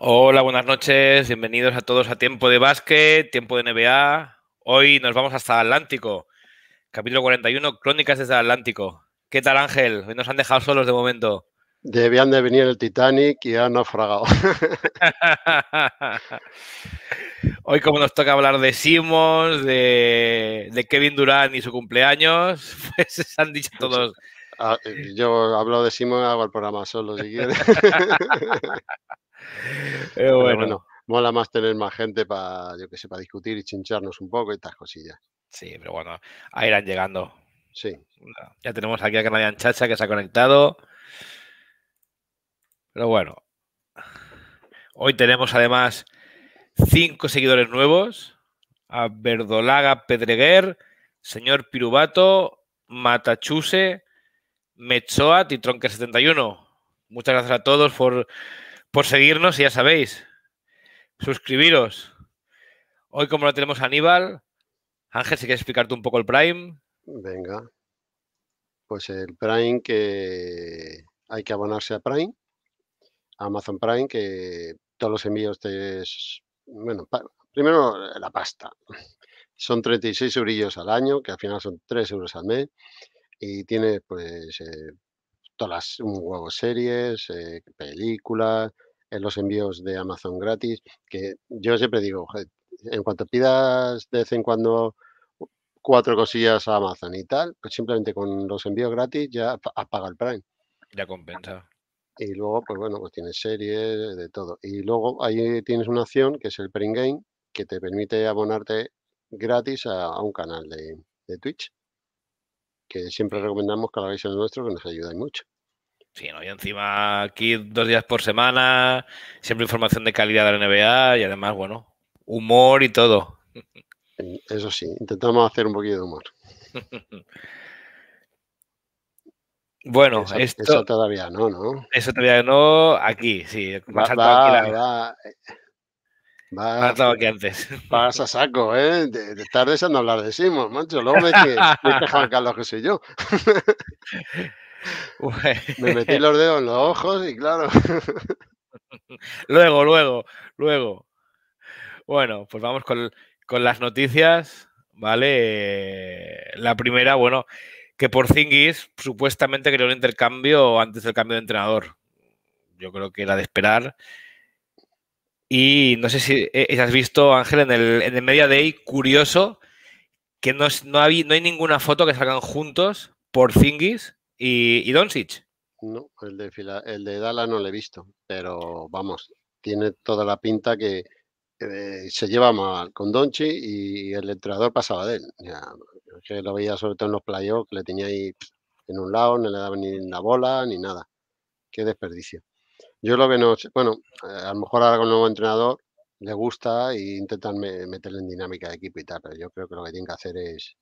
Hola, buenas noches. Bienvenidos a todos a Tiempo de Básquet, Tiempo de NBA. Hoy nos vamos hasta Atlántico. Capítulo 41, Crónicas desde Atlántico. ¿Qué tal, Ángel? Hoy nos han dejado solos de momento. Debían de venir el Titanic y han naufragado. Hoy, como nos toca hablar de Simons, de, Kevin Durant y su cumpleaños, pues se han dicho pues, todos. Ah, eh, yo hablo de Simmons, hago el programa solo si quieres. Pero bueno. mola más tener más gente para, yo que sé, para discutir y chincharnos un poco y estas cosillas. Sí, pero bueno, ahí irán llegando. Sí. Ya tenemos aquí a Canadian Chacha que se ha conectado. Pero bueno. Hoy tenemos además cinco seguidores nuevos. A Verdolaga Pedreguer, señor Pirubato, Matachuse, Mechoa y Tronker71. Muchas gracias a todos por por seguirnos, ya sabéis. Suscribiros. Hoy, como lo tenemos Aníbal, Ángel, si quieres explicarte un poco el Prime. Venga. Pues el Prime que hay que abonarse a Prime, Amazon Prime, que todos los envíos te. Es... Bueno, primero la pasta. Son 36 euros al año, que al final son 3 euros al mes. Y tienes, pues, eh, todas las, un series, eh, películas, en los envíos de Amazon gratis, que yo siempre digo, en cuanto pidas de vez en cuando cuatro cosillas a Amazon y tal, pues simplemente con los envíos gratis ya apaga el Prime. Ya compensa. Y luego, pues bueno, pues tienes series de todo. Y luego ahí tienes una opción que es el Prime Game, que te permite abonarte gratis a, un canal de Twitch que siempre recomendamos que hagáis el nuestro, que nos ayudáis mucho. Sí, ¿no? y encima aquí dos días por semana, siempre información de calidad de la NBA y además, bueno, humor y todo. Eso sí, intentamos hacer un poquito de humor. Bueno, esto, todavía no, ¿no? Eso todavía no, aquí, sí. Vas, que antes. pasa saco, ¿eh? de, tarde deseando hablar de Simon, macho. Luego me, que, me Carlos que soy yo. me metí los dedos en los ojos y claro. luego, luego, luego. Bueno, pues vamos con, las noticias, ¿vale? Eh, la primera, bueno, que por Zingis supuestamente creó un intercambio antes del cambio de entrenador. Yo creo que era de esperar y no sé si eh, eh, has visto, Ángel, en el, en el Media Day, curioso, que no, no, hay, no hay ninguna foto que salgan juntos por Zingis y, Doncic. No, el de, dala no lo he visto, pero vamos, tiene toda la pinta que eh, se lleva mal con Donchi y el entrenador pasaba de él. que lo veía sobre todo en los playoffs, que le tenía ahí en un lado, no le daba ni la bola ni nada. Qué desperdicio. Yo lo que no sé, bueno, eh, a lo mejor ahora con el nuevo entrenador le gusta y intentan meterle en dinámica de equipo y tal, pero yo creo que lo que tienen que hacer es,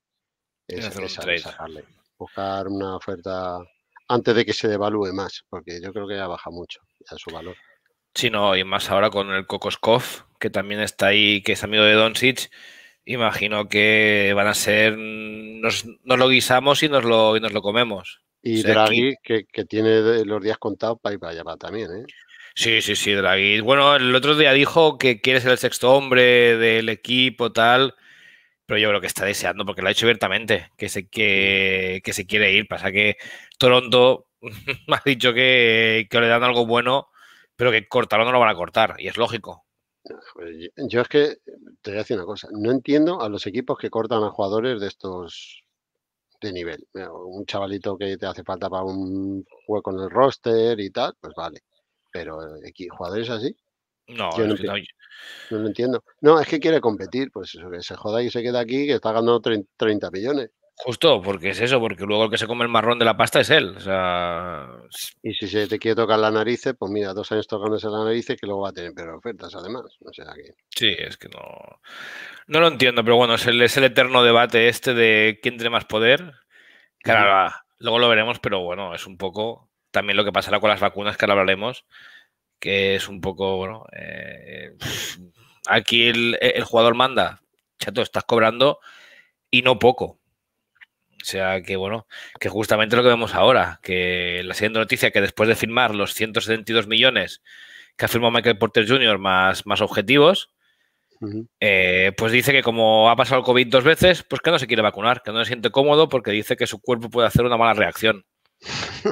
buscar una oferta antes de que se devalúe más, porque yo creo que ya baja mucho ya su valor. Sí, no, y más ahora con el Kokoskov, que también está ahí, que es amigo de Doncic, imagino que van a ser, nos, nos lo guisamos y nos lo, y nos lo comemos. Y Draghi, que, tiene los días contados para ir para allá también, ¿eh? Sí, sí, sí, Draghi. Bueno, el otro día dijo que quiere ser el sexto hombre del equipo, tal. Pero yo creo que está deseando, porque lo ha dicho abiertamente, que se, que, se quiere ir. Pasa que Toronto me ha dicho que, que le dan algo bueno, pero que cortarlo no lo van a cortar. Y es lógico. Yo es que te voy a decir una cosa. No entiendo a los equipos que cortan a jugadores de estos de nivel. Eh, un chavalito que te hace falta para un juego con el roster y tal, pues vale. Pero aquí, jugadores así. No, no, no, lo entiendo. No, es que quiere competir, pues eso, que se joda y se queda aquí, que está ganando 30 millones. Justo, porque es eso, porque luego el que se come el marrón de la pasta es él. Y si se te quiere tocar la nariz, pues mira, dos años tocándose la nariz que luego va a tener peor ofertas además. Sí, es que no... No lo entiendo, pero bueno, es el, el eterno debate este de quién tiene más poder. Claro, ah, luego lo veremos, pero bueno, es un poco también lo que pasará con las vacunas, que ahora hablaremos, que es un poco, bueno, eh, aquí el, el jugador manda, chato, estás cobrando y no poco o sea que bueno, que justamente lo que vemos ahora, que la siguiente noticia, que después de firmar los 172 millones que ha firmado Michael Porter Jr. más, más objetivos, eh, pues dice que como ha pasado el COVID dos veces, pues que no se quiere vacunar, que no se siente cómodo porque dice que su cuerpo puede hacer una mala reacción.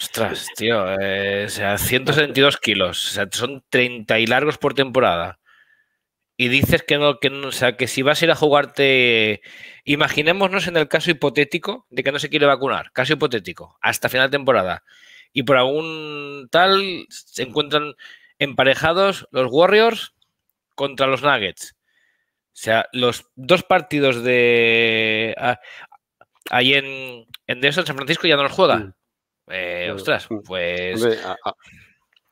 Ostras, tío, eh, o sea, 172 kilos, o sea, son 30 y largos por temporada y dices que no, que no, sea, que si vas a ir a jugarte, imaginémonos en el caso hipotético de que no se quiere vacunar, caso hipotético, hasta final de temporada, y por algún tal se encuentran emparejados los Warriors contra los Nuggets. O sea, los dos partidos de ahí en, en, San Francisco ya no los juega. Mm. Eh, ostras, mm. pues.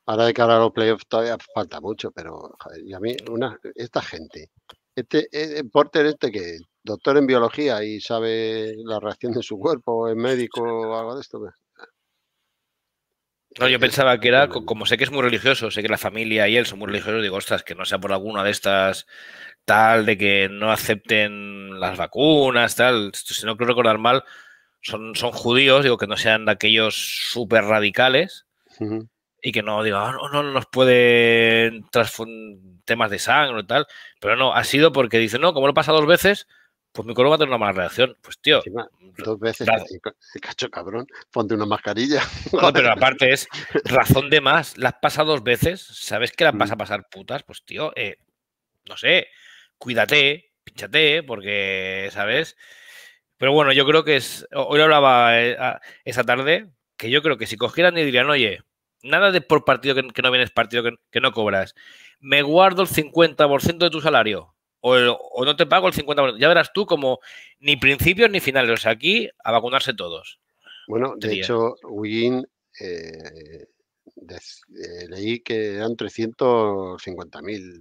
Ahora de cara a los playoffs todavía falta mucho, pero y a mí, una, esta gente, este, e, e, Porter este que doctor en biología y sabe la reacción de su cuerpo, es médico o algo de esto. Pues, no, yo eh, pensaba que era, eh, como sé que es muy religioso, sé que la familia y él son muy mm. religiosos, digo, ostras, que no sea por alguna de estas tal, de que no acepten las vacunas, tal, si no creo recordar mal, son, son judíos, digo, que no sean de aquellos súper radicales y que no diga, ah, no, no nos pueden temas de sangre o tal. Pero no, ha sido porque dice, no, como lo pasa dos veces, pues mi colega va a tener una mala reacción. Pues tío. dos veces, cacho cabrón, ponte una mascarilla. No, pero aparte es razón de más, las pasa dos veces, sabes que las vas mm. a pasar putas, pues tío, eh, no sé, cuídate, pinchate, porque, ¿sabes? Pero bueno, yo creo que es, hoy hablaba eh, esa tarde, que yo creo que si cogieran y dirían, oye, Nada de por partido que, no vienes partido que, no cobras. Me guardo el 50% de tu salario. O, no te pago el 50%. Ya verás tú como ni principios ni finales. aquí a vacunarse todos. Bueno, de hecho, Win eh, eh, leí que eran 350.000 mil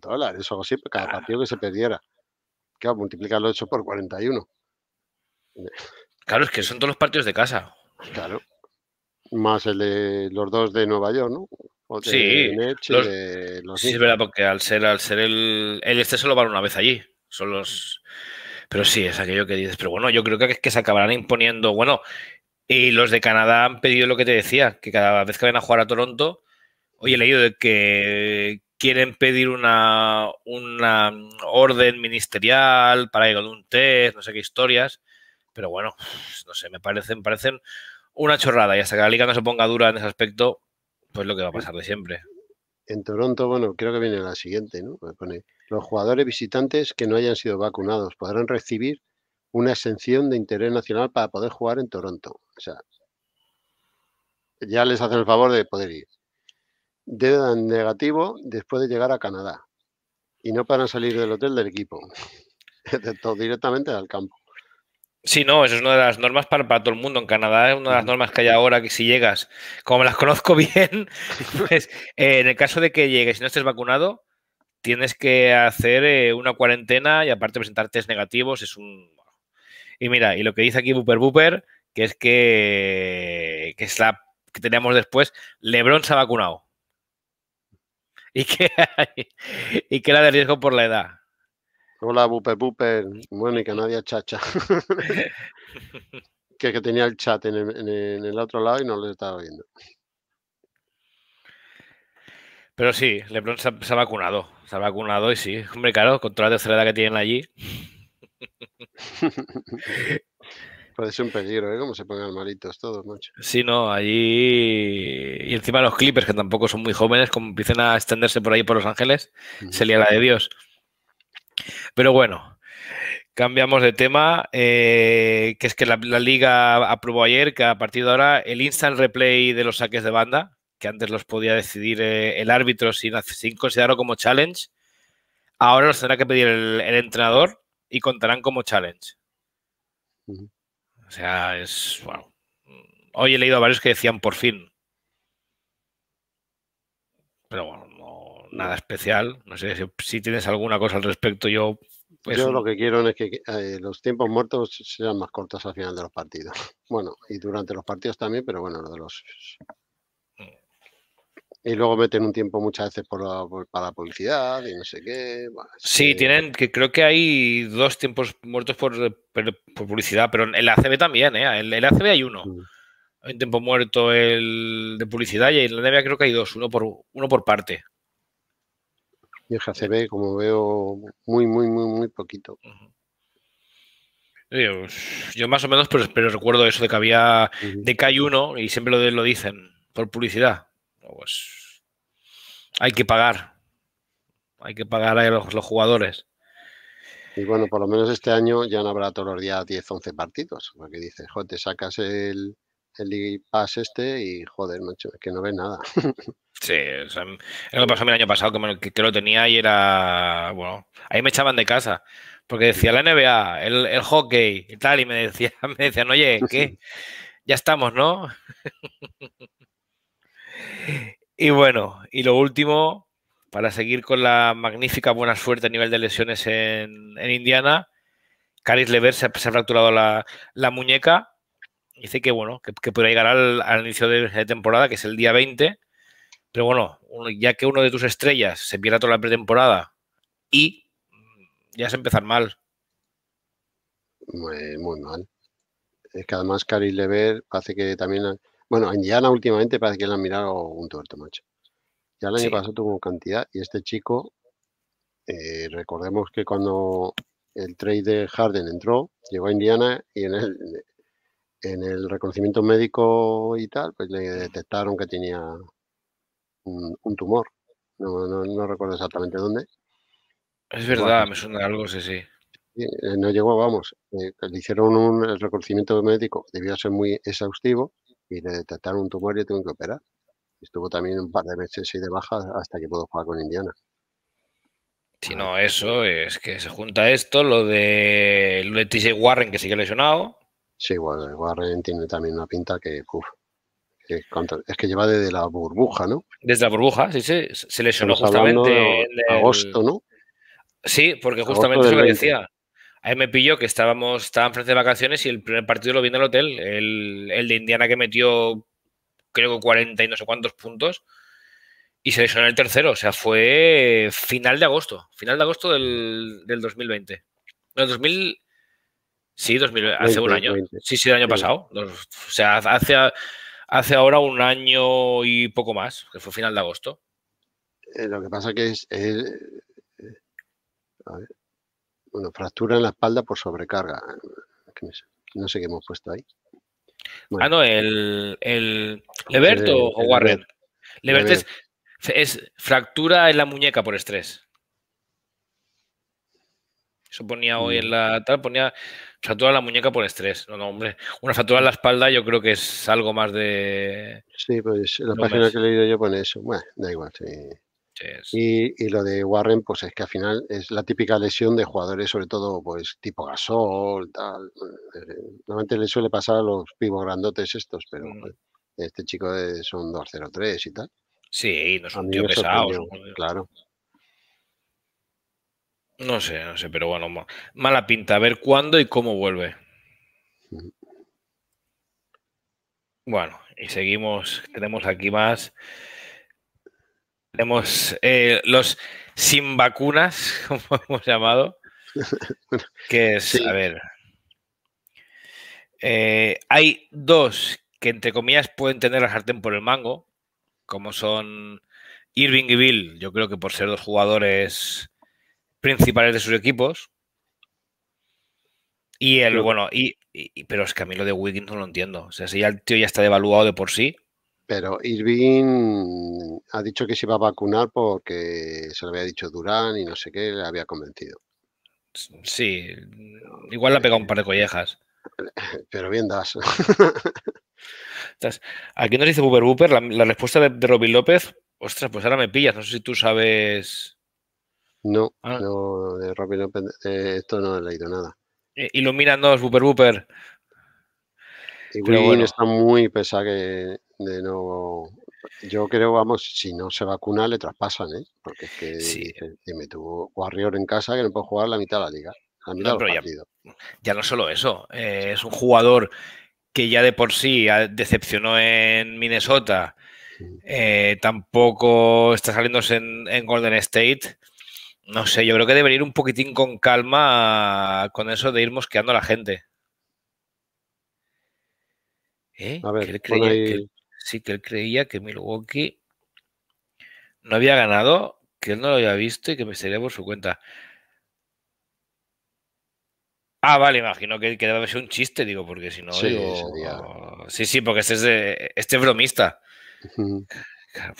dólares o algo así, cada ah. partido que se perdiera. Claro, los 8 por 41. Claro, es que son todos los partidos de casa. Claro. Más el de los dos de Nueva York, ¿no? sí, sí, es verdad, porque al ser, al ser el, el este solo van una vez allí. Son los. Mm. Pero sí, es aquello que dices. Pero bueno, yo creo que, que se acabarán imponiendo. Bueno, y los de Canadá han pedido lo que te decía, que cada vez que vayan a jugar a Toronto, hoy he leído de que quieren pedir una, una orden ministerial para ir con un test, no sé qué historias. Pero bueno, no sé, me parecen, parecen una chorrada y hasta que la liga no se ponga dura en ese aspecto, pues lo que va a pasar de siempre. En Toronto, bueno, creo que viene la siguiente, ¿no? los jugadores visitantes que no hayan sido vacunados podrán recibir una exención de interés nacional para poder jugar en Toronto. O sea, ya les hacen el favor de poder ir. Dedan negativo después de llegar a Canadá y no para salir del hotel del equipo, directamente al campo. Sí, no, eso es una de las normas para, para todo el mundo. En Canadá es una de las normas que hay ahora que si llegas, como las conozco bien, pues eh, en el caso de que llegues y no estés vacunado, tienes que hacer eh, una cuarentena y aparte presentar test negativos. Es un. Y mira, y lo que dice aquí Booper Booper, que es que, que es la que teníamos después, Lebron se ha vacunado. Y que, y que era de riesgo por la edad. Hola, bupe, bupe. Bueno, y que nadie chacha. que, que, tenía el chat en el, otro lado y no lo estaba viendo. Pero sí, Lebron se ha, vacunado. Se ha vacunado y sí. Hombre, claro, con toda la tercera que tienen allí. ser un peligro, ¿eh? Como se pongan malitos todos, macho. Sí, no, allí. Y encima los Clippers, que tampoco son muy jóvenes, como empiecen a extenderse por ahí por Los Ángeles, se lía la de Dios. Pero bueno, cambiamos de tema, eh, que es que la, liga aprobó ayer que a partir de ahora el instant replay de los saques de banda, que antes los podía decidir eh, el árbitro sin, sin, considerarlo como challenge, ahora los tendrá que pedir el, entrenador y contarán como challenge. O sea, es. Bueno, hoy he leído a varios que decían por fin. Pero bueno, nada especial. No sé si, tienes alguna cosa al respecto. Yo, pues, lo que quiero es que eh, los tiempos muertos sean más cortos al final de los partidos. Bueno, y durante los partidos también, pero bueno, lo de los. Mm. Y luego meten un tiempo muchas veces por para la publicidad y no sé qué. sí, tienen, que creo que hay dos tiempos muertos por, por, publicidad, pero en la ACB también, ¿eh? En, ACB hay uno. Mm. Hay un tiempo muerto el de publicidad y en la NBA creo que hay dos, uno por, uno por parte. Y el eh, como veo, muy, muy, muy, muy poquito. Eh, yo más o menos, pero, pues, pero recuerdo eso de que había de que hay uno y siempre lo, dicen, por publicidad. Pues hay que pagar. Hay que pagar a los, jugadores. Y bueno, por lo menos este año ya no habrá todos los días 10, 11 partidos. Porque dices, joder, te sacas el, el League este y joder, macho, que no ve nada. Sí, es lo que pasó el año pasado, que, que, lo tenía y era, bueno, ahí me echaban de casa, porque decía la NBA, el, hockey y tal, y me decían, me decían, oye, ¿qué? Ya estamos, ¿no? y bueno, y lo último, para seguir con la magnífica buena suerte a nivel de lesiones en, Indiana, Caris Lever se, ha fracturado la muñeca dice que bueno, que, que llegar al, inicio de temporada, que es el día 20. Pero bueno, ya que uno de tus estrellas se pierda toda la pretemporada y mm, ya se empezar mal. Muy, mal. Es que además Cari Lever parece que también. Bueno, Bueno, Indiana últimamente parece que le han mirado un tuerto, macho. Ya el año pasado tuvo cantidad y este chico, eh, recordemos que cuando el trade de Harden entró, llegó a Indiana y en el, en el reconocimiento médico y tal, pues le detectaron que tenía un, tumor. No, recuerdo exactamente dónde. Es verdad, pues me suena algo, sí, sí. Eh, no llegó, vamos, eh, le hicieron un reconocimiento médico, debió ser muy exhaustivo y le detectaron un tumor y le que operar. Estuvo también un par de meses y de baja hasta que pudo jugar con Indiana. Si no, eso es que se junta esto, lo de, lo de Warren que sigue lesionado, Sí, Warren tiene también una pinta que, es que lleva desde la burbuja, ¿no? Desde la burbuja, sí, sí. Se lesionó justamente en agosto, ¿no? Sí, porque justamente es lo decía. A mí me pilló que estábamos, estaba en de vacaciones y el primer partido lo vi en el hotel. El, de Indiana que metió creo que 40 y no sé cuántos puntos. Y se lesionó el tercero. O sea, fue final de agosto. Final de agosto del, 2020. No, 2000, Sí, hace un año. Sí, sí, el año pasado. O sea, hace, hace ahora un año y poco más, que fue final de agosto. Eh, lo que pasa que es... Eh, bueno, fractura en la espalda por sobrecarga. No sé qué hemos puesto ahí. Ah, no, el, el o, Warren. Leberto es, fractura en la muñeca por estrés. Eso ponía hoy mm. en la tal, ponía fractura la muñeca por estrés. No, no, hombre, una factura en la espalda yo creo que es algo más de... Sí, pues la página que he leído yo pone eso. Bueno, da igual, sí. Y, lo de Warren, pues es que al final es la típica lesión de jugadores, sobre todo pues tipo Gasol, tal. Eh, normalmente le suele pasar a los pibos grandotes estos, pero mm. este chico es un 2-0-3 y tal. Sí, no es un tío pesado. Claro. No sé, no sé, pero bueno, mala pinta. A ver cuándo y cómo vuelve. Bueno, y seguimos. Tenemos aquí más. Tenemos eh, los sin vacunas, como hemos llamado. Que es, a ver. Eh, hay dos que, entre comillas, pueden tener la sartén por el mango, como son Irving y Bill. Yo creo que por ser dos jugadores principales de sus equipos. Y el, bueno, y, pero es que a mí lo de Wiggins no lo entiendo. O sea, si ya el tío ya está devaluado de por sí. Pero Irving ha dicho que se iba a vacunar porque se lo había dicho Durán y no sé qué, le había convencido. Sí, igual le ha pegado un par de collejas. Pero bien das. aquí nos dice Booper Booper la, respuesta de, de Robin López. Ostras, pues ahora me pillas. No sé si tú sabes no, ah. no, de Robin eh, esto no he leído nada. Eh, ilumínanos, Booper Booper. Y bueno. está muy pesado que de no. Yo creo, vamos, si no se vacuna le traspasan, ¿eh? Porque es que me tuvo tuvo Warrior en casa que no puede jugar la mitad de la liga. Ah, ya, no solo eso, eh, es un jugador que ya de por sí decepcionó en Minnesota, eh, tampoco está saliéndose en, en Golden State no sé, yo creo que debería ir un poquitín con calma con eso de ir mosqueando a la gente. Eh, a ver, sí, que él creía que Milwaukee no había ganado, que él no lo había visto y que me sería por su cuenta. Ah, vale, imagino que, que debe ser un chiste, digo, porque si no, sí, sí, porque este es, este bromista.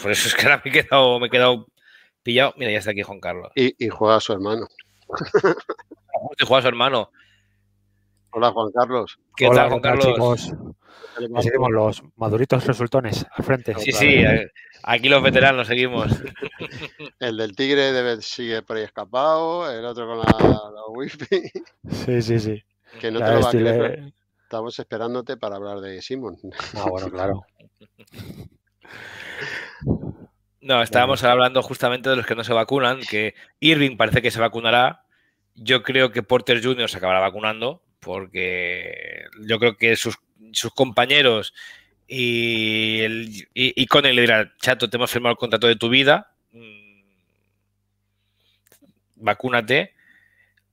Por eso es que ahora me he me he quedado Pillado, mira, ya está aquí Juan Carlos. Y, juega a su hermano. y juega a su hermano. Hola, Juan Carlos. ¿Qué Hola, tal, Juan Carlos? Chicos. Nos seguimos los maduritos resultones al frente. Sí, sí, aquí los veteranos seguimos. El del tigre debe, sigue por ahí escapado, el otro con la, la wifi. Sí, sí, sí. Que no te lo va a creer. Estamos esperándote para hablar de Simon. Ah, bueno, claro. No, estábamos hablando justamente de los que no se vacunan, que Irving parece que se vacunará. Yo creo que Porter Jr. se acabará vacunando, porque yo creo que sus, compañeros y, con él le dirán chato, te hemos firmado el contrato de tu vida, mm, vacúnate.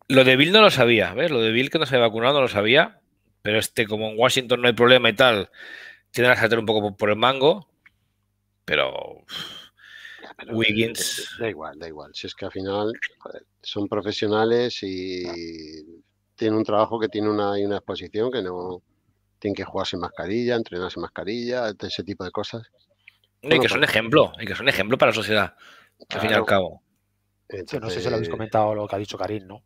Lo de Bill no lo sabía, ¿ves? Lo de Bill que no se había vacunado no lo sabía, pero este, como en Washington no hay problema y tal, tiene que saltar un poco por el mango, pero... Eh, eh, eh, da igual, da igual. Si es que al final son profesionales y tienen un trabajo que tiene una, una exposición que no tienen que jugar sin mascarilla, entrenarse sin mascarilla, ese tipo de cosas. y que son ejemplo, y que son ejemplo para la sociedad, al fin y al cabo. no sé si lo habéis comentado lo que ha dicho Karim, ¿no?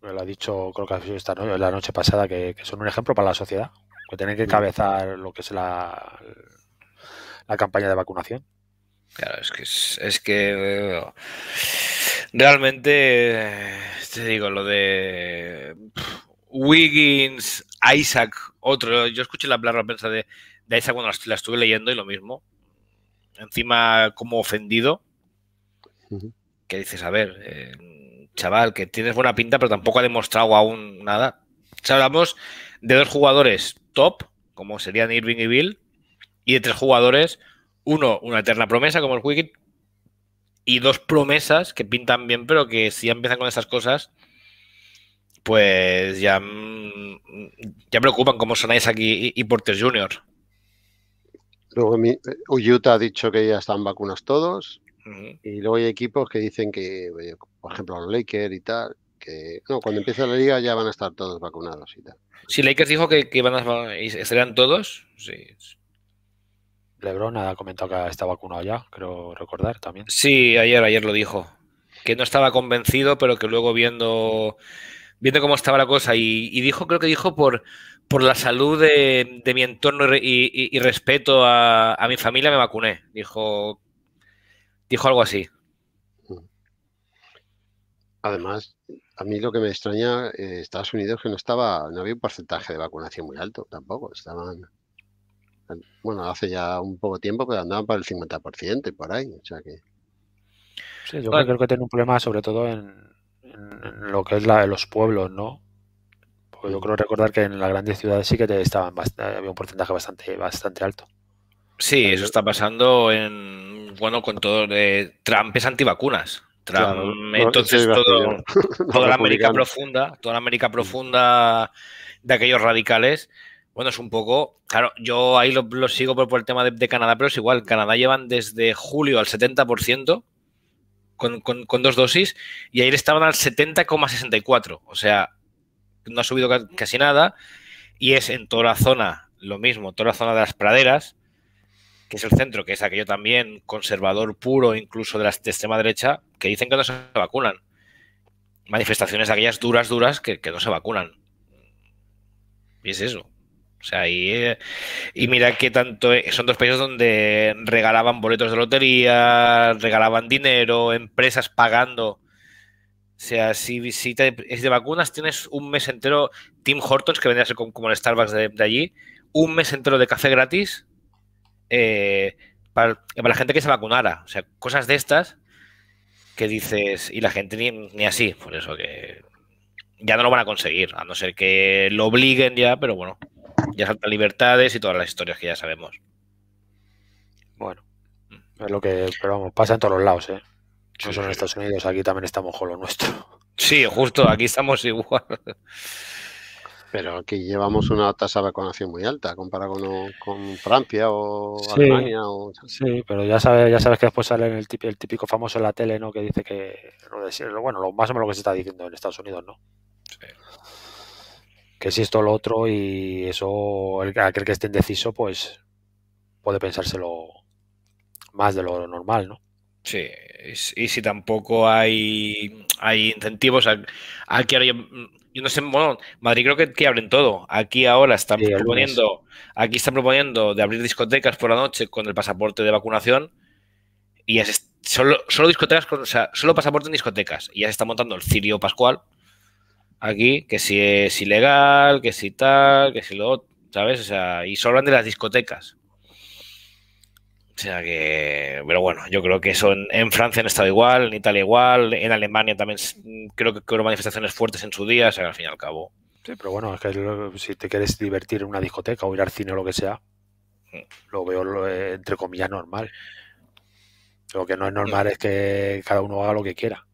Lo ha dicho, creo que ha sido esta noche, la noche pasada, que, son un ejemplo para la sociedad, que tienen que encabezar mm. lo que es la, la campaña de vacunación. Claro, es que, es, que eh, realmente, eh, te digo, lo de Wiggins, Isaac, otro, yo escuché la palabra prensa de, Isaac cuando la, estuve leyendo y lo mismo, encima como ofendido, que dices, a ver, eh, chaval, que tienes buena pinta, pero tampoco ha demostrado aún nada. hablamos de dos jugadores top, como serían Irving y Bill, y de tres jugadores uno, una eterna promesa como el Wicked, y dos promesas que pintan bien, pero que si ya empiezan con esas cosas, pues ya, mm, ya preocupan cómo sonáis aquí y, Porter Jr. Luego eh, Utah ha dicho que ya están vacunados todos. Y luego hay equipos que dicen que, por ejemplo, los Lakers y tal, que no, cuando empiece la liga ya van a estar todos vacunados y tal. si Lakers dijo que, que a, serán todos. Sí, Lebron ha comentado que está vacunado ya, creo recordar también. Sí, ayer, ayer lo dijo. Que no estaba convencido, pero que luego viendo, viendo cómo estaba la cosa, y, dijo, creo que dijo por, por la salud de, mi entorno y, respeto a, mi familia, me vacuné. Dijo, dijo algo así. Mm. Además, a mí lo que me extraña, en eh, Estados Unidos que no estaba, no había un porcentaje de vacunación muy alto tampoco. Estaban bueno, hace ya un poco tiempo, que andaban para el 50% y por ahí, o sea que... Sí, yo creo que tiene un problema sobre todo en, lo que es la, de los pueblos, ¿no? Porque yo mm. creo recordar que en las grandes ciudades sí que estaban había un porcentaje bastante, bastante alto. Sí, eso está pasando en, bueno, con todo, de eh, Trump es antivacunas. entonces todo, toda la América profunda, toda la América mm. profunda de aquellos radicales bueno, es un poco, claro, yo ahí lo, sigo por, el tema de, Canadá, pero es igual, Canadá llevan desde julio al 70% con, con, dos dosis y ayer estaban al 70,64, o sea, no ha subido casi nada y es en toda la zona lo mismo, toda la zona de las praderas, que es el centro, que es aquello también conservador puro, incluso de la extrema derecha, que dicen que no se vacunan. Manifestaciones aquellas duras, duras, que no se vacunan. Y es eso. O sea, eh, y, mira que tanto eh, son dos países donde regalaban boletos de lotería, regalaban dinero, empresas pagando. O sea, si visita es de vacunas, tienes un mes entero. Tim Hortons, que vendría a ser como, el Starbucks de, allí, un mes entero de café gratis eh, para, la gente que se vacunara. O sea, cosas de estas que dices, y la gente ni así, por eso que ya no lo van a conseguir, a no ser que lo obliguen ya, pero bueno. ya saltan libertades y todas las historias que ya sabemos. Bueno, mm. es lo que, pero pasa en todos los lados, ¿eh? No solo en Estados Unidos, aquí también estamos con lo nuestro. Sí, justo, aquí estamos igual. Pero aquí llevamos una tasa de vacunación muy alta comparado con, Francia o Alemania. Sí, pero ya sabes, ya sabes que después sale el típico, famoso en la tele, ¿no? Que dice que, bueno, más o menos lo que se está diciendo en Estados Unidos, ¿no? que si esto o lo otro y eso, aquel que esté indeciso, pues puede pensárselo más de lo normal, ¿no? Sí, y si tampoco hay, hay incentivos, aquí ahora yo, no sé, bueno, Madrid creo que, que abren todo. Aquí ahora están proponiendo, aquí están proponiendo de abrir discotecas por la noche con el pasaporte de vacunación y es, solo, solo discotecas, solo pasaporte en discotecas. Y ya se está montando el cirio pascual aquí, que si es ilegal, que si tal, que si lo ¿sabes? O sea, y solo hablan de las discotecas. O sea que, pero bueno, yo creo que eso en, Francia han estado igual, en Italia igual, en Alemania también creo que hubo manifestaciones fuertes en su día, o sea, al fin y al cabo. Sí, pero bueno, es que si te quieres divertir en una discoteca o ir al cine o lo que sea, mm. lo veo eh, entre comillas normal. Lo que no es mm. normal es que cada uno haga lo que quiera.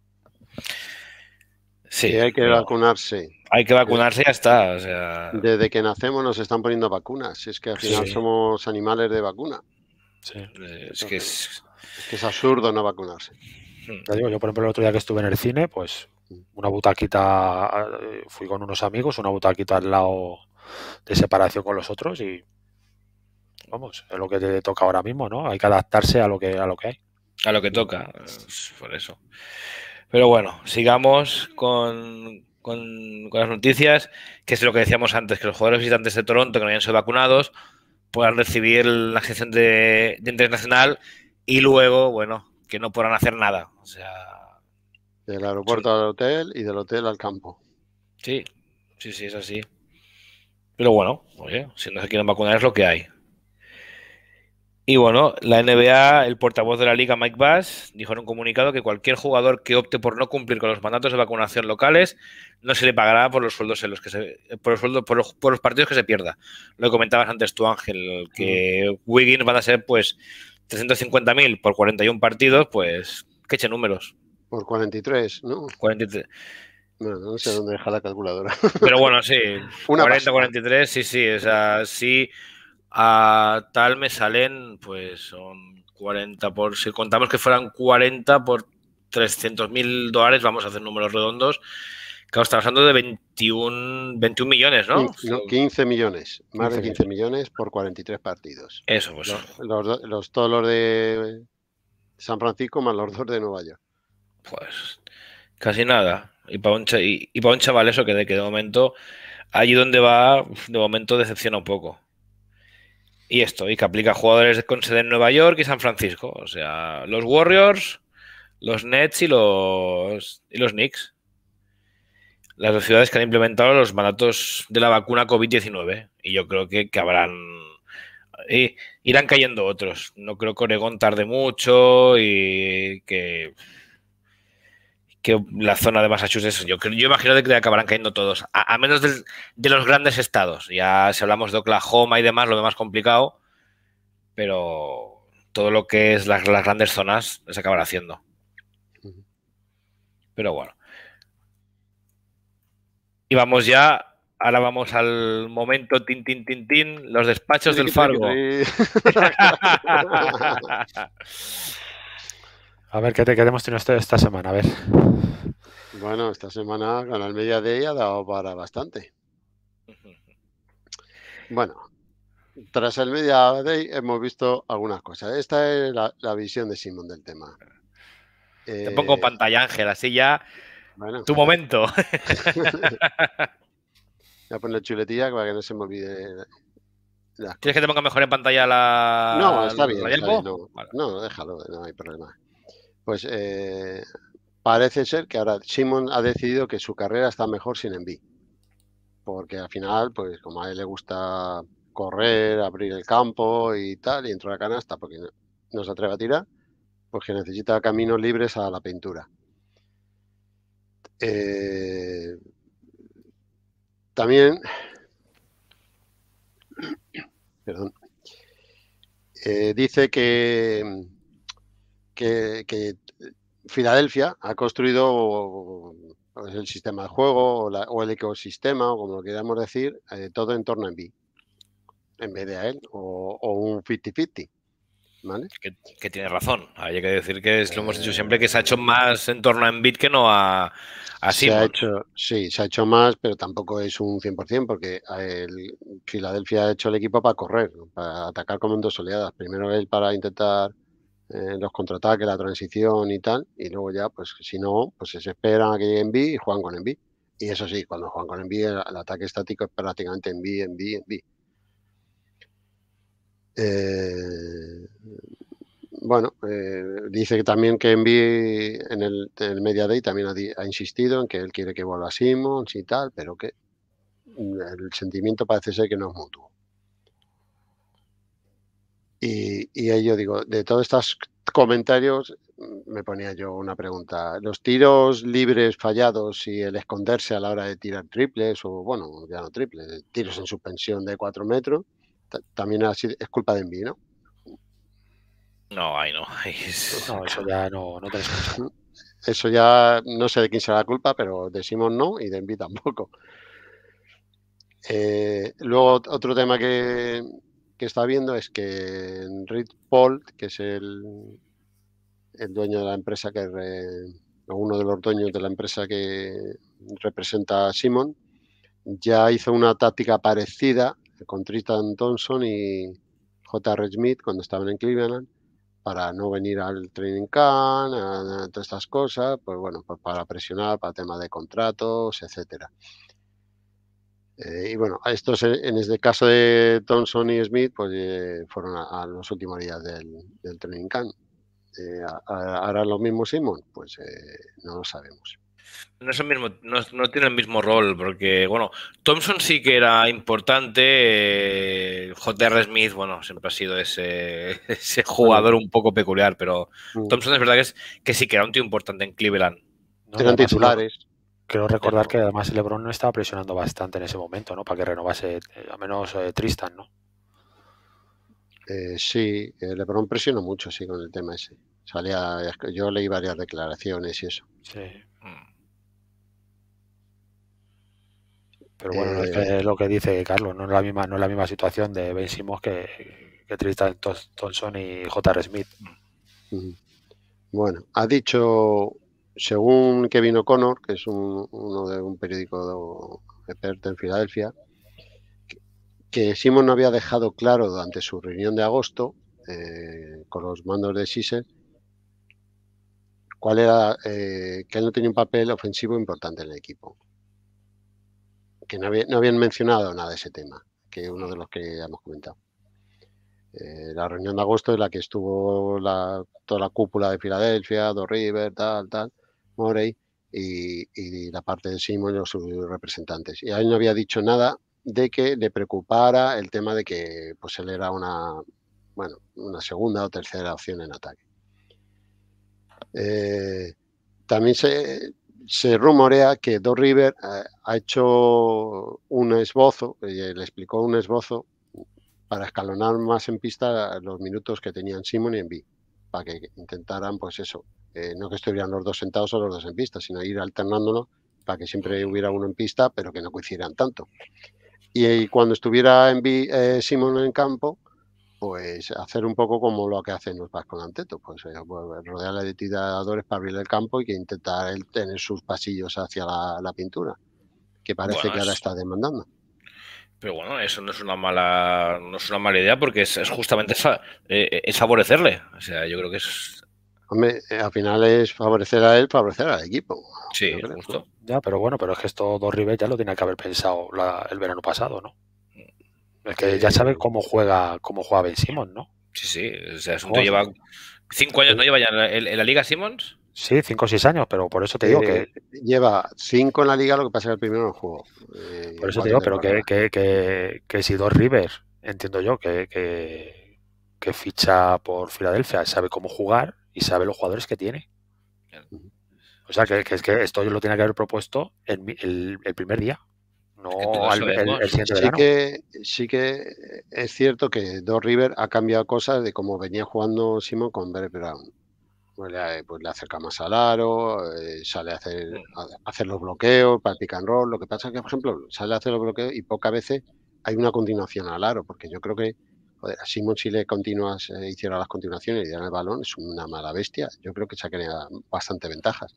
Sí, hay que vacunarse. Hay que vacunarse y ya está. Desde que nacemos nos están poniendo vacunas. Es que al final somos animales de vacuna. Sí. es, que es... absurdo no vacunarse. Hmm. yo por ejemplo el otro día que estuve en el cine, pues una butaquita, eh, fui con unos amigos, una butaquita al lado de separación con los otros y vamos, es lo que te toca ahora mismo, ¿no? Hay que adaptarse a lo que, a lo que hay. A lo que toca, por eso. Pero bueno, sigamos con, las noticias, que es lo que decíamos antes, que los jugadores visitantes de Toronto que no hayan sido vacunados puedan recibir la gestión de, internacional y luego, bueno, que no puedan hacer nada. O sea. Del aeropuerto al hotel y del hotel al campo. Sí, sí, sí, es así. Pero bueno, oye, si no se quieren vacunar es lo que hay. Y bueno, la NBA, el portavoz de la liga, Mike Bass, dijo en un comunicado que cualquier jugador que opte por no cumplir con los mandatos de vacunación locales no se le pagará por los sueldos en los que se, por los sueldos, por los, partidos que se pierda. Lo comentabas antes tú, Ángel, que mm. Wiggins van a ser pues 350.000 por 41 partidos, pues que eche números. Por 43, ¿no? 43. no sé dónde deja la calculadora. Pero bueno, sí. 40, 43, sí, sí. es así a tal me salen, pues son 40 por, si contamos que fueran 40 por 300 mil dólares, vamos a hacer números redondos, claro, estamos hablando de 21, 21 millones, ¿no? 15 millones, más de 15 millones por 43 partidos. Eso, pues. Los, todos los de San Francisco más los dos de Nueva York. Pues casi nada. Y para un, y, y chaval eso que de, que de momento, allí donde va, de momento decepciona un poco. Y esto, y que aplica a jugadores con sede en Nueva York y San Francisco. O sea, los Warriors, los Nets y los, y los Knicks. Las dos ciudades que han implementado los mandatos de la vacuna COVID-19. Y yo creo que, habrán. irán cayendo otros. No creo que Oregón tarde mucho y que que la zona de Massachusetts, yo, imagino que acabarán cayendo todos, a, menos de, los grandes estados. Ya si hablamos de Oklahoma y demás, lo demás complicado, pero todo lo que es las, grandes zonas se acabará haciendo. Pero bueno. Y vamos ya, ahora vamos al momento, tin, tin, tin, los despachos del Fargo. A ver, ¿qué te queremos tener esta semana? A ver. Bueno, esta semana con el Media Day ha dado para bastante. Bueno, tras el Media Day hemos visto algunas cosas. Esta es la, visión de Simón del tema. Te pongo eh, pantalla, Ángel, así ya. tu momento. Voy a poner chuletilla para que no se me olvide. ¿Quieres que te ponga mejor en pantalla la.? No, está bien. no, déjalo, no hay problema pues eh, parece ser que ahora Simon ha decidido que su carrera está mejor sin Envy. Porque al final, pues como a él le gusta correr, abrir el campo y tal, y entró a la canasta porque no, se atreve a tirar, pues que necesita caminos libres a la pintura. Eh, también, perdón, eh, dice que que, Filadelfia ha construido el sistema de juego o, el ecosistema, o como lo queramos decir, eh, todo en torno a Envy. en vez de a él, o, un 50-50. ¿Vale? Que, tiene razón. Hay que decir que es, lo hemos dicho siempre que se ha eh, hecho más en torno a Embiid que no a, a ha hecho, Sí, se ha hecho más, pero tampoco es un 100% porque el, Filadelfia ha hecho el equipo para correr, para atacar como en dos oleadas. Primero él para intentar eh, los contraataques, la transición y tal, y luego ya, pues si no, pues se esperan a que llegue en B y juegan con en Y eso sí, cuando juegan con en el, ataque estático es prácticamente en B, en B, B. Eh, bueno, eh, dice también que en el, en el, Media Day también ha, insistido en que él quiere que vuelva a Simmons y tal, pero que el sentimiento parece ser que no es mutuo. Y, ahí yo digo, de todos estos comentarios mm, me ponía yo una pregunta. Los tiros libres fallados y el esconderse a la hora de tirar triples, o bueno, ya no triples, tiros en suspensión de cuatro metros, también es culpa de Envy, ¿no? No, ahí no. eso ya no, te Eso ya no sé de quién será la culpa, pero decimos no y de Envi tampoco. Eh, luego otro tema que, que está viendo es que Red Paul, que es el, dueño de la empresa que o uno de los dueños de la empresa que representa a Simon, ya hizo una táctica parecida con Tristan Thompson y J.R. Smith cuando estaban en Cleveland para no venir al training camp, todas estas cosas, pues bueno, pues para presionar, para temas de contratos, etcétera. Eh, y bueno, estos eh, en este caso de Thompson y Smith, pues eh, fueron a, los últimos días del, del training camp. ¿Hará lo mismo Simon? Pues no lo sabemos. No, es el mismo, no, tiene el mismo rol, porque, bueno, Thompson sí que era importante. J.R. Smith, bueno, siempre ha sido ese, jugador un poco peculiar, pero mm. Thompson es verdad que, es, que sí que era un tío importante en Cleveland. ¿no? Eran titulares. Quiero recordar que además LeBron no estaba presionando bastante en ese momento, ¿no? Para que renovase, eh, al menos eh, Tristan, ¿no? Eh, sí, LeBron presionó mucho, sí, con el tema ese. Salía, yo leí varias declaraciones y eso. Sí. Pero bueno, es, lo que dice Carlos, no es la misma, no la misma situación de Ben Simmons que, que Tristan Thompson y J.R. Smith. Bueno, ha dicho según Kevin O'Connor, que es un, uno de un periódico experto en Filadelfia, que Simon había dejado claro durante su reunión de agosto eh, con los mandos de sise cuál era eh, que él no tenía un papel ofensivo importante en el equipo. Que no, habían mencionado nada de ese tema, que es uno de los que ya hemos comentado. Eh, la reunión de agosto en la que estuvo toda la cúpula de Filadelfia, Dos River, tal, tal. Morey y, la parte de Simon y sus representantes. Y ahí no había dicho nada de que le preocupara el tema de que pues él era una, bueno, una segunda o tercera opción en ataque. Eh, también se, rumorea que Do River eh, ha hecho un esbozo, eh, le explicó un esbozo para escalonar más en pista los minutos que tenían Simon y en para que intentaran, pues eso, eh, no que estuvieran los dos sentados o los dos en pista, sino ir alternándolo para que siempre hubiera uno en pista, pero que no coincidieran tanto. Y, eh, cuando estuviera en eh, Simón en campo, pues hacer un poco como lo que hacen los con Anteto, pues, pues de tiradores para abrir el campo y que intentar tener sus pasillos hacia la, pintura, que parece que ahora está demandando. Pero bueno, eso no es una mala, no es una mala idea porque es, justamente esa, es favorecerle. O sea, yo creo que es Hombre, eh, al final es favorecer a él, favorecer al equipo. Sí, Ya, pero bueno, pero es que esto Dos rivers ya lo tenía que haber pensado el verano pasado, ¿no? Es que ya eh, sabe cómo juega, cómo juega Ben Simmons, ¿no? Sí, sí. O sea, asunto lleva cinco años, ¿no lleva ya en la, Liga Simmons? Sí, cinco o seis años, pero por eso te digo que. Eh, lleva cinco en la liga, lo que pasa es el primero en el por eso te digo, pero que, que, que, si Dos rivers, entiendo yo, que, que, ficha por Filadelfia, sabe cómo jugar, y sabe los jugadores que tiene. O sea, que, es que esto yo lo tiene que haber propuesto el, el, primer día, no sí Que, sí que es cierto que Dos River ha cambiado cosas de cómo venía jugando Simon con ver Brown. Pues le, pues le, acerca más al aro, eh, sale a hacer, hacer, los bloqueos para pick Lo que pasa es que, por ejemplo, sale a hacer los bloqueos y pocas veces hay una continuación al aro, porque yo creo que Joder, si le continuas, hicieron eh, hiciera las continuaciones y dan el balón, es una mala bestia. Yo creo que sacaría bastante ventajas.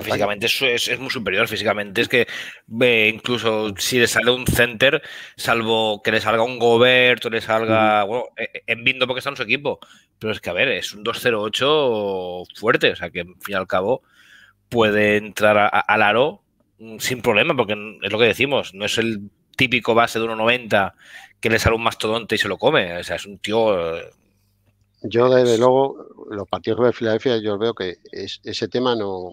Físicamente es, es, muy superior, físicamente. Es que incluso si le sale un center, salvo que le salga un Goberto, le salga, bueno, eh, eh, en Bindo porque está en su equipo. Pero es que, a ver, es un 2-0-8 fuerte, o sea que al fin y al cabo puede entrar al aro mm, sin problema, porque es lo que decimos, no es el típico base de 1,90 que le sale un mastodonte y se lo come. O sea, es un tío. Eh, yo, desde luego, los partidos de Filadelfia, yo veo que ese tema no.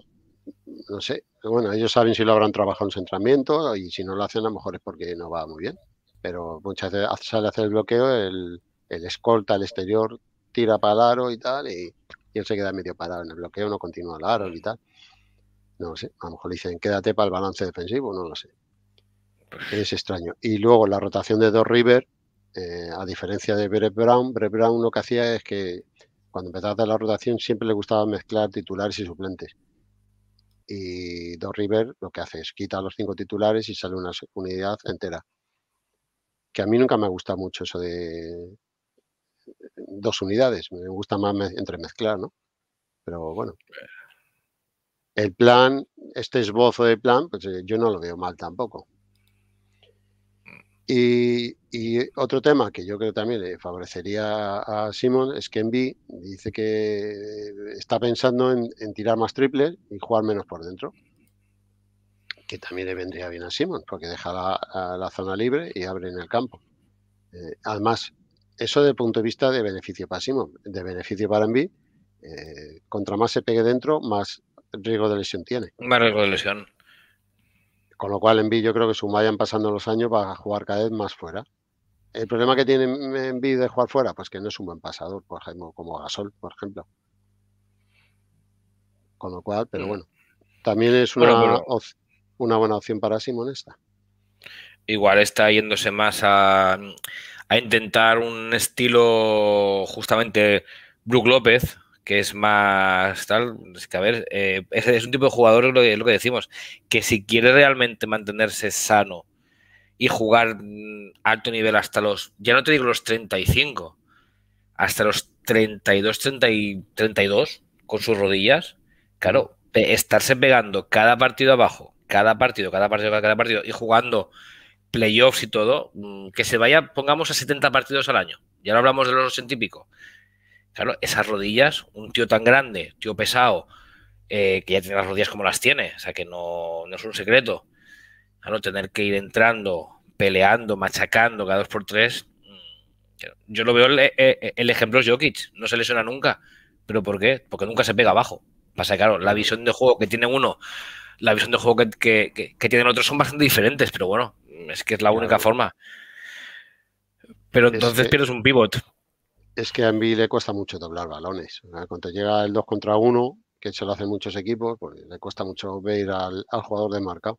No sé. Bueno, ellos saben si lo habrán trabajado en centramiento y si no lo hacen, a lo mejor es porque no va muy bien. Pero muchas veces sale a hacer el bloqueo, el, escolta al exterior tira para el aro y tal, y, él se queda medio parado en el bloqueo, no continúa el aro y tal. No sé, a lo mejor le dicen quédate para el balance defensivo, no lo sé es extraño. Y luego la rotación de Dos River, eh, a diferencia de Brett Brown, Brett Brown lo que hacía es que cuando empezaba la rotación siempre le gustaba mezclar titulares y suplentes. Y Dos River lo que hace es quita los cinco titulares y sale una unidad entera. Que a mí nunca me gusta mucho eso de dos unidades. Me gusta más entremezclar, ¿no? Pero bueno. El plan, este esbozo de plan, pues eh, yo no lo veo mal tampoco. Y, otro tema que yo creo también le favorecería a Simon es que Envy dice que está pensando en, tirar más triples y jugar menos por dentro. Que también le vendría bien a Simon porque deja la, zona libre y abre en el campo. Eh, además, eso desde el punto de vista de beneficio para Simon, de beneficio para Envy, eh, contra más se pegue dentro, más riesgo de lesión tiene. Más riesgo de lesión. Con lo cual, Envid yo creo que su vayan pasando los años para a jugar cada vez más fuera. El problema que tiene Envi de jugar fuera, pues que no es un buen pasador, por ejemplo, como Gasol, por ejemplo. Con lo cual, pero mm. bueno, también es una, una buena opción para Simon esta. Igual está yéndose más a, a intentar un estilo justamente Brook López, que es más tal, es que a ver, eh, es, un tipo de jugador, es lo, que, decimos, que si quiere realmente mantenerse sano y jugar mm, alto nivel hasta los, ya no te digo los 35, hasta los 32, y 32 con sus rodillas, claro, estarse pegando cada partido abajo, cada partido, cada partido, cada partido y jugando playoffs y todo, mm, que se vaya, pongamos a 70 partidos al año. Ya no hablamos de los 80 y pico, Claro, esas rodillas, un tío tan grande, tío pesado, eh, que ya tiene las rodillas como las tiene, o sea que no, no es un secreto. no tener que ir entrando, peleando, machacando cada dos por tres. Mm, yo lo veo, eh, eh, el, ejemplo es Jokic, no se lesiona nunca. ¿Pero por qué? Porque nunca se pega abajo. Pasa, claro, la visión de juego que tiene uno, la visión de juego que, tienen otros son bastante diferentes, pero bueno, es que es la única forma. Pero entonces pierdes un pivot es que a mí le cuesta mucho doblar balones. Cuando llega el 2 contra 1, que se lo hacen muchos equipos, pues le cuesta mucho ver al, jugador jugador desmarcado.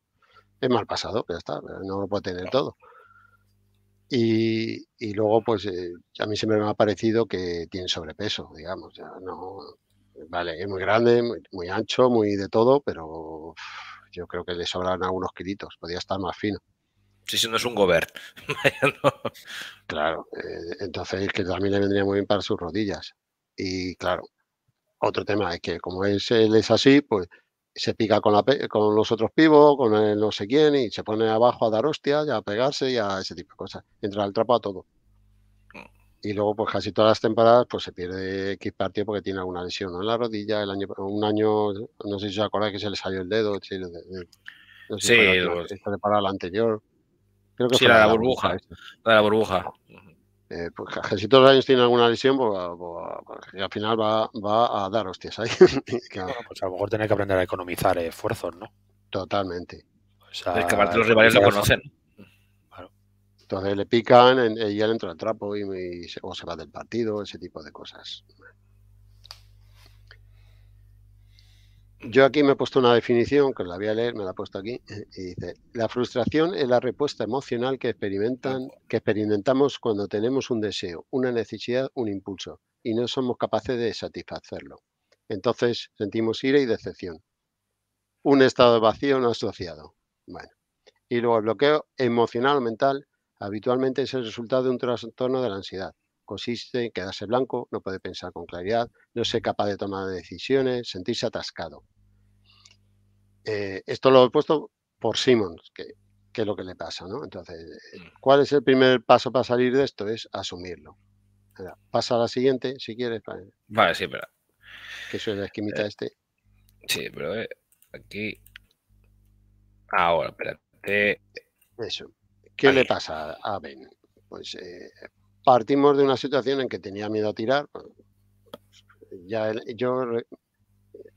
Es mal pasado, ya está, no lo puede tener todo. Y, luego, pues eh, a mí siempre me ha parecido que tiene sobrepeso, digamos. Ya no, vale, es muy grande, muy, muy ancho, muy de todo, pero yo creo que le sobran algunos kilitos, podría estar más fino. Si sí, no es un Gobert. Claro, eh, entonces que también le vendría muy bien para sus rodillas. Y claro, otro tema es que como él es así, pues se pica con, la, con los otros pibos, con no sé quién, y se pone abajo a dar hostias, a pegarse y a ese tipo de cosas. Entra al trapo a todo. Y luego, pues casi todas las temporadas, pues se pierde X partido porque tiene alguna lesión en la rodilla. El año, un año, no sé si os acordáis que se le salió el dedo. sí, eh, Se para, la anterior sí, la la, burbuja. la eh, burbuja. pues si todos los años tiene alguna lesión, pues, pues al final va, a dar hostias ahí. pues a lo mejor tiene que aprender a economizar esfuerzos, ¿no? Totalmente. O es que aparte los rivales lo conocen. Entonces le pican y él entra al trapo y, o se va del partido, ese tipo de cosas. yo aquí me he puesto una definición que la voy a leer, me la he puesto aquí, y dice, la frustración es la respuesta emocional que, experimentan, que experimentamos cuando tenemos un deseo, una necesidad, un impulso, y no somos capaces de satisfacerlo. Entonces sentimos ira y decepción. Un estado de vacío no asociado. Y luego el bloqueo emocional o mental habitualmente es el resultado de un trastorno de la ansiedad, consiste en quedarse blanco, no puede pensar con claridad, no ser capaz de tomar decisiones, sentirse atascado. Eh, esto lo he puesto por Simons, que, es lo que le pasa, ¿no? Entonces, eh, mm. ¿cuál es el primer paso para salir de esto? Es asumirlo. pasa a la siguiente, si quieres. Eh. Vale, sí, pero... Que la esquimita este. Sí, pero aquí... Ahora, espérate. Eso. ¿Qué le pasa a Ben? Pues partimos de una situación en que tenía miedo a tirar. Pues, ya yo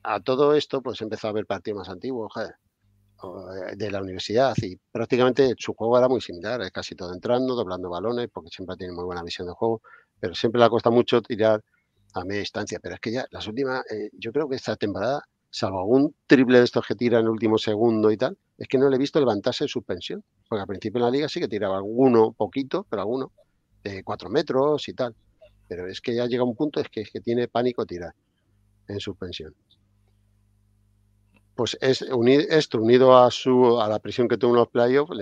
a todo esto pues empezó a ver partidos más antiguos eh, de la universidad y prácticamente su juego era muy similar, es casi todo entrando, doblando balones, porque siempre tiene muy buena visión de juego, pero siempre le ha costado mucho tirar a media distancia. Pero es que ya las últimas, eh, yo creo que esta temporada, salvo algún triple de estos que tira en el último segundo y tal, es que no le he visto levantarse en suspensión, porque al principio en la liga sí que tiraba alguno, poquito, pero alguno. Eh, cuatro metros y tal. Pero es que ya llega un punto es que, es que tiene pánico tirar en suspensión. Pues es, unir, esto unido a, su, a la presión que tuvo en los playoffs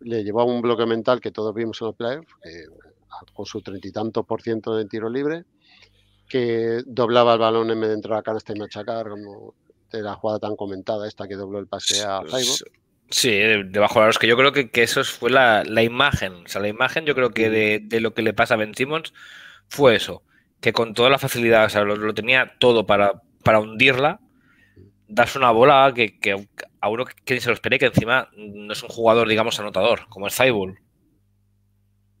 le, llevó a un bloque mental que todos vimos en los playoffs, con su treinta y tantos por ciento de tiro libre, que doblaba el balón en medio de entrar a canasta y machacar, como de la jugada tan comentada, esta que dobló el pase a Cyborg. Sí, debajo de los que yo creo que, eso fue la, imagen. O sea, la imagen yo creo que de, lo que le pasa a Ben Simmons fue eso, que con toda la facilidad, o sea, lo, tenía todo para, hundirla, darse una bola que, que a uno que se lo esperé, que encima no es un jugador, digamos, anotador, como es Zaibul.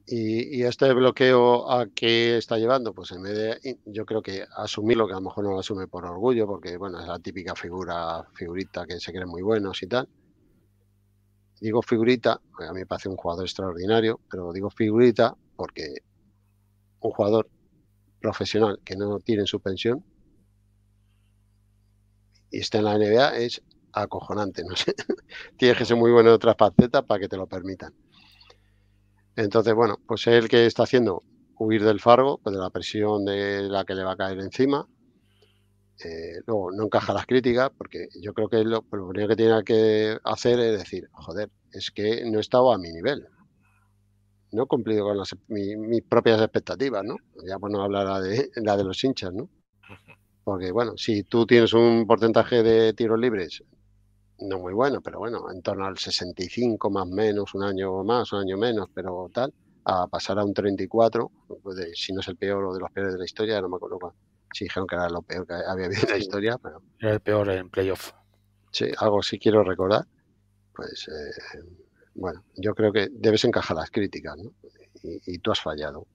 Y, y, este bloqueo a qué está llevando, pues en vez de, yo creo que asumirlo, que a lo mejor no lo asume por orgullo, porque bueno, es la típica figura, figurita que se cree muy buenos y tal, digo figurita, a mí me parece un jugador extraordinario, pero digo figurita porque un jugador profesional que no tiene su pensión y está en la NBA es acojonante, no sé. Tienes que ser muy bueno en otras facetas para que te lo permitan. Entonces, bueno, pues es el que está haciendo huir del Fargo, pues de la presión de la que le va a caer encima, eh, no, encaja las críticas, porque yo creo que lo, primero que tiene que hacer es decir, joder, es que no he estado a mi nivel. No he cumplido con las, mis propias expectativas, ¿no? Ya pues no hablará de la de los hinchas, ¿no? Porque, bueno, si tú tienes un porcentaje de tiros libres, no muy bueno, pero bueno, en torno al 65 más menos, un año más, un año menos, pero tal, a pasar a un 34, pues si no es el peor o de los peores de la historia, no me acuerdo Sí, dijeron que era lo peor que había habido en la historia. Pero... Era el peor en playoff. Sí, algo sí quiero recordar. Pues eh, bueno, yo creo que debes encajar las críticas, ¿no? Y, tú has fallado.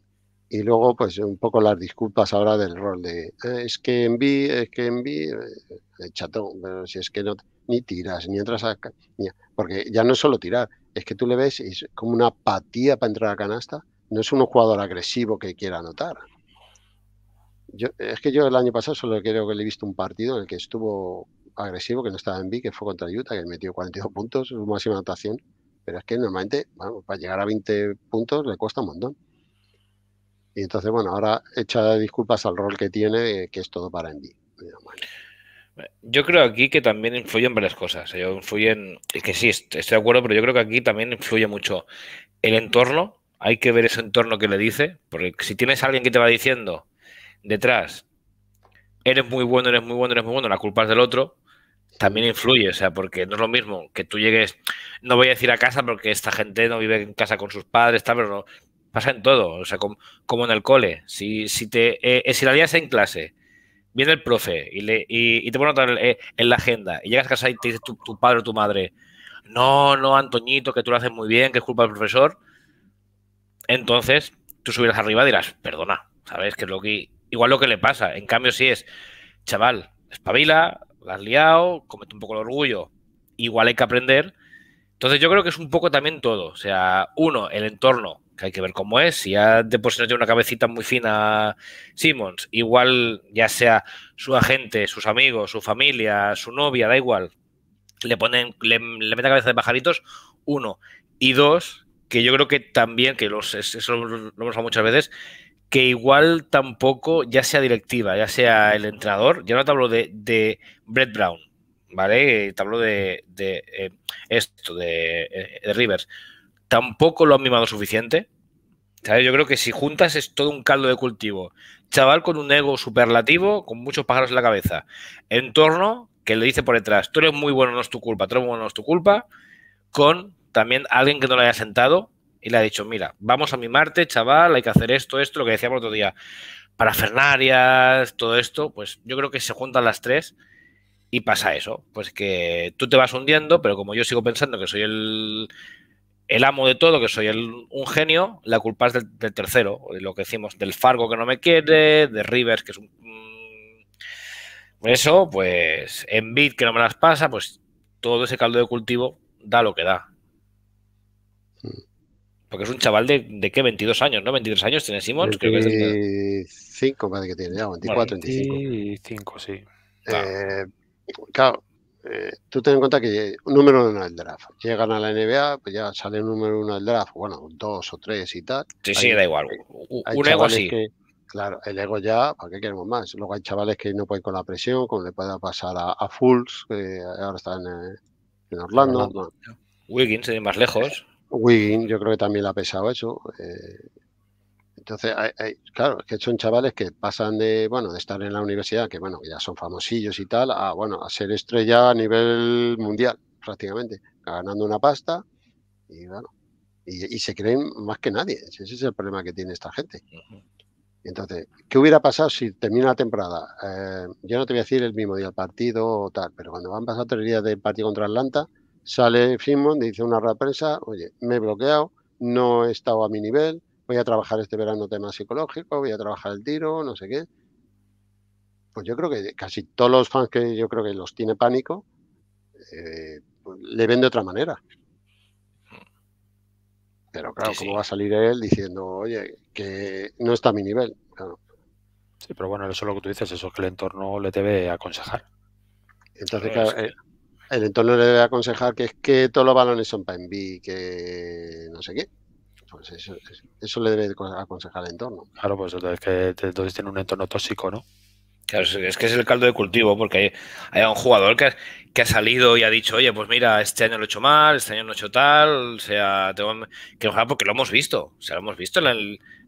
Y luego, pues un poco las disculpas ahora del rol de eh, es que enví, es que enví, eh, El chato, pero si es que no, ni tiras, ni entras a. porque ya no es solo tirar, es que tú le ves, es como una apatía para entrar a canasta. No es un jugador agresivo que quiera anotar es que yo el año pasado solo creo que le he visto un partido en el que estuvo agresivo, que no estaba en B, que fue contra Utah, que metió 42 puntos, su máxima anotación. Pero es que normalmente, bueno, para llegar a 20 puntos le cuesta un montón. Y entonces, bueno, ahora echa disculpas al rol que tiene, eh, que es todo para en B. Yo creo aquí que también influyen varias cosas. Yo influyen, es que sí, estoy de acuerdo, pero yo creo que aquí también influye mucho el entorno. Hay que ver ese entorno que le dice, porque si tienes a alguien que te va diciendo, detrás, eres muy bueno, eres muy bueno, eres muy bueno, la culpa es del otro, también influye, o sea, porque no es lo mismo que tú llegues, no voy a decir a casa porque esta gente no vive en casa con sus padres, tal, pero no, pasa en todo, o sea, como, en el cole, si, si te, eh, eh, si la lías en clase, viene el profe y, le, y, te pone eh, en, la agenda y llegas a casa y te dice tu, padre o tu madre, no, no, Antoñito, que tú lo haces muy bien, que es culpa del profesor, entonces tú subirás arriba y dirás, perdona, ¿Sabes? Que es lo que. Igual lo que le pasa. En cambio, si es, chaval, espabila, la has liado, comete un poco el orgullo. Igual hay que aprender. Entonces, yo creo que es un poco también todo. O sea, uno, el entorno, que hay que ver cómo es. Si ya de por sí tiene una cabecita muy fina Simmons, igual ya sea su agente, sus amigos, su familia, su novia, da igual. Le ponen, le, cabeza de pajaritos, uno. Y dos, que yo creo que también, que los, eso lo hemos hablado muchas veces, que igual tampoco, ya sea directiva, ya sea el entrenador, ya no te hablo de, Brett Brown, ¿vale? Te hablo de, de eh, esto, eh, de, Rivers. Tampoco lo han mimado suficiente. Yo creo que si juntas es todo un caldo de cultivo. Chaval con un ego superlativo, con muchos pájaros en la cabeza. Entorno que le dice por detrás, tú eres muy bueno, no es tu culpa, tú eres muy bueno, no es tu culpa. Con también alguien que no lo haya sentado y le ha dicho, mira, vamos a mi marte chaval, hay que hacer esto, esto, lo que decíamos otro día, para Fernarias, todo esto, pues yo creo que se juntan las tres y pasa eso, pues que tú te vas hundiendo, pero como yo sigo pensando que soy el, amo de todo, que soy el, un genio, la culpa es del, tercero, tercero, lo que decimos, del Fargo que no me quiere, de Rivers que es un... Mm, eso, pues en que no me las pasa, pues todo ese caldo de cultivo da lo que da. Mm. Porque es un chaval de, de qué, 22 años, ¿no? 23 años tiene creo que es de… 25 parece que tiene, ya, 24, 25. 25, sí. Claro, eh, claro eh, tú ten en cuenta que número uno del draft. Llegan a la NBA, pues ya sale un número uno del draft, bueno, dos o tres y tal. Sí, sí, da igual. Un ego sí. Que, claro, el ego ya, ¿para qué queremos más? Luego hay chavales que no pueden con la presión, como le pueda pasar a, a que ahora está en, eh, Orlando. Wiggins, No. Wiggins, más lejos. Wiggin yo creo que también le ha pesado eso. Eh, entonces, claro, es que son chavales que pasan de, bueno, de estar en la universidad, que bueno, ya son famosillos y tal, a, bueno, a ser estrella a nivel mundial, prácticamente, ganando una pasta y bueno, y, se creen más que nadie. Ese es el problema que tiene esta gente. Entonces, ¿qué hubiera pasado si termina la temporada? Eh, yo no te voy a decir el mismo día partido o tal, pero cuando van pasando tres días del partido contra Atlanta, Sale Fimon, dice una represa, oye, me he bloqueado, no he estado a mi nivel, voy a trabajar este verano tema psicológico, voy a trabajar el tiro, no sé qué. Pues yo creo que casi todos los fans que yo creo que los tiene pánico, eh, pues, le ven de otra manera. Pero claro, ¿cómo va a salir él diciendo, oye, que no está a mi nivel? Sí, pero bueno, eso es lo que tú dices, eso es que el entorno le debe aconsejar. Entonces, el entorno le debe aconsejar que es que todos los balones son para envi, que no sé qué. Pues eso, le debe aconsejar el entorno. Claro, pues entonces que entonces tiene un entorno tóxico, ¿no? Claro, es que es el caldo de cultivo, porque hay, un jugador que, que, ha salido y ha dicho, oye, pues mira, este año lo he hecho mal, este año no he hecho tal, o sea, tengo que porque lo hemos visto, o sea, lo hemos visto en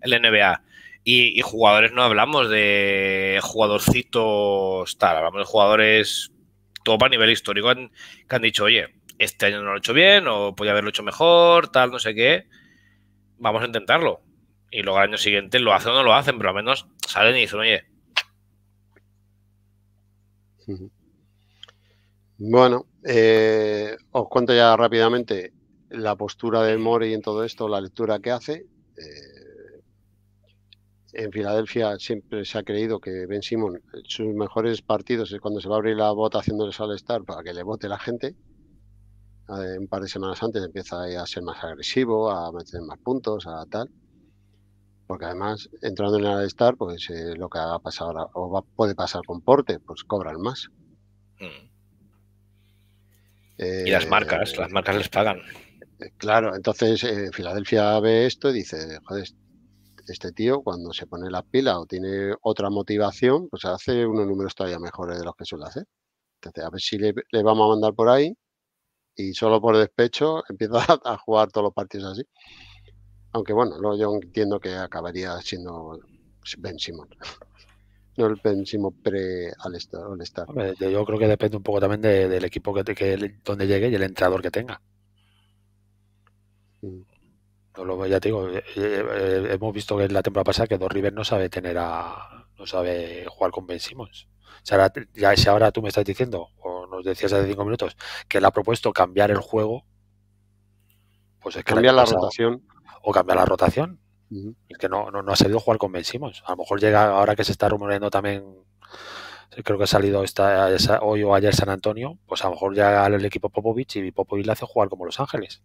el, NBA. Y, y, jugadores no hablamos de jugadorcitos tal, hablamos de jugadores top a nivel histórico que han dicho, oye, este año no lo he hecho bien o podía haberlo hecho mejor, tal, no sé qué. Vamos a intentarlo. Y luego al año siguiente lo hacen o no lo hacen, pero al menos salen y dicen, oye. Bueno, eh, os cuento ya rápidamente la postura de Mori en todo esto, la lectura que hace. Eh, en Filadelfia siempre se ha creído que Ben Simon, eh, sus mejores partidos es cuando se va a abrir la votación haciéndole al Star para que le vote la gente. Eh, un par de semanas antes empieza a ser más agresivo, a meter más puntos, a tal. Porque además, entrando en el All Star, pues eh, lo que ha pasado o va, puede pasar con Porte, pues cobran más. Mm. y las marcas, las marcas les pagan. Claro, entonces Filadelfia ve esto y dice, joder, este tío cuando se pone las pilas o tiene otra motivación, pues hace unos números todavía mejores de los que suele hacer. Entonces, a ver si le, vamos a mandar por ahí y solo por despecho empieza a, jugar todos los partidos así. Aunque bueno, yo entiendo que acabaría siendo Ben No el Ben pre al estar. Yo creo que depende un poco también del equipo que, que, donde llegue y el entrador que tenga. Mm ya te digo, eh, eh, hemos visto que en la temporada pasada que Dos River no sabe tener a. no sabe jugar con Ben O sea, ya, si ahora tú me estás diciendo, o nos decías hace cinco minutos, que le ha propuesto cambiar el juego, pues es Cambiar la, rotación. O cambiar la rotación. que no, no, ha sabido jugar con Ben A lo mejor llega ahora que se está rumoreando también. Creo que ha salido esta, hoy o ayer San Antonio. Pues a lo mejor llega el equipo Popovich y Popovich le hace jugar como Los Ángeles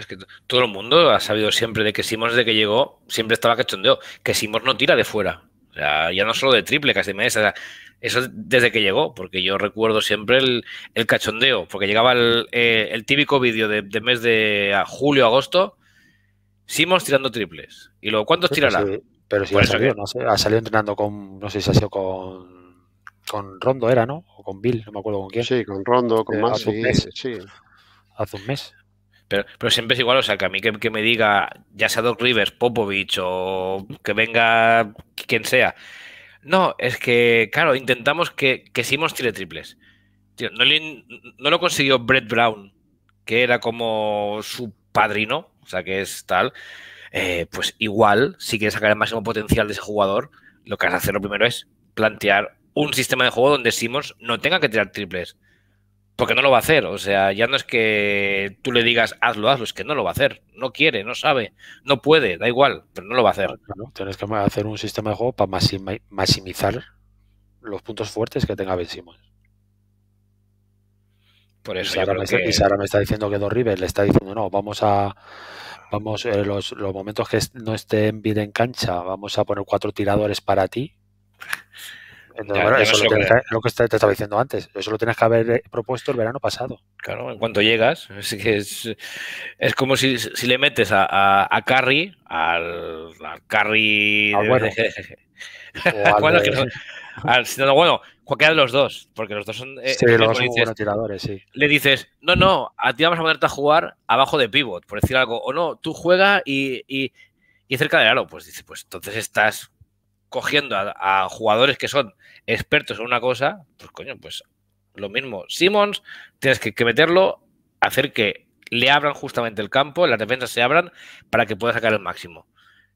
es que todo el mundo ha sabido siempre de que Simons desde que llegó siempre estaba cachondeo, que Simons no tira de fuera. O ya no solo de triple, casi me o sea, eso desde que llegó, porque yo recuerdo siempre el, cachondeo, porque llegaba el, eh, típico vídeo de, mes de julio, agosto, Simons tirando triples. ¿Y luego cuántos tirará? pero sí, ha salido, no sé, ha salido entrenando con, no sé si ha sido con Rondo era, ¿no? O con Bill, no me acuerdo con quién. Sí, con Rondo, con eh, hace un mes. Sí. Hace un mes. Pero, pero siempre es igual, o sea, que a mí que, me diga, ya sea Doc Rivers, Popovich o que venga quien sea. No, es que, claro, intentamos que, que Simons tire triples. no, lo consiguió Brett Brown, que era como su padrino, o sea, que es tal. Eh, pues igual, si quieres sacar el máximo potencial de ese jugador, lo que has de hacer lo primero es plantear un sistema de juego donde Simons no tenga que tirar triples. Porque no lo va a hacer. O sea, ya no es que tú le digas hazlo, hazlo, es que no lo va a hacer. No quiere, no sabe, no puede, da igual, pero no lo va a hacer. tienes que hacer un sistema de juego para maximizar los puntos fuertes que tenga Ben Por eso. Y Sara, me, está diciendo que dos River le está diciendo, no, vamos a. Vamos, eh, los, los, momentos que no esté en vida en cancha, vamos a poner cuatro tiradores para ti eso lo, que, te, estaba diciendo antes. Eso lo tienes que haber eh, propuesto el verano pasado. Claro, en cuanto llegas, es, es, como si, le metes a, a, Carry, al, Carry. bueno. al, bueno, cualquiera de los dos, porque los dos son. Eh, sí, tiradores, sí. Le dices, no, no, a ti vamos a ponerte a jugar abajo de pivot, por decir algo. O no, tú juegas y, cerca del aro. Pues dice, pues entonces estás cogiendo a, jugadores que son expertos en una cosa, pues coño, pues lo mismo. Simmons, tienes que, meterlo, hacer que le abran justamente el campo, las defensas se abran para que pueda sacar el máximo.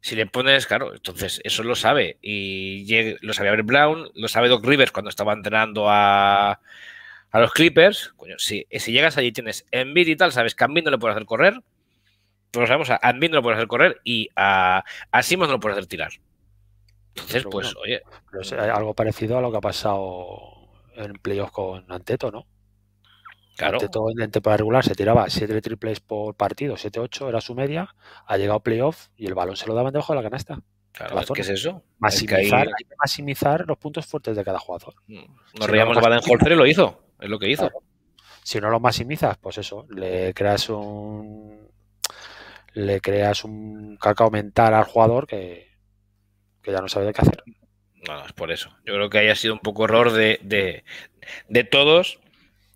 Si le pones, claro, entonces eso lo sabe. Y lo sabe Aver Brown, lo sabe Doc Rivers cuando estaba entrenando a, a los Clippers. Coño, si, llegas allí tienes Envid y tal, sabes que a no le puedes hacer correr. Pero pues sabemos, a Embiid no lo puedes hacer correr y a, a no lo puedes hacer tirar. Entonces, pues, oye. algo parecido a lo que ha pasado en playoff con Anteto, ¿no? Claro. Anteto en temporada regular se tiraba 7 triples por partido, 7-8 era su media, ha llegado playoff y el balón se lo daban debajo de la canasta. Claro, ¿qué es eso? Maximizar, hay... que maximizar los puntos fuertes de cada jugador. Mm, nos reíamos de baden lo hizo, es lo que hizo. Si no lo maximizas, pues eso, le creas un le creas un cacao aumentar al jugador que, ya no sabía qué hacer. No, es por eso. Yo creo que haya sido un poco error de, de, todos.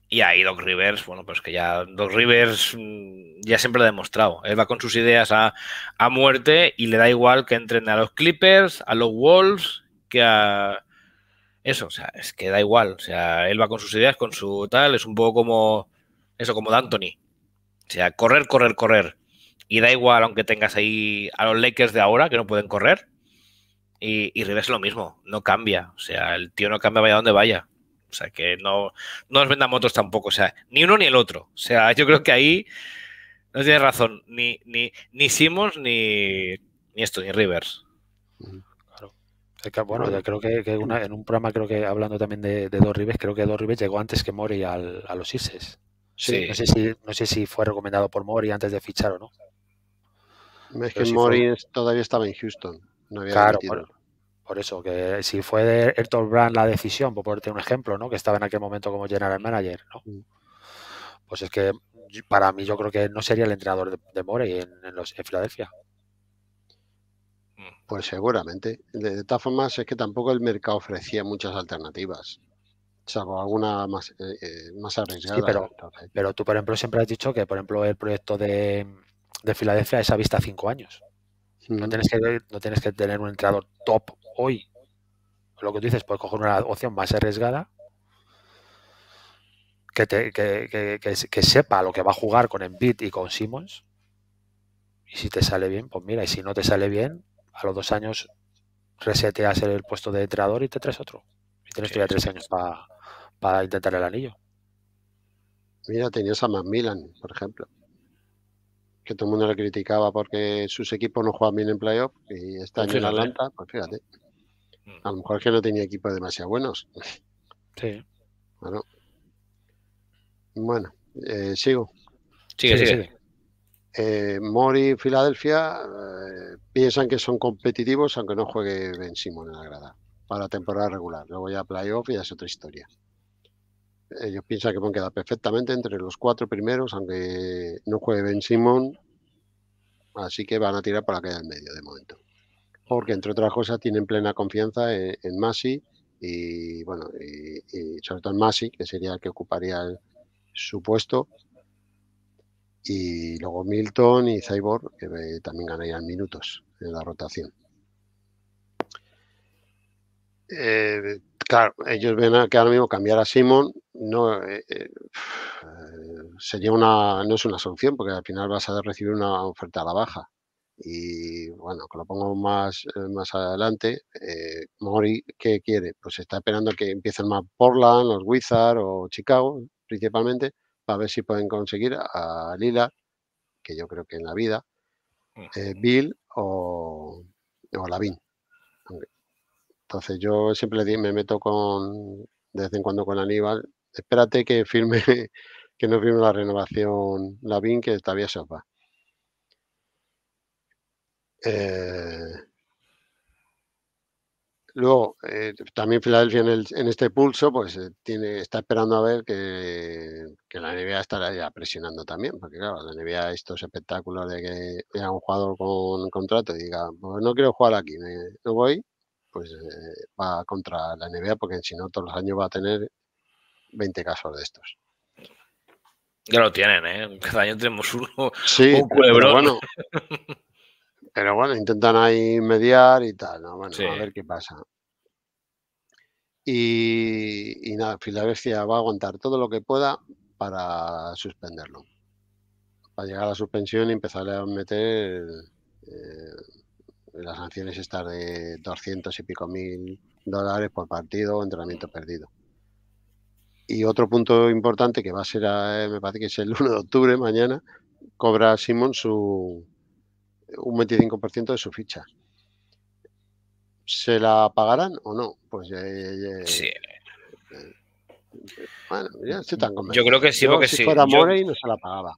Y ahí Doc Rivers, bueno, pues que ya Doc Rivers mm, ya siempre lo ha demostrado. Él va con sus ideas a, a muerte y le da igual que entren a los Clippers, a los Wolves, que a... Eso, o sea, es que da igual. O sea, él va con sus ideas, con su tal, es un poco como... Eso, como D'Antoni. O sea, correr, correr, correr. Y da igual aunque tengas ahí a los Lakers de ahora, que no pueden correr, y, y River es lo mismo, no cambia. O sea, el tío no cambia vaya donde vaya. O sea, que no, nos vendan motos tampoco. O sea, ni uno ni el otro. O sea, yo creo que ahí no tiene razón. Ni, ni, ni Simons ni, esto, ni Rivers. Claro. bueno, yo creo que, en un programa, creo que hablando también de, de Dos Rivers, creo que Dos Rivers llegó antes que Mori al, a los ISES. Sí. No, sé si, fue recomendado por Mori antes de fichar o no. Es que Mori todavía estaba en Houston claro, por, eso, que si fue de Héctor Brand la decisión, por ponerte un ejemplo, ¿no? Que estaba en aquel momento como general manager, ¿no? Mm. Pues es que para mí yo creo que no sería el entrenador de, Morey en, los, Filadelfia. Mm. Pues seguramente. De, todas formas, es que tampoco el mercado ofrecía muchas alternativas. o sea, alguna más, eh, eh, más arriesgada. pero, pero, tú, por ejemplo, siempre has dicho que, por ejemplo, el proyecto de, de Filadelfia es a vista cinco años. No tienes que, no que tener un entrenador top hoy. Lo que tú dices, puedes coger una opción más arriesgada, que, que, sepa lo que va a jugar con Embiid y con Simmons. Y si te sale bien, pues mira, y si no te sale bien, a los dos años reseteas el puesto de entrenador y te traes otro. Y tienes ir todavía tres años para, para intentar el anillo. Mira, tenías a Milan, por ejemplo que todo el mundo le criticaba porque sus equipos no juegan bien en playoff y está pues en Atlanta, pues fíjate. Mm. A lo mejor es que no tenía equipos demasiado buenos. Sí. Bueno. Bueno, eh, sigo. Sigue, sigue. Eh, Mori y Filadelfia eh, piensan que son competitivos aunque no juegue Ben Simon en la grada para temporada regular. Luego ya playoff y ya es otra historia ellos piensan que pueden quedar perfectamente entre los cuatro primeros, aunque no juegue Ben Simón. Así que van a tirar para que en medio de momento. Porque, entre otras cosas, tienen plena confianza en, en y, bueno, y, sobre todo en Masi, que sería el que ocuparía su puesto. Y luego Milton y Cyborg, que eh, también ganarían minutos en la rotación. Eh, claro, ellos ven que ahora mismo cambiar a Simon no eh, eh, eh, sería una, no es una solución, porque al final vas a recibir una oferta a la baja. Y bueno, que lo pongo más, más adelante. Mori, ¿qué quiere? Pues está esperando que empiecen más Portland, los Wizards o Chicago, principalmente, para ver si pueden conseguir a Lila, que yo creo que en la vida, Bill o, o Lavín. Entonces yo siempre me meto con, de vez en cuando con Aníbal, espérate que firme, que no firme la renovación Lavín, que todavía se eh, luego, eh, también Filadelfia en, este pulso, pues eh, tiene, está esperando a ver que, la NBA estará ya presionando también, porque claro, la NBA estos espectáculos de que vea un jugador con contrato y diga, pues no quiero jugar aquí, me, voy, pues eh, va contra la NBA, porque si no, todos los años va a tener 20 casos de estos. Ya lo tienen, ¿eh? Cada año tenemos uno. un pero bueno. pero bueno, intentan ahí mediar y tal. Bueno, a ver qué pasa. Y, nada, Filadelfia va a aguantar todo lo que pueda para suspenderlo. Para llegar a la suspensión y empezar a meter eh, las sanciones estas de 200 y pico mil dólares por partido, o entrenamiento perdido. Y otro punto importante que va a ser, eh, me parece que es el 1 de octubre, mañana, cobra Simon su, un 25% de su ficha. ¿Se la pagarán o no? Pues eh, eh, sí. bueno, ya estoy tan convencido. Yo creo que sí, porque si sí. fuera Morey no se la pagaba.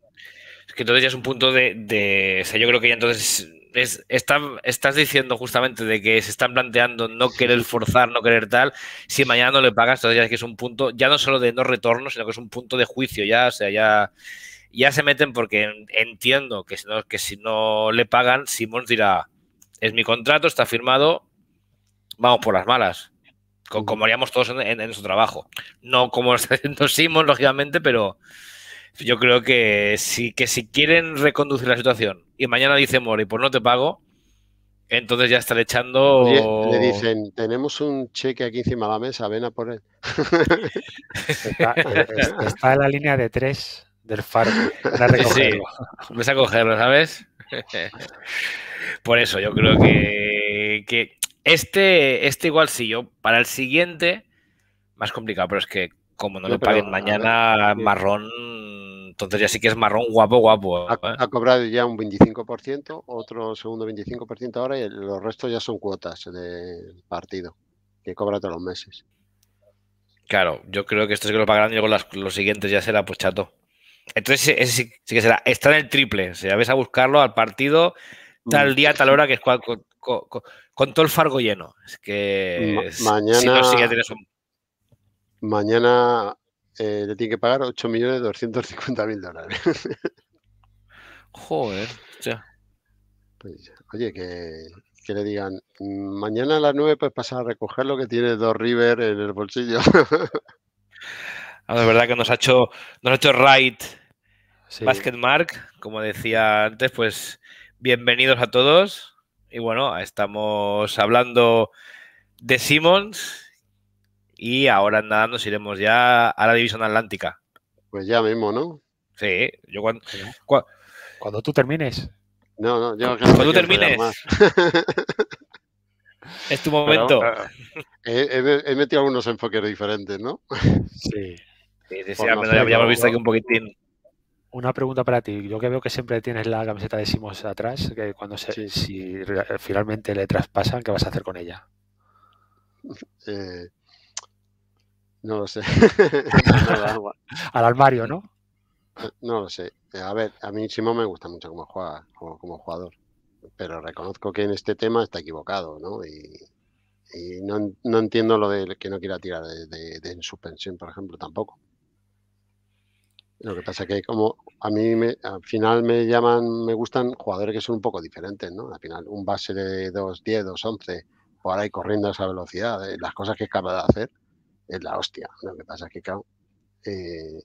Es que entonces ya es un punto de, de... sea, yo creo que ya entonces estás diciendo justamente de que se están planteando no querer forzar, no querer tal, si mañana no le pagas, entonces ya es que es un punto, ya no solo de no retorno, sino que es un punto de juicio, ya, o sea, ya, ya se meten porque entiendo que si no, que si no le pagan, Simón dirá, es mi contrato, está firmado, vamos por las malas, mm. como, haríamos todos en, su nuestro trabajo. No como lo está haciendo Simón, lógicamente, pero yo creo que, sí, que si quieren reconducir la situación y mañana dice Mori, pues no te pago, entonces ya están echando. le dicen, tenemos un cheque aquí encima de la mesa, ven a por él. está, en la línea de tres del faro. Sí, ves a cogerlo, ¿sabes? por eso yo creo que, este, este igual sí, yo para el siguiente, más complicado, pero es que como no, no lo paguen mañana, marrón entonces ya sí que es marrón guapo, guapo. Ha, ¿eh? cobrado ya un 25%, otro segundo 25% ahora y los restos ya son cuotas del partido, que cobra todos los meses. Claro, yo creo que esto es que lo pagarán y luego los siguientes ya será pues chato. Entonces ese sí, que será, está en el triple, o sea, ves a buscarlo al partido tal mm. día, tal hora, que es con, todo el fargo lleno. Es que mañana... sí que tienes Mañana ...le eh, tiene que pagar 8.250.000 dólares. Joder, ya. Pues, oye, que, que, le digan, mañana a las 9 pues pasar a recoger lo que tiene Dos River en el bolsillo. La ah, verdad que nos ha hecho, nos ha hecho right Basket Mark, como decía antes, pues bienvenidos a todos. Y bueno, estamos hablando de Simmons y ahora andando, nos iremos ya a la división atlántica. Pues ya mismo, ¿no? Sí, yo cuando... tú termines. No, no, yo... Cuando, tú termines. es tu momento. he, metido algunos enfoques diferentes, ¿no? Sí. Sí, ya, visto aquí un poquitín una pregunta para ti. Yo que veo que siempre tienes la camiseta de Simos atrás, que cuando si finalmente le traspasan, ¿qué vas a hacer con ella? Eh, no lo sé. Al armario, ¿no? No lo sé. A ver, a mí Simón me gusta mucho como, juega, como, jugador, pero reconozco que en este tema está equivocado, ¿no? Y, no, entiendo lo de que no quiera tirar de, suspensión, por ejemplo, tampoco. Lo que pasa es que como a mí me, al final me llaman, me gustan jugadores que son un poco diferentes, ¿no? Al final un base de 2-10, 2-11, por ahí corriendo a esa velocidad, eh, las cosas que es capaz de hacer, es la hostia. Lo que pasa es que, eh,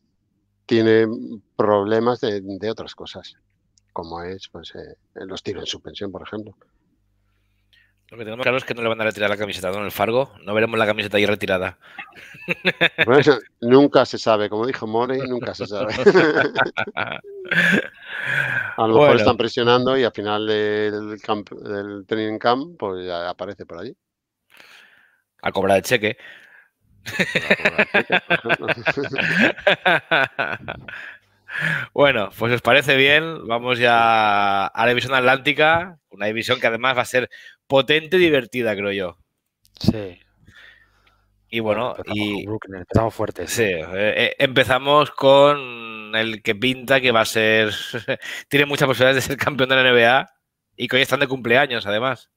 tiene problemas de, otras cosas, como es pues, eh, los tiros en suspensión, por ejemplo. Lo que tenemos claro es que no le van a retirar la camiseta, ¿no? el Fargo no veremos la camiseta ahí retirada. nunca se sabe, como dijo Morey, nunca se sabe. a lo mejor están presionando y al final del, del training camp pues ya aparece por allí. A cobrar el cheque bueno, pues os parece bien, vamos ya a la división atlántica, una división que además va a ser potente y divertida, creo yo. Sí. Y bueno, y, fuertes. Eh, eh, empezamos con el que pinta que va a ser, tiene muchas posibilidades de ser campeón de la NBA y que hoy están de cumpleaños además.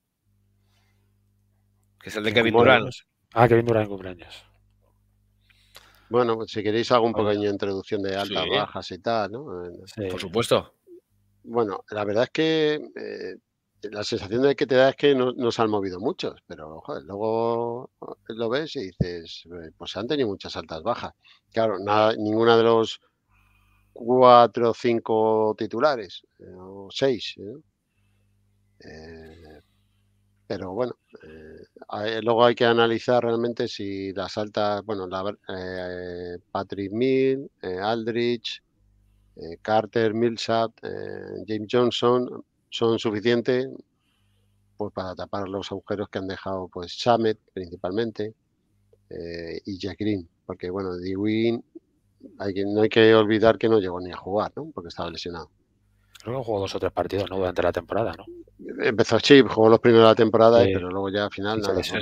Que es el de Kevin Durant. Ah, Kevin Durant cumpleaños. Bueno, pues, si queréis hago un pequeño introducción de altas, bajas y tal, ¿no? Por supuesto. Bueno, la verdad es que eh, la sensación de que te da es que no, se han movido muchos, pero luego lo ves y dices, pues han tenido muchas altas bajas. Claro, nada, ninguna de los cuatro o cinco titulares, eh, o seis, ¿eh? pero bueno, eh, luego hay que analizar realmente si las altas, bueno, la, eh, Patrick Mill, eh, Aldrich, Carter, Millsap, James Johnson son suficientes pues, para tapar los agujeros que han dejado pues principalmente y Jack Green, porque bueno, Dewey no hay que olvidar que no llegó ni a jugar, ¿no? Porque estaba lesionado. Creo que jugó dos o tres partidos ¿no? durante la temporada, ¿no? Empezó Chip, jugó los primeros de la temporada, pero luego ya al final Se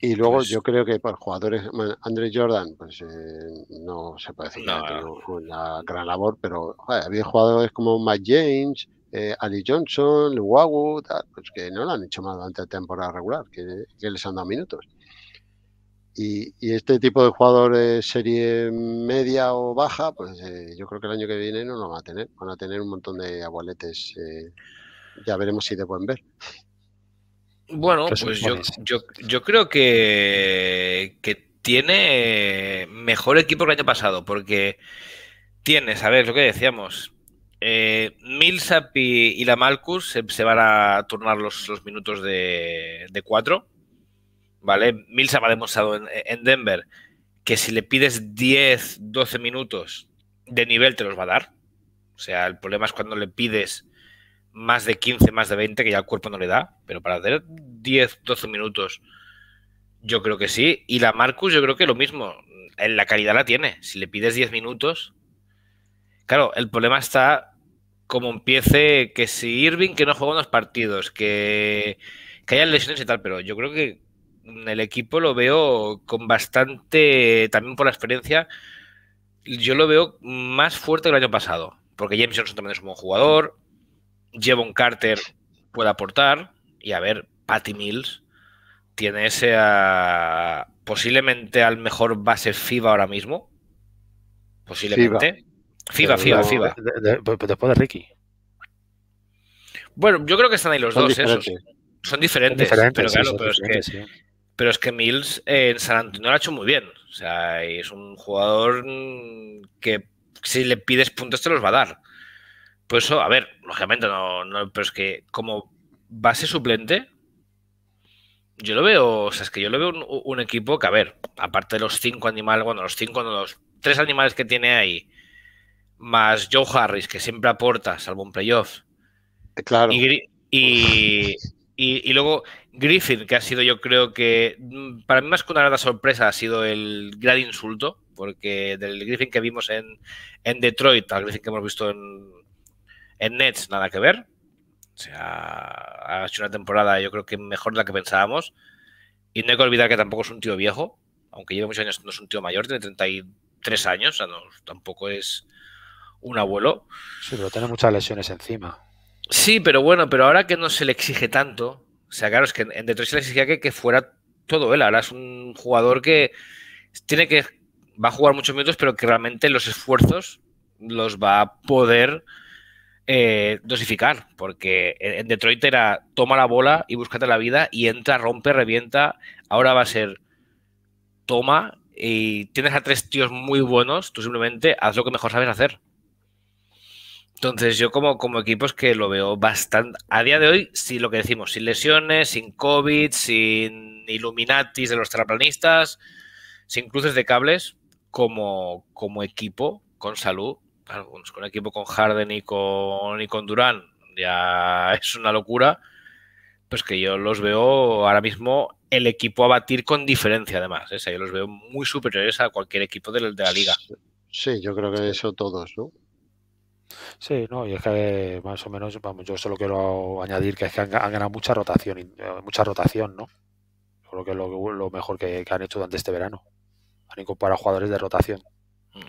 Y luego pues yo creo que para jugadores, André Jordan, pues eh, no se puede decir que no. una gran labor, pero había jugadores como Matt James, eh, Ali Johnson, Luwagu, pues que no lo han hecho mal durante la temporada regular, que les han dado minutos. Y, este tipo de jugadores serie media o baja, pues eh, yo creo que el año que viene no lo van a tener. Van a tener un montón de abueletes. Eh, ya veremos si te pueden ver. Bueno, pues, pues yo, yo, yo, creo que, que tiene mejor equipo que el año pasado, porque tiene, ¿sabes lo que decíamos, eh, Millsap y, Lamalcus la Malcus se, van a turnar los, los minutos de, de cuatro ¿vale? Mills ha demostrado en, Denver que si le pides 10, 12 minutos de nivel te los va a dar. O sea, el problema es cuando le pides más de 15, más de 20, que ya el cuerpo no le da, pero para hacer 10, 12 minutos, yo creo que sí. Y la Marcus, yo creo que lo mismo, en la calidad la tiene. Si le pides 10 minutos, claro, el problema está como empiece que si Irving que no juega unos partidos, que, que haya lesiones y tal, pero yo creo que el equipo lo veo con bastante, también por la experiencia, yo lo veo más fuerte que el año pasado, porque James Johnson también es un buen jugador, Jevon Carter puede aportar, y a ver, Patty Mills tiene ese ah, posiblemente al mejor base FIBA ahora mismo, posiblemente. FIBA, FIBA, FIBA. Después de Ricky. Bueno, yo creo que están ahí los dos, esos. Son diferentes, pero claro, pero es que pero es que Mills eh, en San Antonio lo ha hecho muy bien. O sea, es un jugador mm, que si le pides puntos te los va a dar. Por eso, a ver, lógicamente no, pero es que como base suplente, yo lo veo, o sea, es que yo lo veo un, equipo que, a ver, aparte de los cinco animales, bueno, los cinco, no, los tres animales que tiene ahí, más Joe Harris, que siempre aporta, salvo un playoff. Claro. y, y, y luego Griffin, que ha sido yo creo que mm, para mí más que una gran sorpresa ha sido el gran insulto, porque del Griffin que vimos en, en Detroit al Griffin que hemos visto en, en Nets, nada que ver. O sea, ha hecho una temporada yo creo que mejor de la que pensábamos. Y no hay que olvidar que tampoco es un tío viejo, aunque lleve muchos años, no es un tío mayor, tiene 33 años, o sea, tampoco es un abuelo. Sí, pero tiene muchas lesiones encima. Sí, pero bueno, pero ahora que no se le exige tanto, o sea, claro, es que en Detroit se le exigía que, fuera todo él. Ahora es un jugador que tiene que. va a jugar muchos minutos, pero que realmente los esfuerzos los va a poder eh, dosificar. Porque en Detroit era toma la bola y búscate la vida y entra, rompe, revienta. Ahora va a ser toma y tienes a tres tíos muy buenos, tú simplemente haz lo que mejor sabes hacer. Entonces, yo como, como equipo es que lo veo bastante. A día de hoy, si lo que decimos, sin lesiones, sin COVID, sin Illuminatis de los traplanistas, sin cruces de cables, como, como equipo con salud, algunos pues, con equipo con Harden y con, y con Durán, ya es una locura. Pues que yo los veo ahora mismo el equipo a batir con diferencia, además. ¿eh? yo los veo muy superiores a cualquier equipo de la liga. Sí, yo creo que eso todos, ¿no? Sí, no, y es que más o menos, vamos, yo solo quiero añadir que es que han, ganado mucha rotación, eh, mucha rotación, ¿no? que lo, mejor que, han hecho durante este verano. Han incorporado jugadores de rotación. Mm.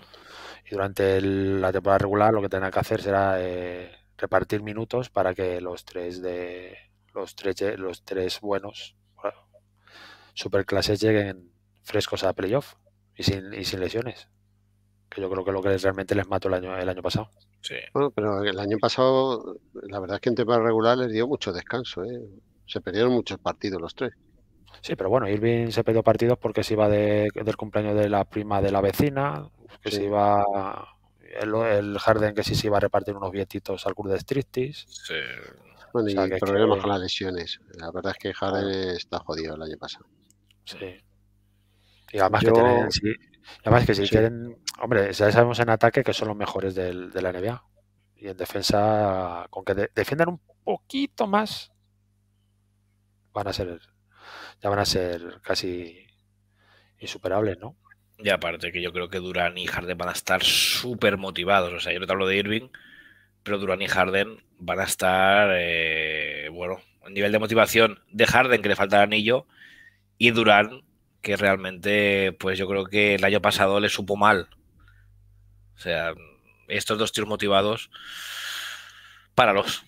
Y durante la temporada regular lo que tendrán que hacer será eh, repartir minutos para que los tres de los tres los tres buenos superclases lleguen frescos a playoff y sin, y sin lesiones yo creo que es lo que realmente les mató el año, el año pasado. Sí. Bueno, pero el año pasado, la verdad es que en temporada regular les dio mucho descanso. ¿eh? Se perdieron muchos partidos los tres. Sí, pero bueno, Irving se perdió partidos porque se iba del cumpleaños de la prima de la vecina, que se iba el, el, Harden que sí se iba a repartir unos billetitos al club de Strictis. Sí. Bueno, y con las lesiones. La verdad es que Harden está jodido el año pasado. Sí. Y además que tiene, Además que si quieren, hombre, ya sabemos en ataque que son los mejores del, de la NBA. Y en defensa, con que defiendan un poquito más, van a ser, ya van a ser casi insuperables, ¿no? Y aparte que yo creo que Durán y Harden van a estar súper motivados. O sea, yo no te hablo de Irving, pero Durán y Harden van a estar, eh, bueno, un nivel de motivación de Harden que le falta el anillo y Durán que realmente, pues yo creo que el año pasado le supo mal. O sea, estos dos tiros motivados, los.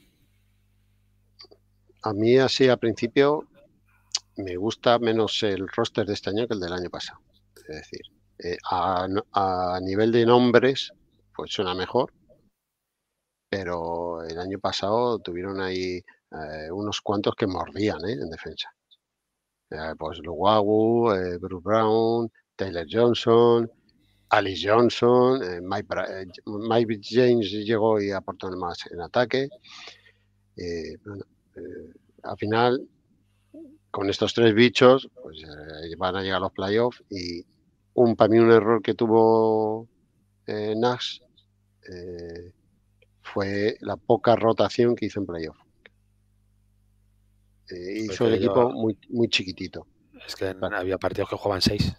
A mí así a principio me gusta menos el roster de este año que el del año pasado. Es decir, eh, a, nivel de nombres, pues suena mejor, pero el año pasado tuvieron ahí eh, unos cuantos que mordían eh, en defensa. Eh, pues Luwagu, eh, Bruce Brown, Taylor Johnson, Alice Johnson, eh, Mike, James llegó y aportó más en ataque. al final, con estos tres bichos, pues van a llegar los playoffs y un, para mí un error que tuvo Nash fue la poca rotación que hizo en playoffs eh, hizo equipo muy, muy chiquitito. Es que había partidos que jugaban seis.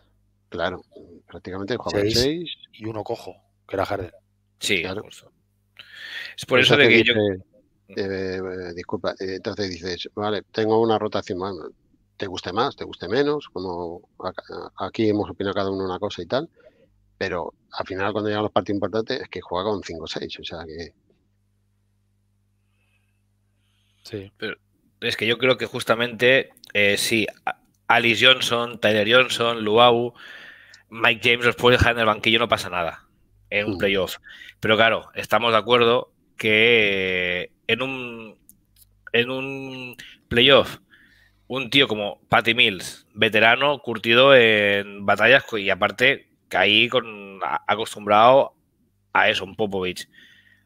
Claro, prácticamente jugaban seis, Y uno cojo, que era Harden. Sí, claro. es por eso, de que, yo. Eh, eh, disculpa, eh, entonces dices, vale, tengo una rotación Te guste más, te guste menos, como aquí hemos opinado cada uno una cosa y tal, pero al final cuando llegan los partidos importantes es que juega con 5 o 6, o sea que... Sí, pero es que yo creo que justamente eh, sí, Alice Johnson, Tyler Johnson, Luau, Mike James los puede dejar en el banquillo, no pasa nada en un mm. playoff. Pero claro, estamos de acuerdo que en un, en un playoff, un tío como Patty Mills, veterano, curtido en batallas y aparte caí con, acostumbrado a eso, un Popovich,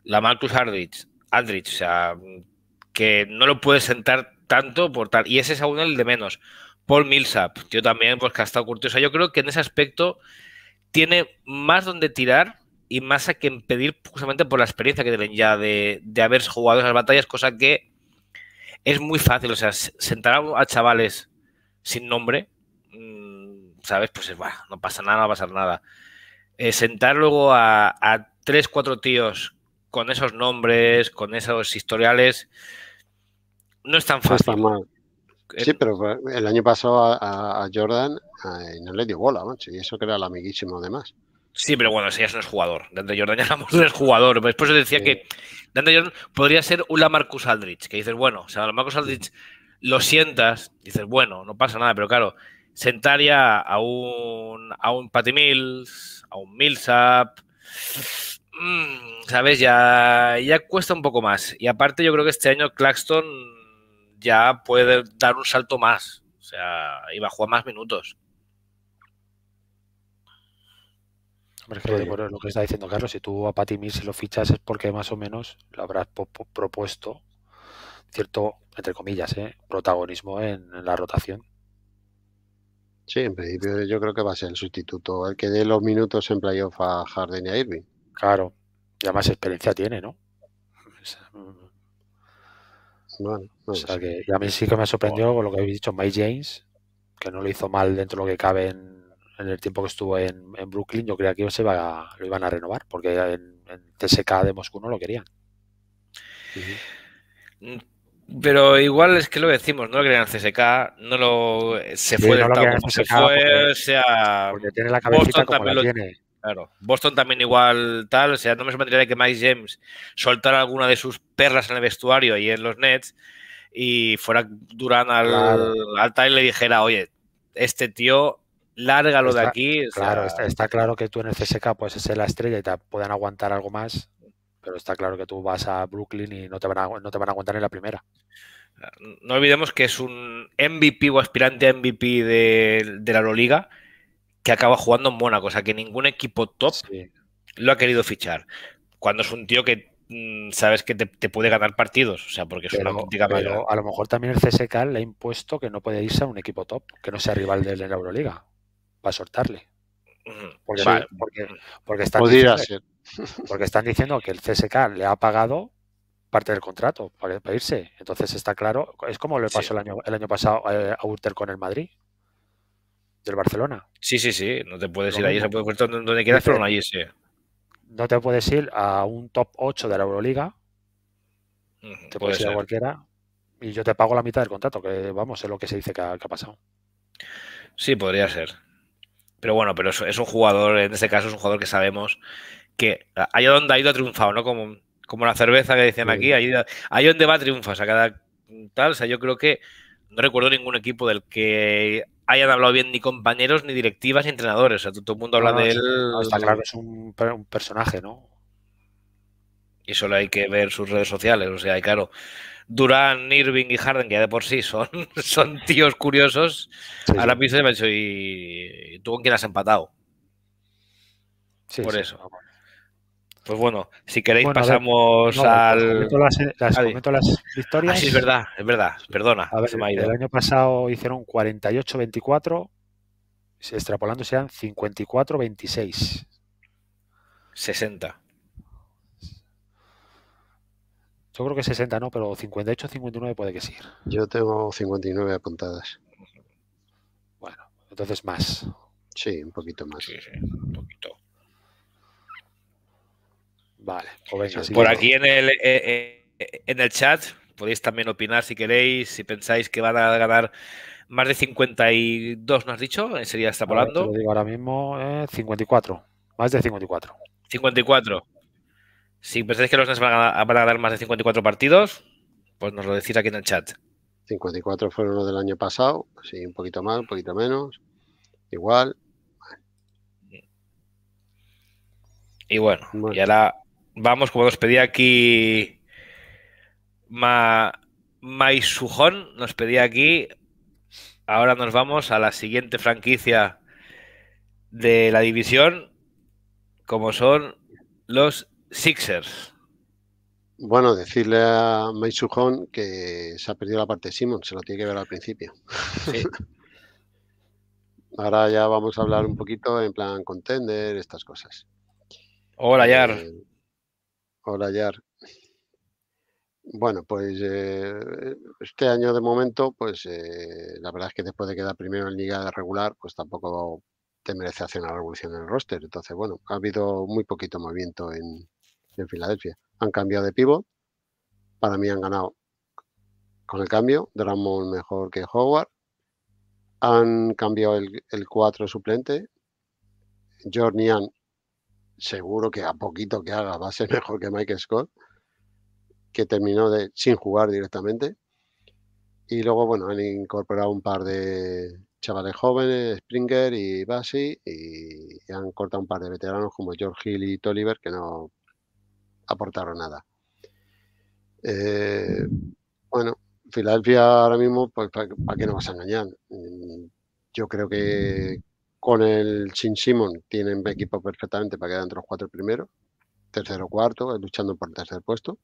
la Marcus Aldrich, o sea, que no lo puedes sentar tanto por tal. Y ese es aún el de menos. Paul Millsap, tío, también, pues que ha estado curioso. Yo creo que en ese aspecto tiene más donde tirar y más a quien pedir justamente por la experiencia que tienen ya de, de, haber jugado esas batallas, cosa que es muy fácil. O sea, sentar a, chavales sin nombre, mm, ¿sabes? Pues es, bueno, no pasa nada, no va a pasar nada. Eh, sentar luego a, a tres, cuatro tíos con esos nombres, con esos historiales, no es tan fácil. Sí, pero el año pasado a, Jordan eh, no le dio bola, macho, y eso que era el amiguísimo además. Sí, pero bueno, ese ya no es jugador. Dante Jordan ya no es jugador. Después pues se decía que Dante Jordan podría ser un Lamarcus Aldrich, que dices, bueno, o sea, Lamarcus Aldrich lo sientas, dices, bueno, no pasa nada, pero claro, ...sentaría a un, a un Patty Mills, a un Millsap, Mm, ¿sabes? Ya, ya cuesta un poco más. Y aparte yo creo que este año Claxton ya puede dar un salto más. O sea, iba a jugar más minutos. lo que está diciendo Carlos, si tú a Patimir se lo fichas es porque más o menos lo habrás propuesto cierto, entre comillas, ¿eh? protagonismo en, la rotación. Sí, en principio yo creo que va a ser el sustituto, el que dé los minutos en playoff a Harden y a Irving. Claro, ya más experiencia tiene, ¿no? o sea a mí sí que me sorprendió con lo que habéis dicho Mike James, que no lo hizo mal dentro de lo que cabe en, el tiempo que estuvo en, Brooklyn. Yo creía que se lo iban a renovar, porque en, en, TSK de Moscú no lo querían. Pero igual es que lo decimos, no lo querían en CSK, no lo se fue no lo se fue, porque, tiene la cabecita también, lo, tiene. Claro. Boston también igual tal. O sea, no me sorprendería que Mike James soltara alguna de sus perras en el vestuario y en los Nets y fuera Durán al, time y le dijera, oye, este tío, lárgalo de aquí. claro, está, claro que tú en el CSK puedes ser la estrella y te pueden aguantar algo más, pero está claro que tú vas a Brooklyn y no te van a, no te van a aguantar en la primera. No olvidemos que es un MVP o aspirante a MVP de, de la Euroliga que acaba jugando en Mónaco. O sea, que ningún equipo top lo ha querido fichar. Cuando es un tío que mm, sabes que te, puede ganar partidos. O sea, porque es una pero A lo mejor también el CSK le ha impuesto que no puede irse a un equipo top, que no sea rival de la Euroliga, para soltarle. Porque, porque, están diciendo, que el CSK le ha pagado parte del contrato para, irse. Entonces está claro, es como le pasó el, año, el año pasado eh, a Urter con el Madrid. ¿Del Barcelona? Sí, sí, sí. No te puedes ir allí. Se puede donde quieras, pero no allí, sí. No te puedes ir a un top 8 de la Euroliga. te puedes ir a cualquiera. Y yo te pago la mitad del contrato, que vamos, es lo que se dice que ha, pasado. Sí, podría ser. Pero bueno, pero es, un jugador, en este caso es un jugador que sabemos que allá donde ha ido ha triunfado, ¿no? Como, como la cerveza que decían aquí, hay donde va triunfa. O sea, cada tal, o sea, yo creo que no recuerdo ningún equipo del que hayan hablado bien ni compañeros, ni directivas, ni entrenadores. O sea, todo el mundo habla de él. está claro, es un, personaje, ¿no? Y solo hay que ver sus redes sociales. O sea, hay claro, Durán, Irving y Harden, que ya de por sí son, son tíos curiosos, a ahora mismo de me dicho, ¿y tú con quién has empatado? Sí, por eso. Pues bueno, si queréis pasamos ver, al. Las, las, las, victorias. Ah, sí, es verdad, es verdad, perdona. A ver, se me ha ido. El año pasado hicieron 48-24, extrapolando sean 54-26. 60. Yo creo que 60 no, pero 58 59 puede que sí. Yo tengo 59 apuntadas. Bueno, entonces más. Sí, un poquito más. Sí, sí, un poquito. Vale. Por aquí en el, eh, eh, en el chat podéis también opinar si queréis, si pensáis que van a ganar más de 52, ¿no has dicho? Eh, sería serio está volando. ahora mismo, 54. Más de 54. 54. Si pensáis que los Nets van a, dar ganar más de 54 partidos, pues nos lo decís aquí en el chat. 54 fueron los del año pasado, sí, un poquito más, un poquito menos, igual. Y bueno, bueno. y ahora vamos, como nos pedía aquí Ma, Maisujón, nos pedía aquí. Ahora nos vamos a la siguiente franquicia de la división, como son los Sixers. Bueno, decirle a Maisujón que se ha perdido la parte de Simon, se lo tiene que ver al principio. Sí. Ahora ya vamos a hablar un poquito en plan contender, estas cosas. Hola, Yar. Eh, Hola, Yar. Bueno, pues eh, este año de momento, pues eh, la verdad es que después de quedar primero en liga regular, pues tampoco te merece hacer una revolución en el roster. Entonces, bueno, ha habido muy poquito movimiento en, Filadelfia. Han cambiado de pivot. Para mí han ganado con el cambio. Dramon mejor que Howard. Han cambiado el, el 4 suplente. Jornian seguro que a poquito que haga va a ser mejor que Mike Scott, que terminó de, sin jugar directamente. Y luego, bueno, han incorporado un par de chavales jóvenes, Springer y Bassi, y, han cortado un par de veteranos como George Hill y Tolliver, que no aportaron nada. Eh, bueno, Filadelfia ahora mismo, pues para, para qué nos vas a engañar. Mm, yo creo que, con el sin Simon tienen equipo perfectamente para quedar entre los cuatro primeros, tercero cuarto, eh, luchando por el tercer puesto,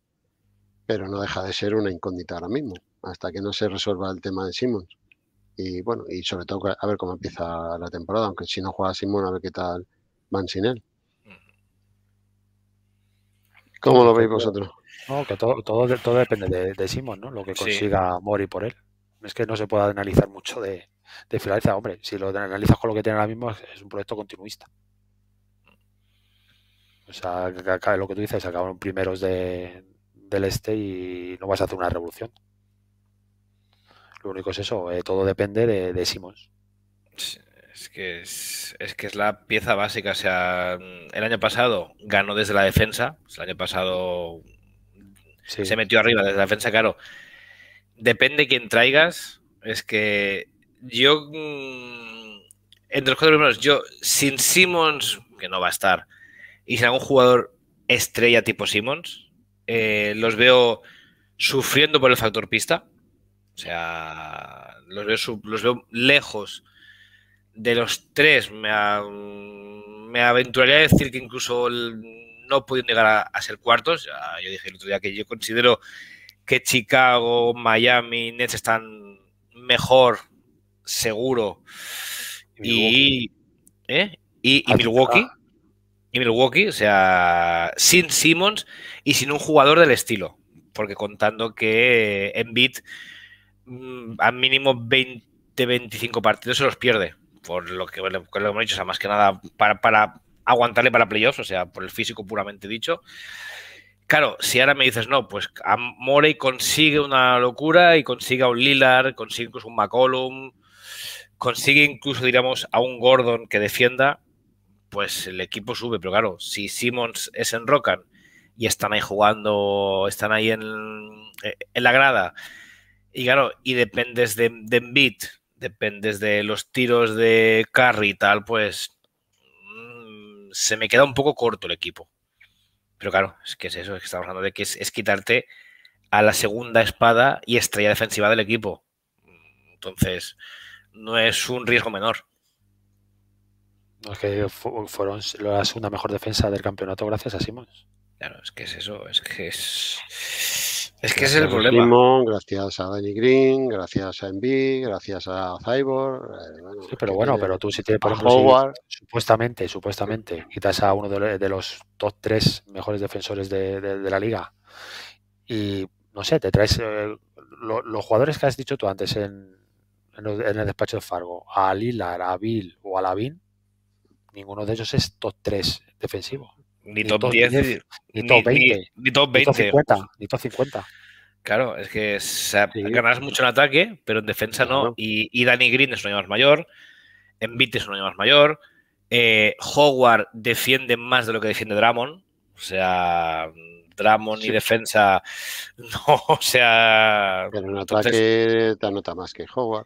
pero no deja de ser una incógnita ahora mismo, hasta que no se resuelva el tema de Simón. Y bueno, y sobre todo a ver cómo empieza la temporada, aunque si no juega Simón, a ver qué tal van sin él. ¿Cómo lo veis pues, vosotros? No, que todo, todo, depende de, Simón, ¿no? Lo que consiga Mori por él. Es que no se puede analizar mucho de, de finaliza hombre, si lo analizas con lo que tiene ahora mismo, es un proyecto continuista. O sea, lo que tú dices, acabaron primeros de, del este y no vas a hacer una revolución. Lo único es eso, eh, todo depende de, de Simons. Es que es, que es la pieza básica. O sea, el año pasado ganó desde la defensa. El año pasado se metió arriba desde la defensa, claro. Depende quién traigas. Es que yo, mm, entre los cuatro primeros, yo, sin Simmons, que no va a estar, y sin algún jugador estrella tipo Simmons, eh, los veo sufriendo por el factor pista. O sea, los veo, los veo lejos de los tres. Me, mm, me aventuraría a decir que incluso no pueden llegar a, ser cuartos. yo dije el otro día que yo considero que Chicago, Miami, Nets están mejor seguro. Y, Milwaukee. ¿eh? Ah, ah. Y Milwaukee, o sea, sin Simmons y sin un jugador del estilo. Porque contando que en bit mm, a mínimo 20-25 partidos se los pierde. Por lo que, lo hemos dicho, o sea, más que nada para, aguantarle para playoffs, o sea, por el físico puramente dicho. Claro, si ahora me dices, no, pues a Morey consigue una locura y consigue un Lillard, consigue un McCollum, consigue incluso, diríamos, a un Gordon que defienda, pues el equipo sube. Pero claro, si Simmons es en Rocan y están ahí jugando, están ahí en, eh, en la grada, y claro, y dependes de, de dependes de los tiros de Curry y tal, pues mm, se me queda un poco corto el equipo. Pero claro, es que es eso, que estamos hablando de que es quitarte a la segunda espada y estrella defensiva del equipo. Entonces, no es un riesgo menor. No, es que fueron la segunda mejor defensa del campeonato gracias a Simons. Claro, es que es eso, es que es. Es que es el problema. Simons, gracias a Danny Green, gracias a Envy, gracias a Cyborg. Eh, sí, pues pero bueno, pero tú si tienes, por ejemplo, supuestamente, supuestamente, quitas a uno de, los top tres mejores defensores de, la liga y, no sé, te traes eh, los jugadores que has dicho tú antes en, en el despacho de Fargo, a Lilar, a Bill o a Lavin, ninguno de ellos es top 3 defensivo. Ni, top, 10, ni, top 20, ni, top ni 50, ni top Claro, es que ganarás ganas mucho en ataque, pero en defensa no. Y, Danny Green es un año más mayor, Envite es un año más mayor, eh, Howard defiende más de lo que defiende Dramon, o sea, Dramon y defensa, no, o sea... Pero en ataque te anota más que Howard.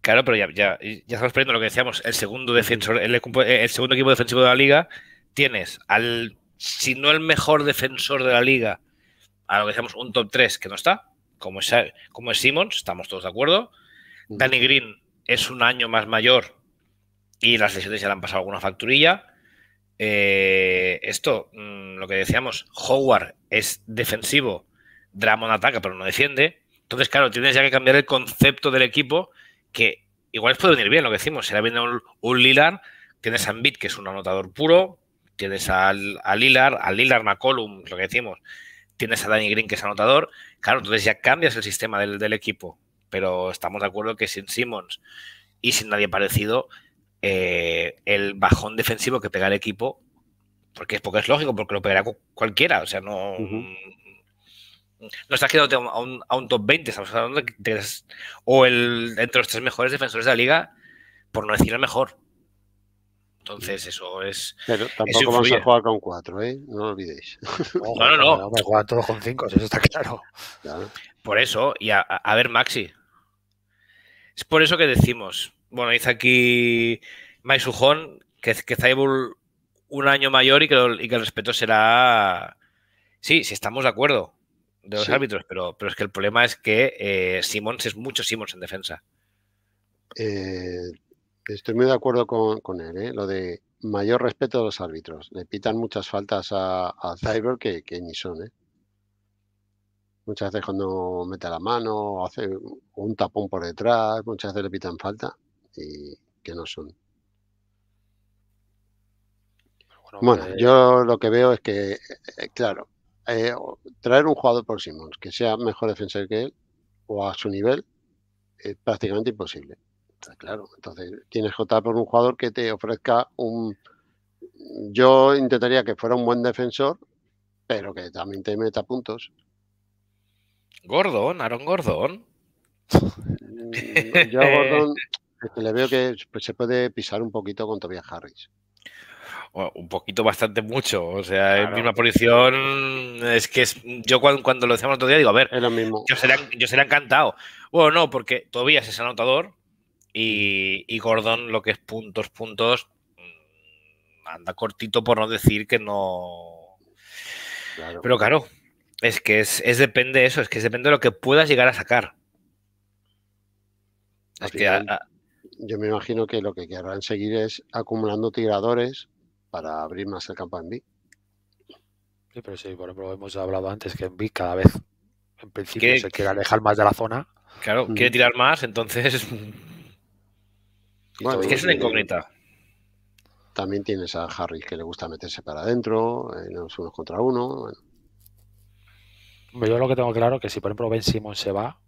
Claro, pero ya, estamos perdiendo lo que decíamos, el segundo defensor, eh, el, segundo equipo defensivo de la liga, tienes al, si no el mejor defensor de la liga, a lo que decíamos un top 3 que no está, como es, como es Simmons, estamos todos de acuerdo. Danny Green es un año más mayor y las lesiones ya le han pasado alguna facturilla. Eh, esto, mm, lo que decíamos, Howard es defensivo, Dramon ataca pero no defiende. Entonces, claro, tienes ya que cambiar el concepto del equipo que igual puede venir bien lo que decimos. Será bien un, un Lilar, tienes a Ambit, que es un anotador puro, tienes al, a Lilar, a Lilar McCollum, lo que decimos, tienes a Danny Green, que es anotador. Claro, entonces ya cambias el sistema del, equipo, pero estamos de acuerdo que sin Simmons y sin nadie parecido, eh, el bajón defensivo que pega el equipo, porque, porque es lógico, porque lo pegará cualquiera, o sea, no, no estás quedando a un, a un top 20, estamos hablando de, o el, entre los tres mejores defensores de la liga, por no decir el mejor. Entonces, eso es. tampoco vamos a jugar con 4, ¿eh? No lo olvidéis. no, no, no. Vamos a jugar todos con cinco eso está claro. Por eso, y a, ver, Maxi. Es por eso que decimos. Bueno, dice aquí Mai que, que Zaibul un año mayor y que, y que el respeto será. Sí, si sí, estamos de acuerdo de los árbitros, pero, pero es que el problema es que eh, Simons es mucho Simons en defensa. Eh, estoy muy de acuerdo con, él, ¿eh? lo de mayor respeto a los árbitros. Le pitan muchas faltas a, a Cyber que, ni son. Muchas veces cuando mete la mano, hace un tapón por detrás, muchas veces le pitan falta y que no son. bueno yo lo que veo es que, claro, eh, traer un jugador por Simmons que sea mejor defensor que él o a su nivel es prácticamente imposible. claro. Entonces tienes que optar por un jugador que te ofrezca un. Yo intentaría que fuera un buen defensor, pero que también te meta puntos. Gordon, Aaron Gordon. Mm, yo a Gordon le veo que se puede pisar un poquito con Tobias Harris un poquito, bastante mucho. O sea, en misma posición. Es que yo cuando, lo decíamos el otro día, digo, a ver, Yo, sería encantado. Bueno, no, porque todavía es anotador y, y Gordon, lo que es puntos, puntos, mm, anda cortito por no decir que no. Pero claro, es que es, depende de eso, es que depende de lo que puedas llegar a sacar. Es que Yo me imagino que lo que querrán seguir es acumulando tiradores para abrir más el campo en B. Sí, pero sí, por ejemplo, hemos hablado antes que en B cada vez, en principio, se quiere alejar más de la zona. Claro, quiere tirar más, entonces. es que es una incógnita. También tienes a Harry que le gusta meterse para adentro, en eh, los unos contra uno. Yo lo que tengo claro es que si, por ejemplo, Ben Simon se va,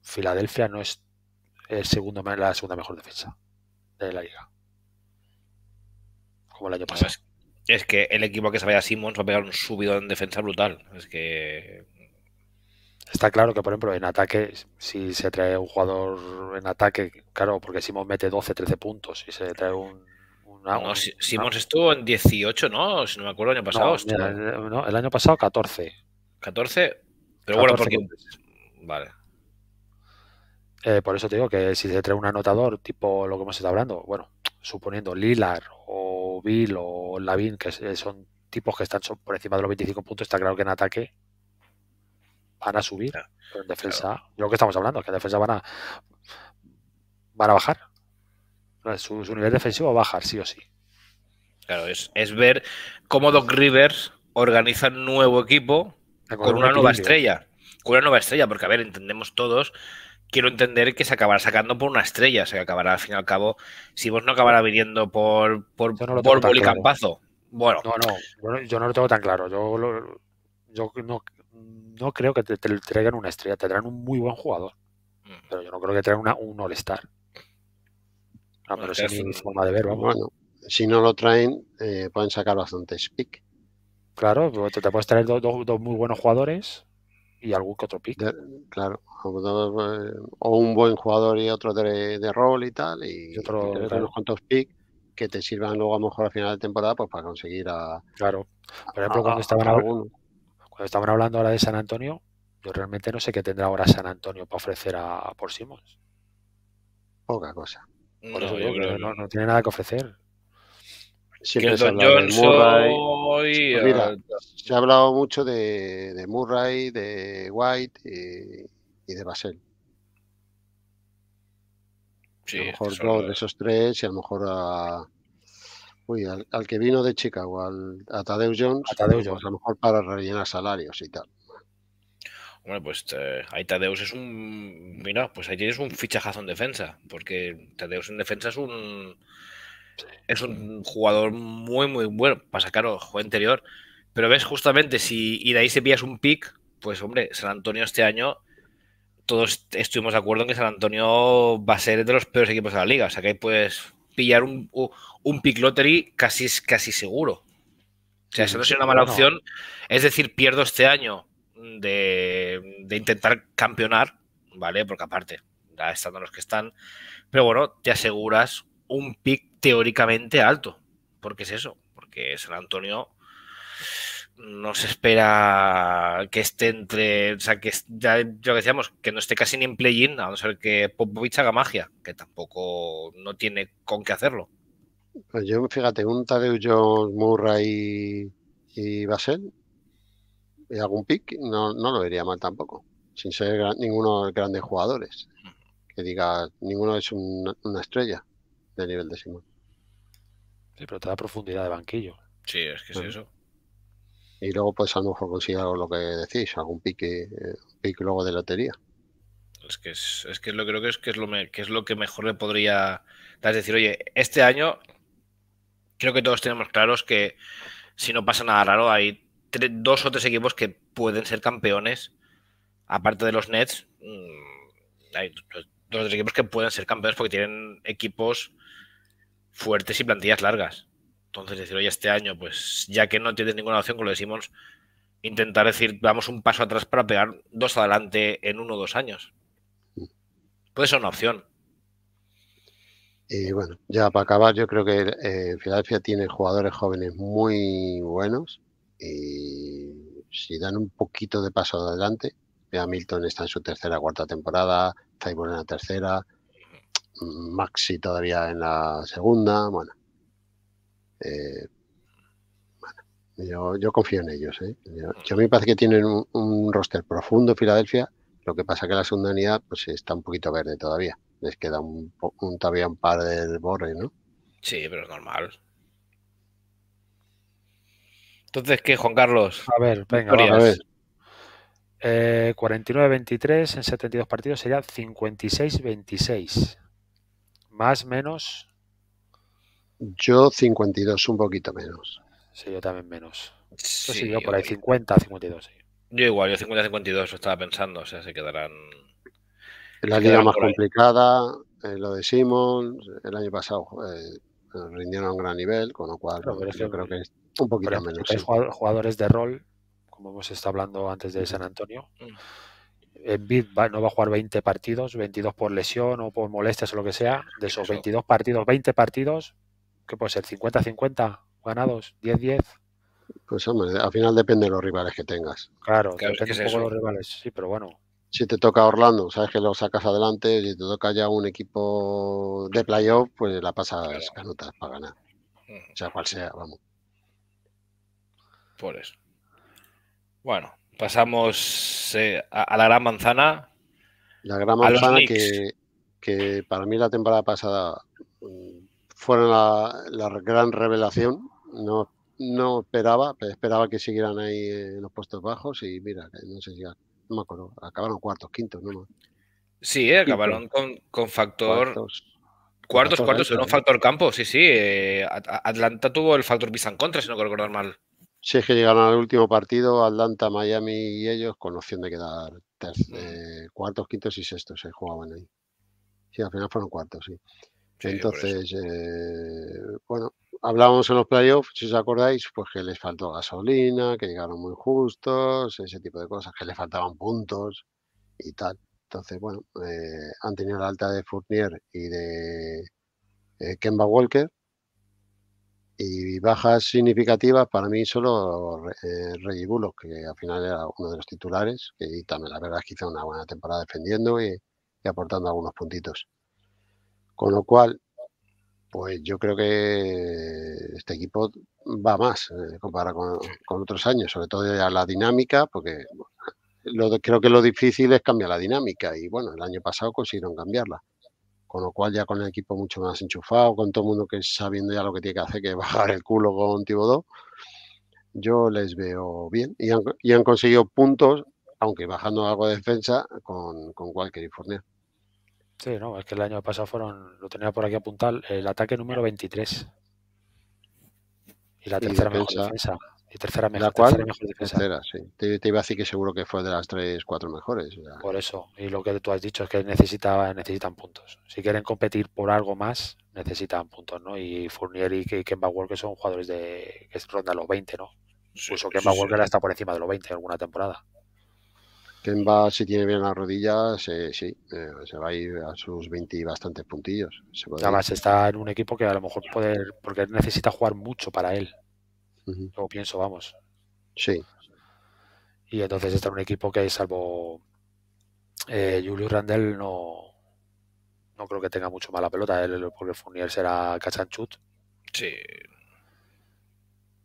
Filadelfia no es el segundo, la segunda mejor defensa de la liga como el año pasado. Es, que el equipo que se vaya a va a pegar un subido en defensa brutal. Es que. Está claro que, por ejemplo, en ataque, si se trae un jugador en ataque, claro, porque Simmons mete 12, 13 puntos y se trae un no, Simons estuvo en 18, ¿no? Si no me acuerdo, el año pasado. el año pasado 14. 14, pero bueno, porque. Vale. Eh, por eso te digo que si se trae un anotador, tipo lo que hemos estado hablando, bueno, suponiendo Lilar o Bill o Lavin, que son tipos que están por encima de los 25 puntos, está claro que en ataque van a subir, en defensa, lo que estamos hablando, que en defensa van a van a bajar. Eh, su, nivel defensivo va a bajar, sí o sí. Claro, es, ver cómo Doc Rivers organiza un nuevo equipo con, una nueva estrella. Con una nueva estrella, porque a ver, entendemos todos quiero entender que se acabará sacando por una estrella, o se acabará al fin y al cabo, si vos no acabará viniendo por, por, Bueno. yo no lo tengo tan claro. Yo, no, creo que te, traigan una estrella, te traen un muy buen jugador. Mm. Pero yo no creo que traigan una, un All-Star. Ah, no, pero sí mi forma de ver, Bueno, si no lo traen, eh, pueden sacar bastante speak. Claro, pues, te, te puedes traer dos muy buenos jugadores y algún que otro pick. claro, eh, o un buen jugador y otro de, de rol y tal, y, otro, unos cuantos pick que te sirvan luego a lo mejor a final de temporada pues para conseguir a... Claro, por ejemplo, cuando, estaban hablando, cuando estaban hablando ahora de San Antonio, yo realmente no sé qué tendrá ahora San Antonio para ofrecer a, por Simons Poca cosa. yo creo que no tiene nada que ofrecer se Murray. Pues eh, se ha hablado mucho de, de Murray, de White eh, y, de Basel. a lo este mejor de esos tres y a lo mejor al, que vino de Chicago, a Tadeu pues Jones, a, lo mejor para rellenar salarios y tal. Bueno, pues eh, ahí es un. Mira, pues ahí tienes un fichajazo en defensa, porque Tadeus en defensa es un es un jugador muy, muy bueno. sacar el juego anterior Pero ves, justamente, si y de ahí se pillas un pick, pues hombre, San Antonio este año, todos estuvimos de acuerdo en que San Antonio va a ser de los peores equipos de la liga. O sea que ahí puedes pillar un, un pick lottery casi, casi seguro. O sea, eso no es una mala opción. Es decir, pierdo este año de, de intentar campeonar, ¿vale? Porque aparte, ya estando los que están. Pero bueno, te aseguras un pick teóricamente alto. Porque es eso, porque San Antonio no se espera que esté entre, o sea, que ya lo decíamos, que no esté casi ni en play-in, a no ser que Popovich haga magia, que tampoco no tiene con qué hacerlo. Pues yo, fíjate, un Tadeu Jones, Murray y, Basel, y algún pick, no, lo vería mal tampoco, sin ser ninguno de los grandes jugadores. Mm. Que diga, ninguno es una estrella de nivel de Sí, pero te da profundidad de banquillo. Sí, es que es eso. Y luego, pues a lo mejor algo lo que decís, algún pique, eh, pique luego de lotería. Es que es, es que lo creo que es que es lo que es lo que mejor le podría dar. Es decir, oye, este año creo que todos tenemos claros que si no pasa nada raro, hay dos o tres equipos que pueden ser campeones. Aparte de los Nets, mm, hay dos o tres equipos que pueden ser campeones porque tienen equipos fuertes y plantillas largas. Entonces, decir, oye, este año, pues ya que no tienes ninguna opción con lo de intentar decir, vamos un paso atrás para pegar dos adelante en uno o dos años. Puede ser una opción. Y bueno, ya para acabar, yo creo que eh, Filadelfia tiene jugadores jóvenes muy buenos y si dan un poquito de paso adelante, vea Milton está en su tercera cuarta temporada, Taibor en la tercera, Maxi todavía en la segunda. Bueno, eh, yo, confío en ellos. ¿eh? Yo, me parece que tienen un, roster profundo Filadelfia. Lo que pasa que la segunda unidad pues, está un poquito verde todavía. Les queda un, todavía un par del borre, ¿no? Sí, pero es normal. Entonces, ¿qué, Juan Carlos? A ver, venga, a ver. 49-23 eh, en 72 partidos sería 56-26. ¿Más, menos? Yo 52, un poquito menos. Sí, yo también menos. Yo sí, yo por ahí 50, 52, Yo igual, yo 50, 52 estaba pensando, o sea, se quedarán... La liga más complicada, eh, lo de Simon, el año pasado eh, rindieron a un gran nivel, con lo cual creo que es un poquito menos. Hay jugadores de rol, como hemos estado hablando antes de San Antonio. Mm. En eh, va, no va a jugar 20 partidos, 22 por lesión o por molestias o lo que sea. De esos 22 partidos, 20 partidos, que puede ser 50-50 ganados, 10-10. Pues hombre, al final depende de los rivales que tengas. Claro, depende un poco de los rivales, sí, pero bueno. Si te toca Orlando, sabes que lo sacas adelante, si te toca ya un equipo de playoff, pues la pasas claro. para ganar. O mm. sea, cual sea, vamos. Por eso. Bueno, pasamos eh, a, la gran manzana. La gran manzana que, para mí la temporada pasada mm, fueron la, gran revelación. No, no esperaba, esperaba que siguieran ahí en los puestos bajos y mira, no sé si no me acuerdo, acabaron cuartos, quintos, no Sí, acabaron con, factor. Cuartos. Cuartos, cuartos, un ¿eh? factor campo, sí, sí. Eh, Atlanta tuvo el factor vista en contra, si no acuerdo mal. Si que llegaron al último partido, Atlanta, Miami y ellos, con opción de quedar eh, cuartos, quintos y sextos, se eh, jugaban ahí. Sí, al final fueron cuartos, sí. Entonces, eh, bueno, hablábamos en los playoffs, si os acordáis, pues que les faltó gasolina, que llegaron muy justos, ese tipo de cosas, que les faltaban puntos y tal. Entonces, bueno, han tenido la alta de Fournier y de Kemba Walker, y bajas significativas para mí solo eh, que al final era uno de los titulares, que, y también la verdad es que hizo una buena temporada defendiendo y, aportando algunos puntitos. Con lo cual, pues yo creo que este equipo va más eh, comparado con, otros años, sobre todo ya la dinámica, porque lo, creo que lo difícil es cambiar la dinámica y bueno, el año pasado consiguieron cambiarla con lo cual ya con el equipo mucho más enchufado, con todo el mundo que sabiendo ya lo que tiene que hacer, que bajar el culo con Tibodó, yo les veo bien y han, conseguido puntos, aunque bajando algo de defensa, con, con Walker y Sí, no, es que el año pasado fueron, lo tenía por aquí apuntar, el ataque número 23. Y la tercera mejor defensa. Y tercera mejor, la sí. te, iba a decir que seguro que fue de las tres, cuatro mejores. Por eso, y lo que tú has dicho es que necesitan puntos. Si quieren competir por algo más, necesitan puntos, ¿no? Y Fournier y, Kemba Walker son jugadores de que rondan los 20, ¿no? Incluso Kemba Walker está por encima de los 20 en alguna temporada. Kemba, si tiene bien las rodillas, sí, eh, se va a ir a sus 20 y bastantes puntillos. Además, está en un equipo que a lo mejor puede, porque necesita jugar mucho para él. Uh pienso, vamos. Sí. Y entonces está un equipo que, salvo julio eh, Julius no, no creo que tenga mucho mala pelota, él, porque Fournier será cachanchut. Sí.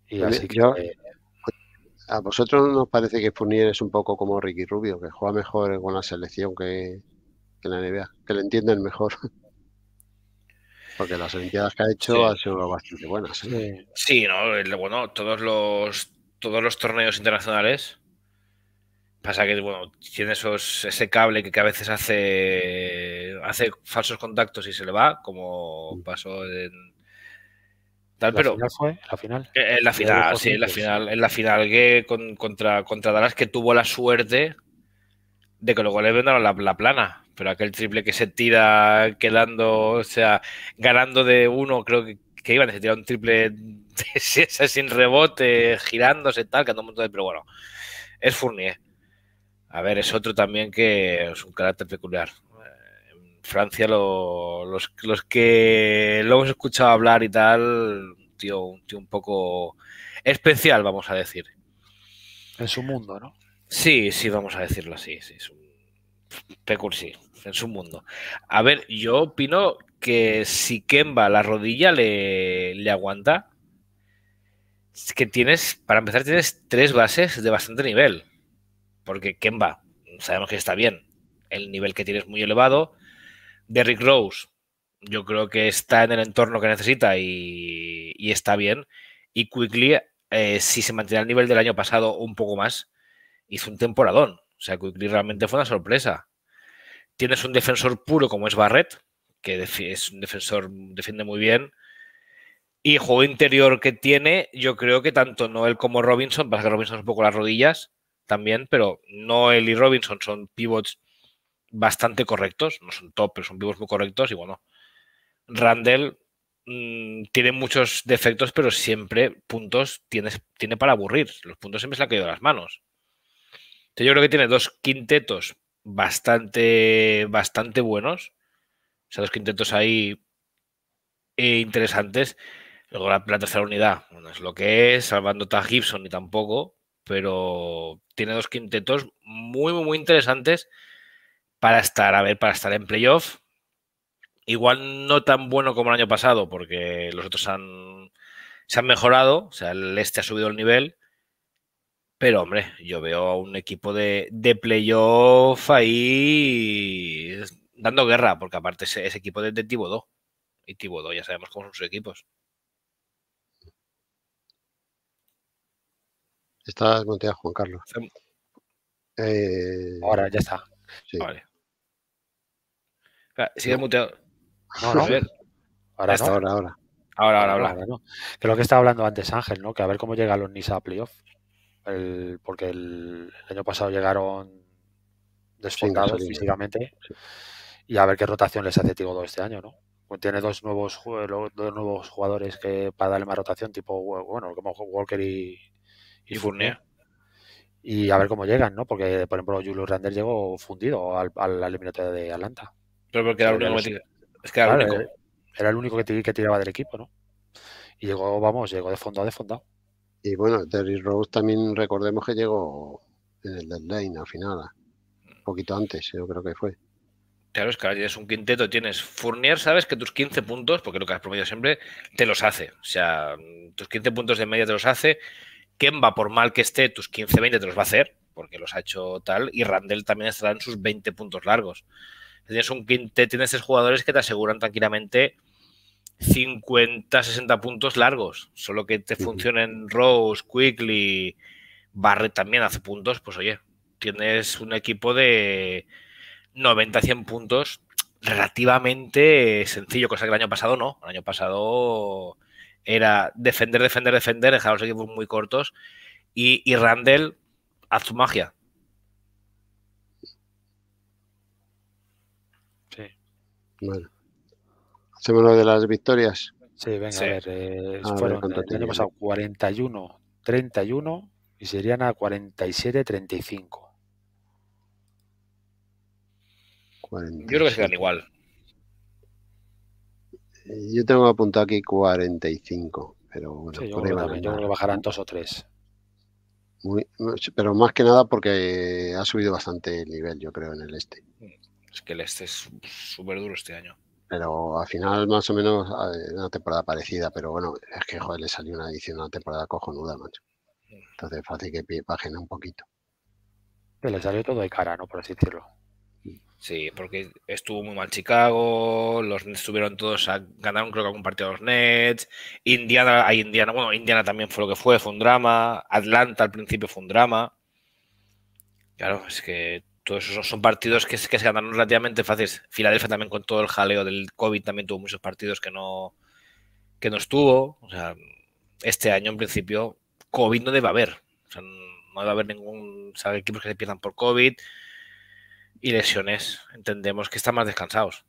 Y así que. Eh, a vosotros nos parece que Fournier es un poco como Ricky Rubio, que juega mejor con la selección que, que la NBA, que le entienden mejor. Porque las Olimpiadas que ha hecho han sido bastante buenas. ¿eh? Sí, no, bueno, todos los todos los torneos internacionales. Pasa que bueno, tiene esos, ese cable que, a veces hace hace falsos contactos y se le va, como mm. pasó en tal, pero la final. Eh, en la final, sí, en la final, en la final que contra contra Dallas que tuvo la suerte de que luego le vendaron la, plana. Pero aquel triple que se tira quedando, o sea, ganando de uno, creo que, que iban, se tira un triple sin rebote, girándose tal, que un montón de. Pero bueno, es Fournier. A ver, es otro también que es un carácter peculiar. En Francia, los, que lo hemos escuchado hablar y tal, tío, un tío un poco especial, vamos a decir. En su mundo, ¿no? Sí, sí, vamos a decirlo así. es un precursor en su mundo. A ver, yo opino que si Kemba la rodilla le, aguanta, es que tienes, para empezar, tienes tres bases de bastante nivel. Porque Kemba, sabemos que está bien. El nivel que tiene es muy elevado. Derrick Rose, yo creo que está en el entorno que necesita y, está bien. Y Quickly, eh, si se mantiene al nivel del año pasado un poco más, hizo un temporadón. O sea, que realmente fue una sorpresa. Tienes un defensor puro como es Barrett, que es un defensor, defiende muy bien. Y juego interior que tiene, yo creo que tanto Noel como Robinson, pasa que Robinson es un poco las rodillas también, pero Noel y Robinson son pivots bastante correctos, no son top, pero son pivots muy correctos. Y bueno, Randall mm, tiene muchos defectos, pero siempre puntos tienes, tiene para aburrir. Los puntos siempre se le han caído las manos. Yo creo que tiene dos quintetos bastante, bastante buenos. O sea, dos quintetos ahí eh, interesantes. Luego la, tercera unidad, no es lo que es, salvando a Gibson ni tampoco, pero tiene dos quintetos muy, muy, muy interesantes para estar, a ver, para estar en playoff. Igual no tan bueno como el año pasado, porque los otros se han mejorado, o sea, el este ha subido el nivel, pero hombre, yo veo a un equipo de, de playoff ahí dando guerra, porque aparte ese, equipo de, Tibodó. Y Tibodó ya sabemos cómo son sus equipos. Estás muteado, Juan Carlos. Eh, ahora ya está. Sí. Vale. Sigue muteado. Ahora, ahora, ahora, ahora. Creo que estaba hablando antes Ángel, ¿no? Que a ver cómo llega los Nisa a playoff porque el, año pasado llegaron desfondados físicamente, y a ver qué rotación les hace Tigo este año, ¿no? Pues tiene dos nuevos, eh, dos nuevos jugadores que para darle más rotación, tipo, bueno, como Walker y, y, y a ver cómo llegan, ¿no? Porque, por ejemplo, Julius Rander llegó fundido al, al, eliminatoria de Atlanta. Pero porque era el único que, era, único. que tiraba del equipo, ¿no? Y llegó, vamos, llegó de fondo a de fondo. Y bueno, Terry Rose también recordemos que llegó en el deadline al final, un poquito antes, yo creo que fue. Claro, es que ahora tienes un quinteto, tienes Fournier, sabes que tus 15 puntos, porque lo que has prometido siempre, te los hace. O sea, tus 15 puntos de media te los hace. va por mal que esté, tus 15-20 te los va a hacer, porque los ha hecho tal. Y Randell también estará en sus 20 puntos largos. Tienes un quinteto, tienes tres jugadores que te aseguran tranquilamente 50, 60 puntos largos. Solo que te funcionen Rose, Quickly, Barret también hace puntos, pues oye, tienes un equipo de 90, 100 puntos relativamente sencillo, cosa que el año pasado no. El año pasado era defender, defender, defender, dejar los equipos muy cortos y, y Randall haz su magia. Sí. Bueno. Seguro de las victorias. Sí, venga, a ver. Eh, eh, tenemos a 41, 31 y serían a 47, 35. Yo creo que serán igual. Eh, yo tengo apuntado aquí 45, pero bueno, sí, yo, creo que bajarán dos o tres. pero más que nada porque ha subido bastante el nivel, yo creo, en el este. Es que el este es súper duro este año. Pero al final, más o menos, eh, una temporada parecida. Pero bueno, es que, joder, le salió una edición, una temporada cojonuda, macho. Entonces, fácil que página un poquito. Pero le salió todo de cara, ¿no? Por así decirlo. Sí, porque estuvo muy mal Chicago, los Nets estuvieron todos, a, ganaron creo que algún partido a los Nets, Indiana, hay Indiana, bueno, Indiana también fue lo que fue, fue un drama, Atlanta al principio fue un drama. Claro, es que todos esos son partidos que, se ganaron relativamente fáciles. Filadelfia también con todo el jaleo del COVID también tuvo muchos partidos que no, que no estuvo. O sea, este año en principio COVID no debe haber. O sea, no debe haber ningún equipos que se pierdan por COVID y lesiones. Entendemos que están más descansados.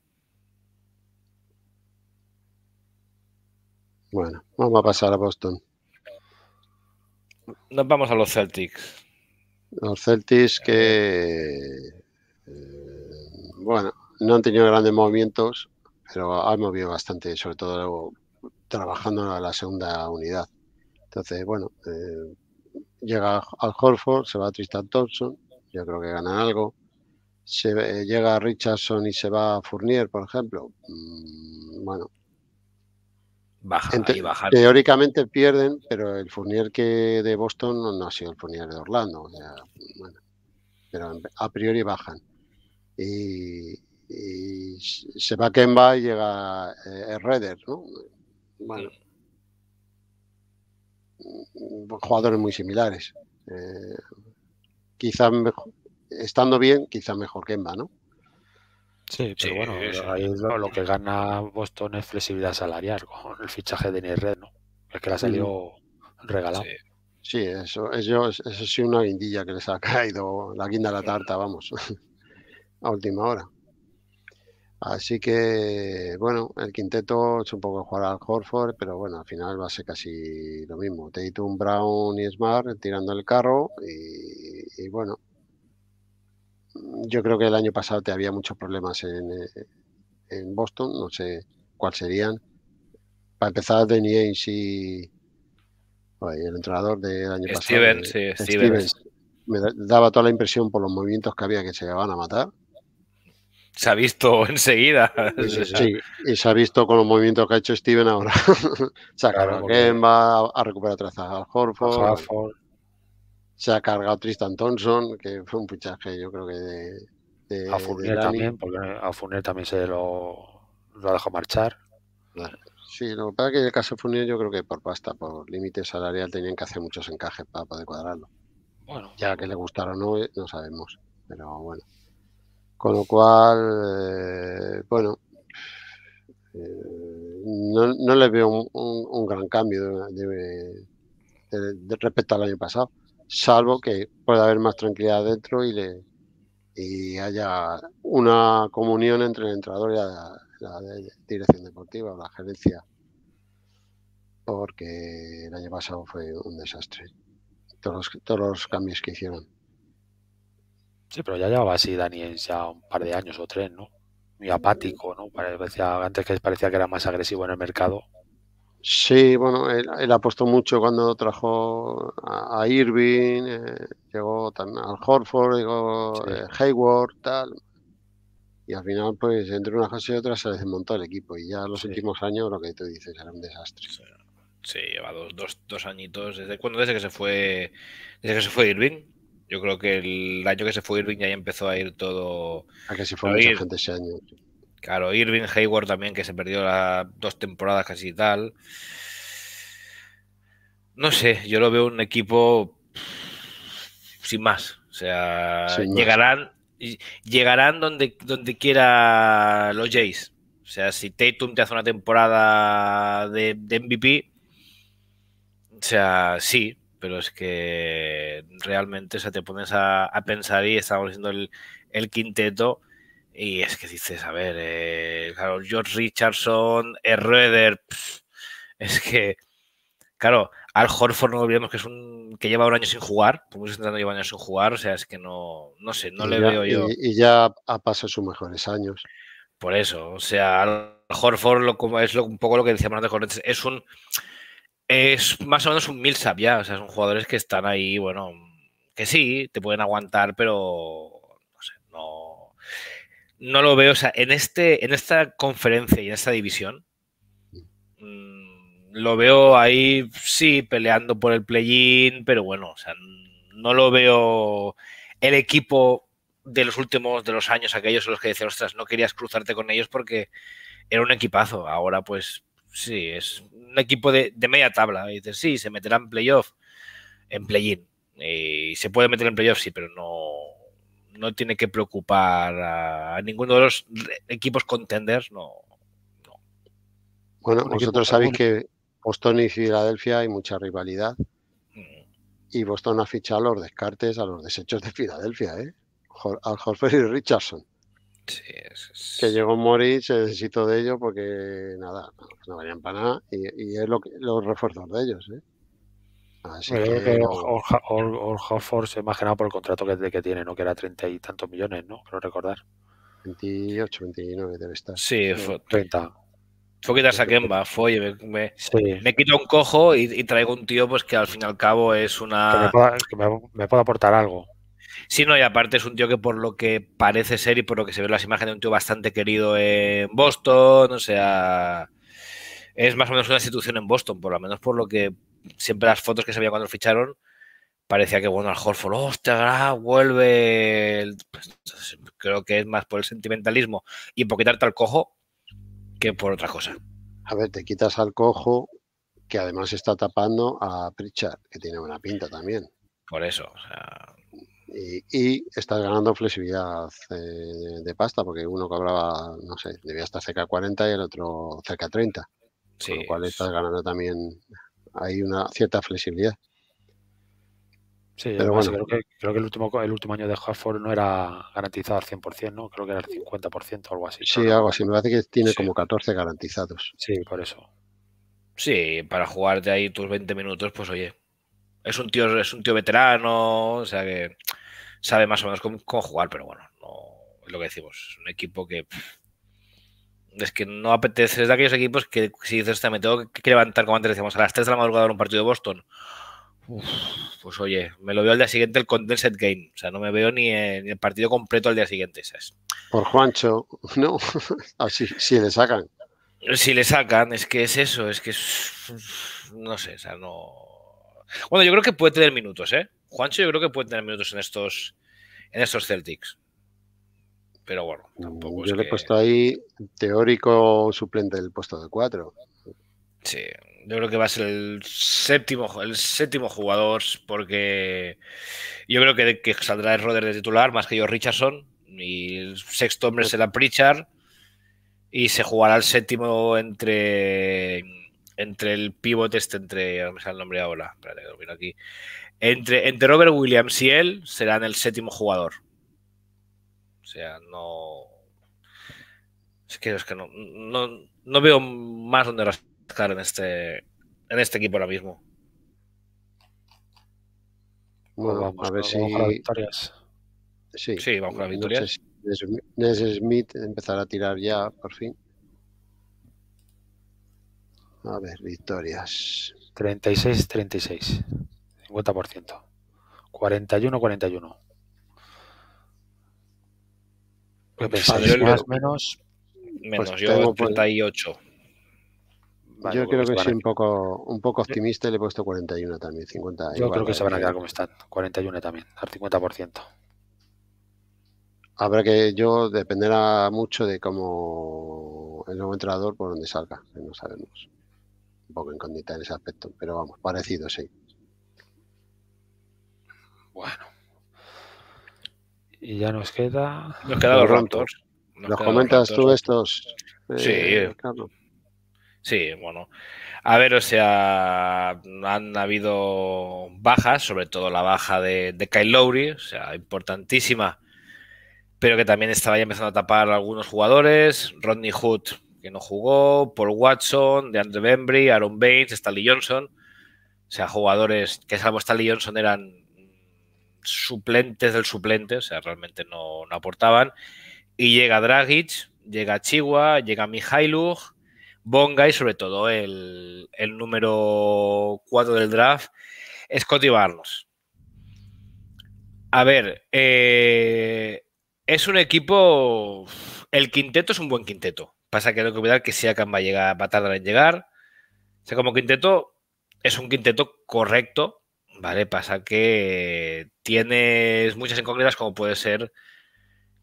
Bueno, vamos a pasar a Boston. Nos vamos a los Celtics. Los Celtics que, eh, bueno, no han tenido grandes movimientos, pero han movido bastante, sobre todo luego, trabajando en la segunda unidad. Entonces, bueno, eh, llega al Holford, se va a Tristan Thompson, yo creo que ganan algo. Se, eh, llega Richardson y se va a Fournier, por ejemplo. Mm, bueno, y bajar. Teóricamente pierden, pero el Fournier que de Boston no, ha sido el Fournier de Orlando. pero a priori bajan. Y, se va Kemba y llega el eh, eh, Redder, ¿no? Bueno. Mm, jugadores muy similares. Eh, quizá estando bien, quizá mejor Kemba, ¿no? Sí, pero bueno, ahí lo, que gana Boston es flexibilidad salarial con el fichaje de Nirred, ¿no? que le ha salido regalado. Sí. eso, eso, eso sí una guindilla que les ha caído la guinda a la tarta, vamos, a última hora. Así que, bueno, el quinteto es un poco jugar al Horford, pero bueno, al final va a ser casi lo mismo. Tatum, Brown y Smart tirando el carro y bueno, yo creo que el año pasado te había muchos problemas en, eh, Boston, no sé cuáles serían. Para empezar, Danny y el entrenador del año pasado. Steven, eh, Sí, Steven. Me daba toda la impresión por los movimientos que había que se iban a matar. Se ha visto enseguida. Sí, y se ha visto con los movimientos que ha hecho Steven ahora. Sacaron claro, a Kemba, a recuperar trazas al Horford se ha cargado Tristan Thompson, que fue un fichaje, yo creo que de. a Fournier también, porque a Fournier también se lo, lo ha dejado marchar. Sí, lo que pasa es que en el caso de Fournier, yo creo que por pasta, por límite salarial, tenían que hacer muchos encajes para poder cuadrarlo. Bueno. Ya que le gustaron o no, eh, no sabemos. Pero bueno. Con lo cual, eh, bueno, eh, no, no le veo un, gran cambio de, respecto al año pasado salvo que pueda haber más tranquilidad dentro y, le, y haya una comunión entre el entrenador y la, dirección deportiva o la gerencia, porque el año pasado fue un desastre, todos los, cambios que hicieron. Sí, pero ya llevaba así Daniel ya un par de años o tres, ¿no? Muy apático, ¿no? antes que parecía que era más agresivo en el mercado, Sí, bueno, él, apostó mucho cuando trajo a, Irving, eh, llegó al Horford, llegó a eh, Hayward, tal. Y al final, pues entre una cosa y otra se desmontó el equipo. Y ya los últimos años, lo que tú dices, era un desastre. Sí, lleva dos, dos, dos, añitos. ¿Desde cuándo? Desde que se fue. Desde que se fue Irving. Yo creo que el año que se fue Irving ya empezó a ir todo. A que se fue mucha gente ese año. Claro, Irving Hayward también, que se perdió las dos temporadas casi tal. No sé, yo lo veo un equipo sin más. O sea, llegarán, llegarán donde, donde quiera los Jays. O sea, si Tatum te hace una temporada de, MVP, o sea, sí, pero es que realmente o te pones a, pensar y estamos haciendo el, quinteto y es que dices, a ver, eh, claro, George Richardson, eh, Röder, es que, claro, Al Horford no olvidemos que es un que lleva un año sin jugar, porque intentando lleva años sin jugar, o sea, es que no, no sé, no le veo yo. Y, ya ha pasado sus mejores años. Por eso, o sea, Al Horford lo, es un poco lo que decíamos antes es un es más o menos un Millsap ya, o sea, son jugadores que están ahí, bueno, que sí, te pueden aguantar, pero no sé, no no lo veo. O sea, en, este, en esta conferencia y en esta división, mm, lo veo ahí, sí, peleando por el play-in, pero bueno, o sea, no lo veo el equipo de los últimos, de los años, aquellos en los que decía ostras, no querías cruzarte con ellos porque era un equipazo. Ahora, pues, sí, es un equipo de, de media tabla. dices, sí, se meterá en playoff, en play-in. Y se puede meter en playoff, sí, pero no, no tiene que preocupar a, ninguno de los equipos contenders, no. Bueno, vosotros sabéis que Boston y Filadelfia hay mucha rivalidad. Mm. Y Boston ha fichado los descartes, a los desechos de Filadelfia, ¿eh? Al Horford Richardson. Que llegó Morris, se necesitó de ellos porque nada, no, valían para nada. Y, y es lo que, los refuerzos de ellos, ¿eh? Así que, se imaginaba por el contrato que, que tiene, ¿no? Que era treinta y tantos millones, ¿no? recordar. 28, 29 debe estar. Sí, fue, 30. Fue quitarse a Kemba, fue, me, quito un cojo y, traigo un tío pues que al fin y al cabo es una... Que me, pueda, aportar algo. Sí, no, y aparte es un tío que por lo que parece ser y por lo que se ve en las imágenes de un tío bastante querido en Boston, o sea, es más o menos una institución en Boston, por lo menos por lo que siempre las fotos que se veía cuando lo ficharon, parecía que, bueno, al Horford, ¡hostia, oh, ah, vuelve! Pues, creo que es más por el sentimentalismo y por quitarte al cojo que por otra cosa. A ver, te quitas al cojo, que además está tapando a Pritchard, que tiene buena pinta también. Por eso, o sea... Y, estás ganando flexibilidad eh, de pasta, porque uno cobraba, no sé, debía estar cerca de 40 y el otro cerca de 30. Sí. Con lo cual estás ganando también hay una cierta flexibilidad. Sí, pero bueno. creo, que, el último el último año de Hartford no era garantizado al 100%, ¿no? Creo que era el 50% o algo así. Sí, algo así. Me parece que tiene como 14 garantizados. Sí, por eso. Sí, para jugar de ahí tus 20 minutos, pues oye, es un tío es un tío veterano, o sea que sabe más o menos cómo, jugar, pero bueno, no es lo que decimos. Es un equipo que es que no apetece, de aquellos equipos que si dices, me tengo que levantar, como antes decíamos, a las 3 de la madrugada en un partido de Boston. pues oye, me lo veo al día siguiente el set Game. O sea, no me veo ni, eh, el partido completo al día siguiente, Por Juancho, no. Así, si le sacan. Si le sacan, es que es eso, es que es, no sé, o sea, no. Bueno, yo creo que puede tener minutos, ¿eh? Juancho, yo creo que puede tener minutos en estos, en estos Celtics. Pero bueno, mm, tampoco Yo le he puesto ahí teórico suplente del puesto de cuatro. Sí, yo creo que va a ser el séptimo, el séptimo jugador, porque yo creo que, saldrá el Roder de titular, más que yo Richardson, y el sexto hombre pues será Pritchard, y se jugará el séptimo entre, entre el pivot este, entre, el nombre ahora, aquí, entre, entre Robert Williams y él serán el séptimo jugador. O sea, no. Si quieres que no, no, veo más donde rascar en este, en este equipo ahora mismo. vamos a ver si. Sí, sí, vamos a las victorias. No Smith empezará a tirar ya, por fin. A ver, victorias. 36-36. 50%. 41-41. menos. Menos, pues yo 38. yo creo que soy un poco, un poco optimista y le he puesto 41 también, 50. Yo creo que se van a quedar como están, 41 también, al 50%. Habrá que yo dependerá mucho de cómo el nuevo entrenador por donde salga, no sabemos. Un poco incógnita en ese aspecto, pero vamos, parecido sí. Y ya nos queda. Nos quedan los, los Nos comentas tú estos. Eh, sí. Sí, bueno. A ver, o sea, han habido bajas, sobre todo la baja de, Kyle Lowry, o sea, importantísima, pero que también estaba ya empezando a tapar algunos jugadores. Rodney Hood, que no jugó, Paul Watson, DeAndre Bembry, Aaron Bates, Stanley Johnson. O sea, jugadores que salvo Stanley Johnson eran suplentes del suplente, o sea, realmente no, aportaban. Y llega Dragic, llega Chihuahua, llega Mihailuk, Bonga y sobre todo el, número 4 del draft, Scotty Barnes. A ver, eh, es un equipo. El quinteto es un buen quinteto. Pasa que hay que olvidar que Siakam va a, llegar, va a tardar en llegar. O sea, como quinteto, es un quinteto correcto, ¿vale? Pasa que tienes muchas incógnitas como puede ser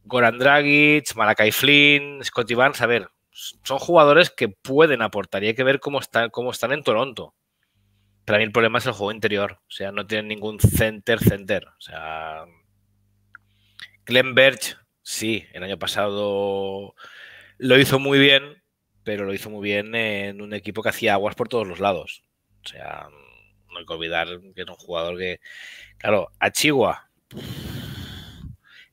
Goran Dragic, Malakai Flynn, Scotty Barnes, a ver, son jugadores que pueden aportar y hay que ver cómo están, cómo están en Toronto. Para mí el problema es el juego interior, o sea, no tienen ningún center center, o sea, Glenn Birch, sí, el año pasado lo hizo muy bien, pero lo hizo muy bien en un equipo que hacía aguas por todos los lados. O sea, no hay que olvidar que es un jugador que, claro, a Chihuahua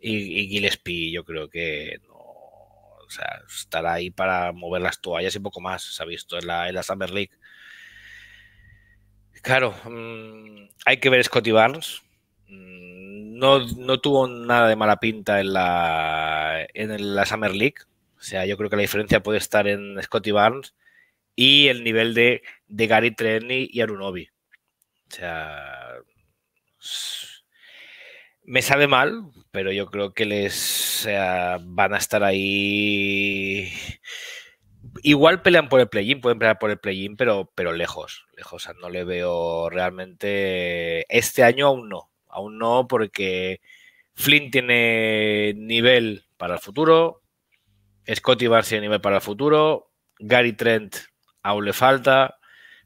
y, Gillespie yo creo que no, estará ahí para mover las toallas y poco más, se ha visto en la, Summer League. Claro, mm, hay que ver Scotty Barnes. Mm, no, no, tuvo nada de mala pinta en la, en la Summer League. O sea, yo creo que la diferencia puede estar en Scotty Barnes y el nivel de, de Gary Trenny y Arunobi. O sea, me sabe mal, pero yo creo que les van a estar ahí. Igual pelean por el play-in, pueden pelear por el play-in, pero, pero lejos, lejos. no le veo realmente. Este año aún no, aún no, porque Flynn tiene nivel para el futuro, Scotty Barnes tiene nivel para el futuro, Gary Trent aún le falta,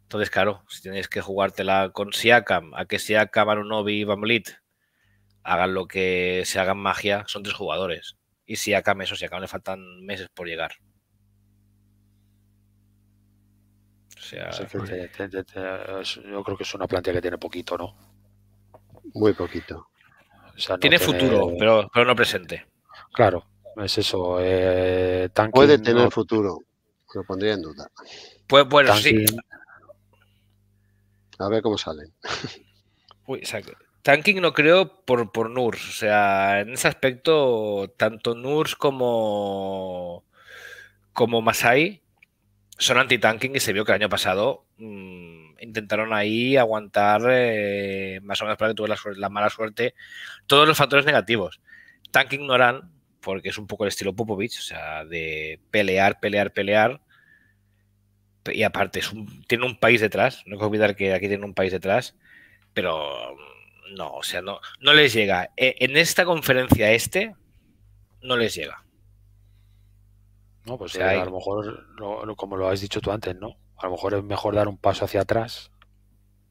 entonces, claro, si tenéis que jugártela con Siakam, a que Siakam, Anunobi y Van hagan lo que se hagan magia, son tres jugadores. Y Siakam, eso, Siakam le faltan meses por llegar. O sea, pues yo creo que es una plantilla que tiene poquito, ¿no? Muy poquito. tiene, futuro, pero, pero no presente. Claro, es eso. Eh, Puede tener futuro, lo pondría en duda. Pues bueno, sí. A ver cómo salen. Uy, Tanking no creo por, por Nurs. O sea, en ese aspecto, tanto Nurs como, como Masai son anti-tanking y se vio que el año pasado mm, intentaron ahí aguantar eh, más o menos para que tuve la, la, mala suerte todos los factores negativos. Tanking no harán porque es un poco el estilo Popovich, o sea, de pelear, pelear, pelear y aparte, tiene un país detrás, no hay que olvidar que aquí tiene un país detrás, pero mm, no, o sea, no, no les llega. E, en esta conferencia este, no les llega. No, pues eh, a lo mejor, como lo has dicho tú antes, ¿no? A lo mejor es mejor dar un paso hacia atrás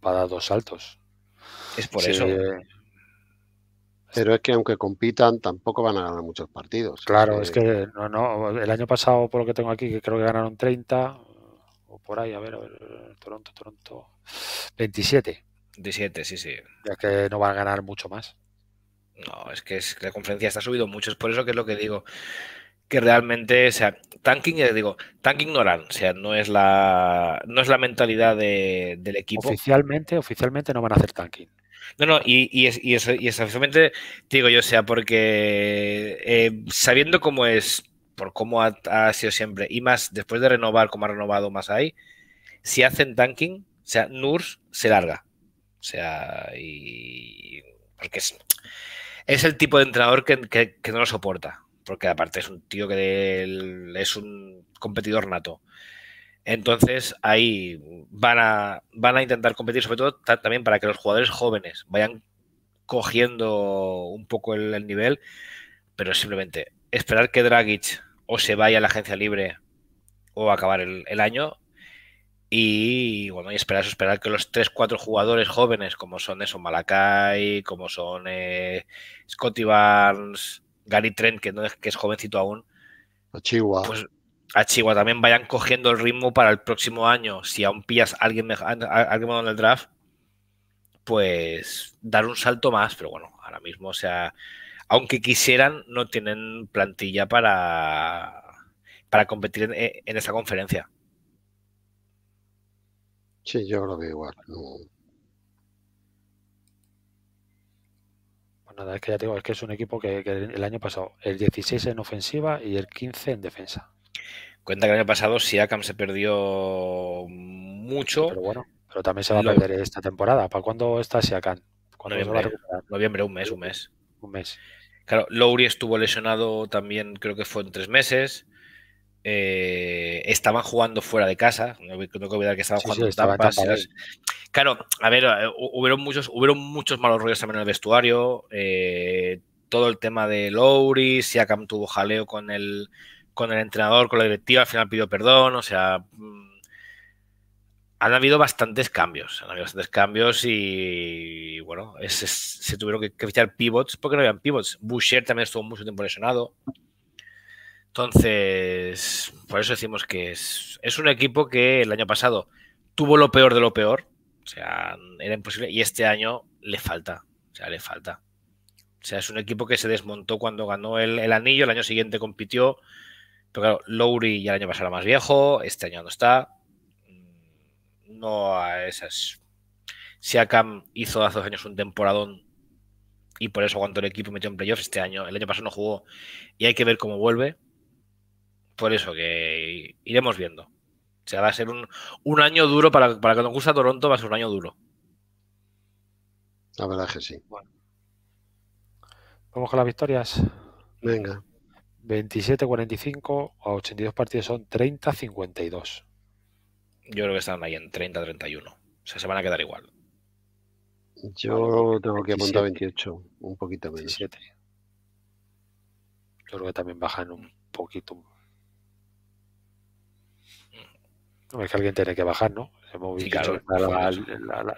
para dar dos saltos. Es por eso. Pero es que aunque compitan, tampoco van a ganar muchos partidos. Claro, es que no, no, el año pasado, por lo que tengo aquí, que creo que ganaron 30, por ahí, a ver, a Toronto, Toronto, 27. 27, sí, sí. Ya que no van a ganar mucho más. No, es que es, la conferencia está subido mucho, es por eso que es lo que digo. Que realmente, o sea, tanking, ya digo, tanking no harán, o sea, no es la, no es la mentalidad del equipo. Oficialmente, oficialmente no van a hacer tanking. No, no, y, es, y, digo yo, o sea, porque eh, sabiendo cómo es por cómo ha, sido siempre, y más después de renovar como ha renovado más ahí, si hacen tanking, o sea, Nurs se larga. O sea, y. Porque es, el tipo de entrenador que, no lo soporta. Porque aparte es un tío que es un competidor nato. Entonces ahí van a, van a intentar competir, sobre todo también para que los jugadores jóvenes vayan cogiendo un poco el nivel, pero simplemente esperar que Dragic o se vaya a la agencia libre o acabar el, año. Y bueno, y esperar, esperar que los 3-4 jugadores jóvenes, como son eso, Malakai, como son eh, Scotty Barnes, Gary Trent, que, es, que es jovencito aún, a Chihuahua. Pues, a también vayan cogiendo el ritmo para el próximo año. Si aún pillas a alguien, mejor en el draft, pues dar un salto más. Pero bueno, ahora mismo, o sea, aunque quisieran, no tienen plantilla para, para competir en, eh, esta conferencia. Sí, yo creo que igual. Bueno, pues es que ya te digo, es que es un equipo que, el año pasado, el 16 en ofensiva y el 15 en defensa. Cuenta que el año pasado Siakam se perdió mucho. Pero bueno, pero también se va a perder esta temporada. ¿Para cuándo está Siakam? noviembre, Noviembre, un mes, un mes. Un mes. Claro, Lowry estuvo lesionado también, creo que fue en tres meses. Eh, estaban jugando fuera de casa. No, tengo que olvidar que estaban jugando en Claro, a ver, eh, hubieron muchos, hubieron muchos malos rollos también en el vestuario. Eh, todo el tema de Lowry, Siakam tuvo jaleo con el, con el entrenador, con la directiva, al final pidió perdón. O sea, mm, han habido bastantes cambios, han habido bastantes cambios y, bueno, se tuvieron que, fichar pivots porque no habían pivots. Boucher también estuvo mucho tiempo lesionado. Entonces, por eso decimos que es, un equipo que el año pasado tuvo lo peor de lo peor, o sea, era imposible, y este año le falta, o sea, le falta. O sea, es un equipo que se desmontó cuando ganó el, el anillo, el año siguiente compitió, pero claro, Lowry ya el año pasado era más viejo, este año no está, no a esas. Siakam hizo hace dos años un temporadón y por eso aguantó el equipo metió en playoffs este año. El año pasado no jugó y hay que ver cómo vuelve. Por eso que iremos viendo. O sea, va a ser un, año duro para, para que nos gusta Toronto, va a ser un año duro. La verdad es que sí. Vamos con las victorias. Venga. 27-45 a 82 partidos son 30-52. Yo creo que están ahí en 30, 31. O sea, se van a quedar igual. Yo tengo que apuntar 28, un poquito menos. Yo creo que también bajan un poquito. Es que alguien tiene que bajar, ¿no? Hemos visto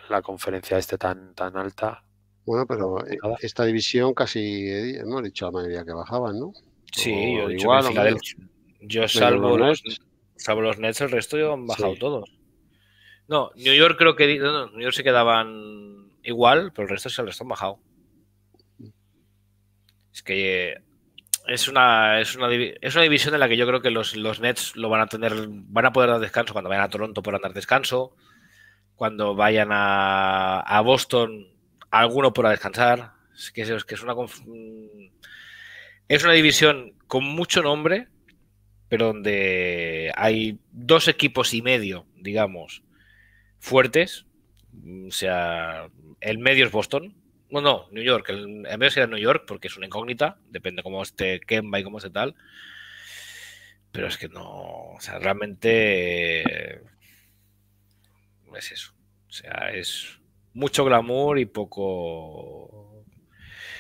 la, conferencia este tan, tan alta. Bueno, pero eh, esta división casi No eh, he dicho la mayoría que bajaban, ¿no? Sí, yo, igual, yo, salvo Salvo los Nets, el resto han bajado todos. No, New York creo que. New York se quedaban igual, pero el resto se han bajado. Es que. Eh, es una, es, una, división en la que yo creo que los, Nets lo van a tener, van a poder dar descanso cuando vayan a Toronto por andar descanso, cuando vayan a, Boston alguno podrá descansar, que es, que es una mm, es una división con mucho nombre, pero donde hay dos equipos y medio, digamos, fuertes. O sea, el medio es Boston. Bueno, no, New York. El, medio sería New York porque es una incógnita. Depende cómo esté Kemba y cómo esté tal. Pero es que no. O sea, realmente. Eh, es eso. O sea, es mucho glamour y poco.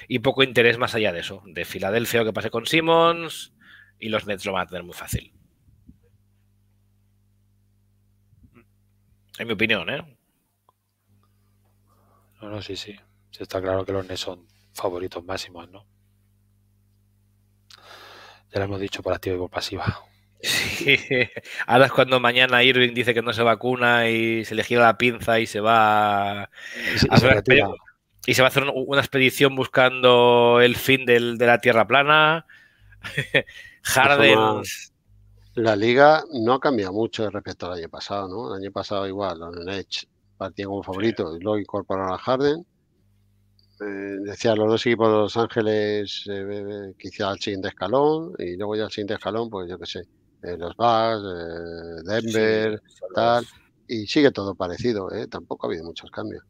Y poco interés más allá de eso. De Filadelfia, que pase con Simmons y los Nets lo van a tener muy fácil. En mi opinión, ¿eh? No, no, sí, sí. Está claro que los Nets son favoritos máximos, ¿no? Ya lo hemos dicho por activa y por pasiva. Sí. Ahora es cuando mañana Irving dice que no se vacuna y se le gira la pinza y se va a hacer y se va a hacer una expedición buscando el fin de la Tierra plana. Harden. La liga no ha cambiado mucho respecto al año pasado, ¿no? El año pasado igual, los Edge partían como favorito y luego incorporaron a Harden. Eh, decía los dos equipos de Los Ángeles, eh, eh, eh, quizá al siguiente escalón, y luego ya al siguiente escalón, pues yo qué sé, los Bucks, Denver, tal, y sigue todo parecido, tampoco ha habido muchos cambios.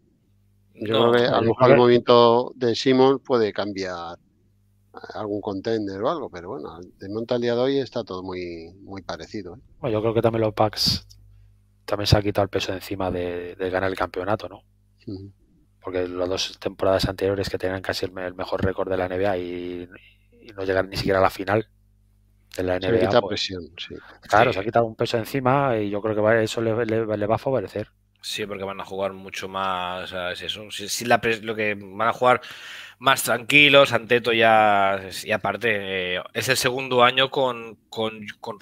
Yo creo que a lo mejor el movimiento de Simon puede cambiar algún contender o algo, pero bueno, de monta al día de hoy está todo muy, muy parecido. ¿eh? yo creo que también los packs también se ha quitado el peso encima de, ganar el campeonato, ¿no? Porque las dos temporadas anteriores que tenían casi el, mejor récord de la NBA y, no llegan ni siquiera a la final de la NBA. Se quita pues presión, sí. Claro, se ha quitado un peso encima y yo creo que eso le va a favorecer. Sí, porque van a jugar mucho más. eso. lo que van a jugar más tranquilos, Anteto ya. Y aparte, eh, es el segundo año con, con, con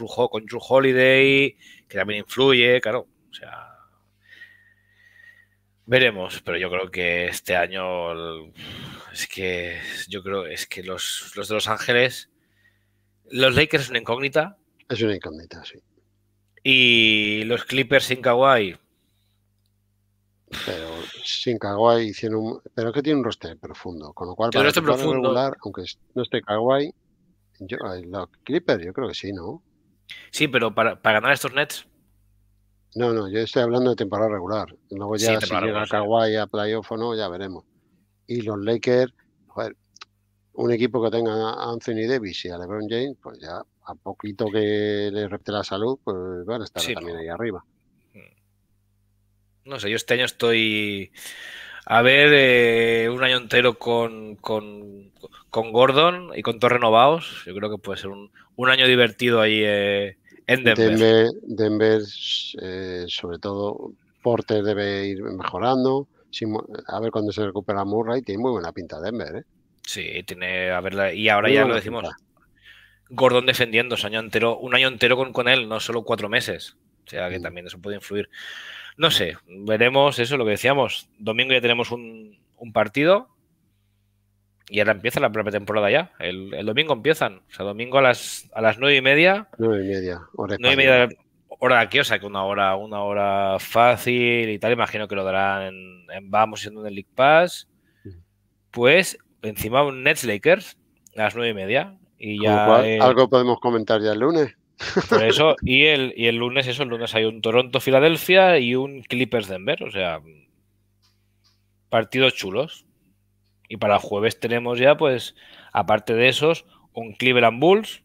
Holiday, que también influye, claro. O sea. Veremos, pero yo creo que este año. Es que. Yo creo es que los, de Los Ángeles. Los Lakers es una incógnita. Es una incógnita, sí. Y los Clippers sin Kawhi pero sin Kawhi hicieron un... Pero es que tiene un roster profundo, con lo cual para el profundo. regular, aunque no esté Kawhi, yo, los Clippers yo creo que sí, ¿no? Sí, pero para, para, ganar estos Nets. No, no, yo estoy hablando de temporada regular. Luego ya si llega Kawhi a playoff o no, ya veremos. Y los Lakers, un equipo que tenga a Anthony Davis y a LeBron James, pues ya a poquito que le repte la salud, pues van a estar también ahí arriba. No sé, yo este año estoy a ver eh, un año entero con, con, Gordon y con Torre Novaos. Yo creo que puede ser un, un año divertido ahí eh, en Denver. Denver, eh, sobre todo, Porter debe ir mejorando. A ver cuando se recupera Murray. Tiene muy buena pinta Denver. ¿eh? Sí, tiene. A y ahora ya lo decimos. Gordon defendiendo año entero, un año entero con, con él, no solo cuatro meses. O sea que mm. también eso puede influir. No sé, veremos eso, lo que decíamos. Domingo ya tenemos un, partido y ahora empieza la propia temporada ya. El, domingo empiezan. O sea, domingo a las, a las nueve y media. Nueve y media, hora Nueve hora aquí, o sea que una hora, una hora fácil y tal. Imagino que lo darán en, Vamos siendo en el League Pass. Pues encima un Nets Lakers a las nueve y media. Y ya, Algo podemos comentar ya el lunes. Por eso, y el, y el lunes, lunes hay un Toronto-Filadelfia y un Clippers-Denver, o sea, partidos chulos. Y para jueves tenemos ya, pues, aparte de esos, un Cleveland Bulls.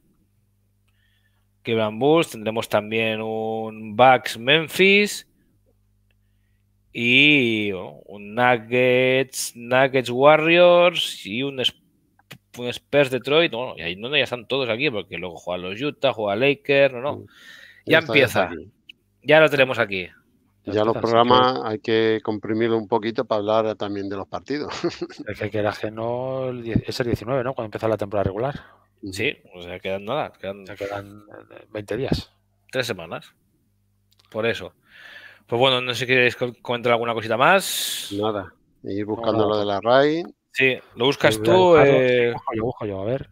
Cleveland Bulls, tendremos también un Bucks Memphis y un Nuggets, Nuggets Warriors y un un Spurs, Detroit, bueno, y ahí no, ya están todos aquí, porque luego juega los Utah, juega Lakers, no, no. Mm. Ya, empieza. Ya lo tenemos aquí. ya los programas hay que comprimirlo un poquito para hablar también de los partidos. Es que queda es el 19, ¿no? Cuando empieza la temporada regular. Sí, o sea, quedan nada, quedan, quedan 20 eh, días. Tres semanas. Por eso. Pues bueno, no sé si queréis comentar alguna cosita más. Nada. Ir buscando lo de la RAI. Sí, lo buscas tú. Eh, a ver.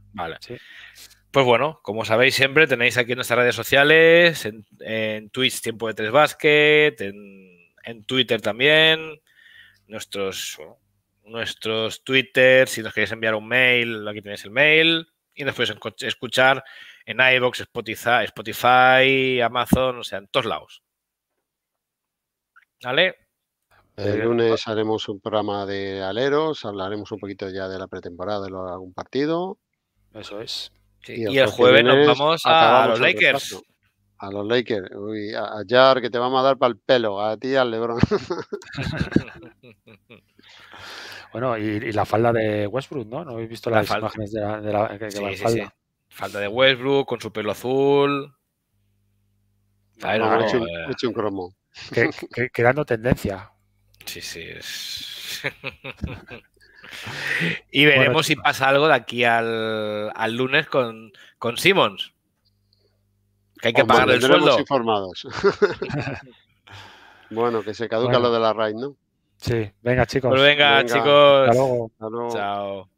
Pues bueno, como sabéis siempre, tenéis aquí en nuestras redes sociales, en, Twitch Tiempo de Tres Basket, en, Twitter también, nuestros, nuestros Twitter, si nos queréis enviar un mail, aquí tenéis el mail, y nos podéis escuchar en iVoox, Spotify, Spotify, Amazon, o sea, en todos lados. ¿Vale? El eh, lunes haremos un programa de aleros, hablaremos un poquito ya de la pretemporada de algún partido. Eso es. Y, el, jueves nos vamos a los Lakers. A los Lakers. Uy, a Jar, que te vamos a dar para el pelo. A ti, al Lebron. bueno, y, la falda de Westbrook, ¿no? ¿No habéis visto las imágenes de la, falda? de Westbrook con su pelo azul. Ha hecho un, cromo. Que, creando tendencia. Sí, sí. y veremos si pasa algo de aquí al, al lunes con, con Simons. Que hay que pagar el sueldo. informados. bueno, que se caduca lo de la RAID, ¿no? Sí, venga chicos. Pues venga, chicos. Hasta luego. Hasta luego. Chao.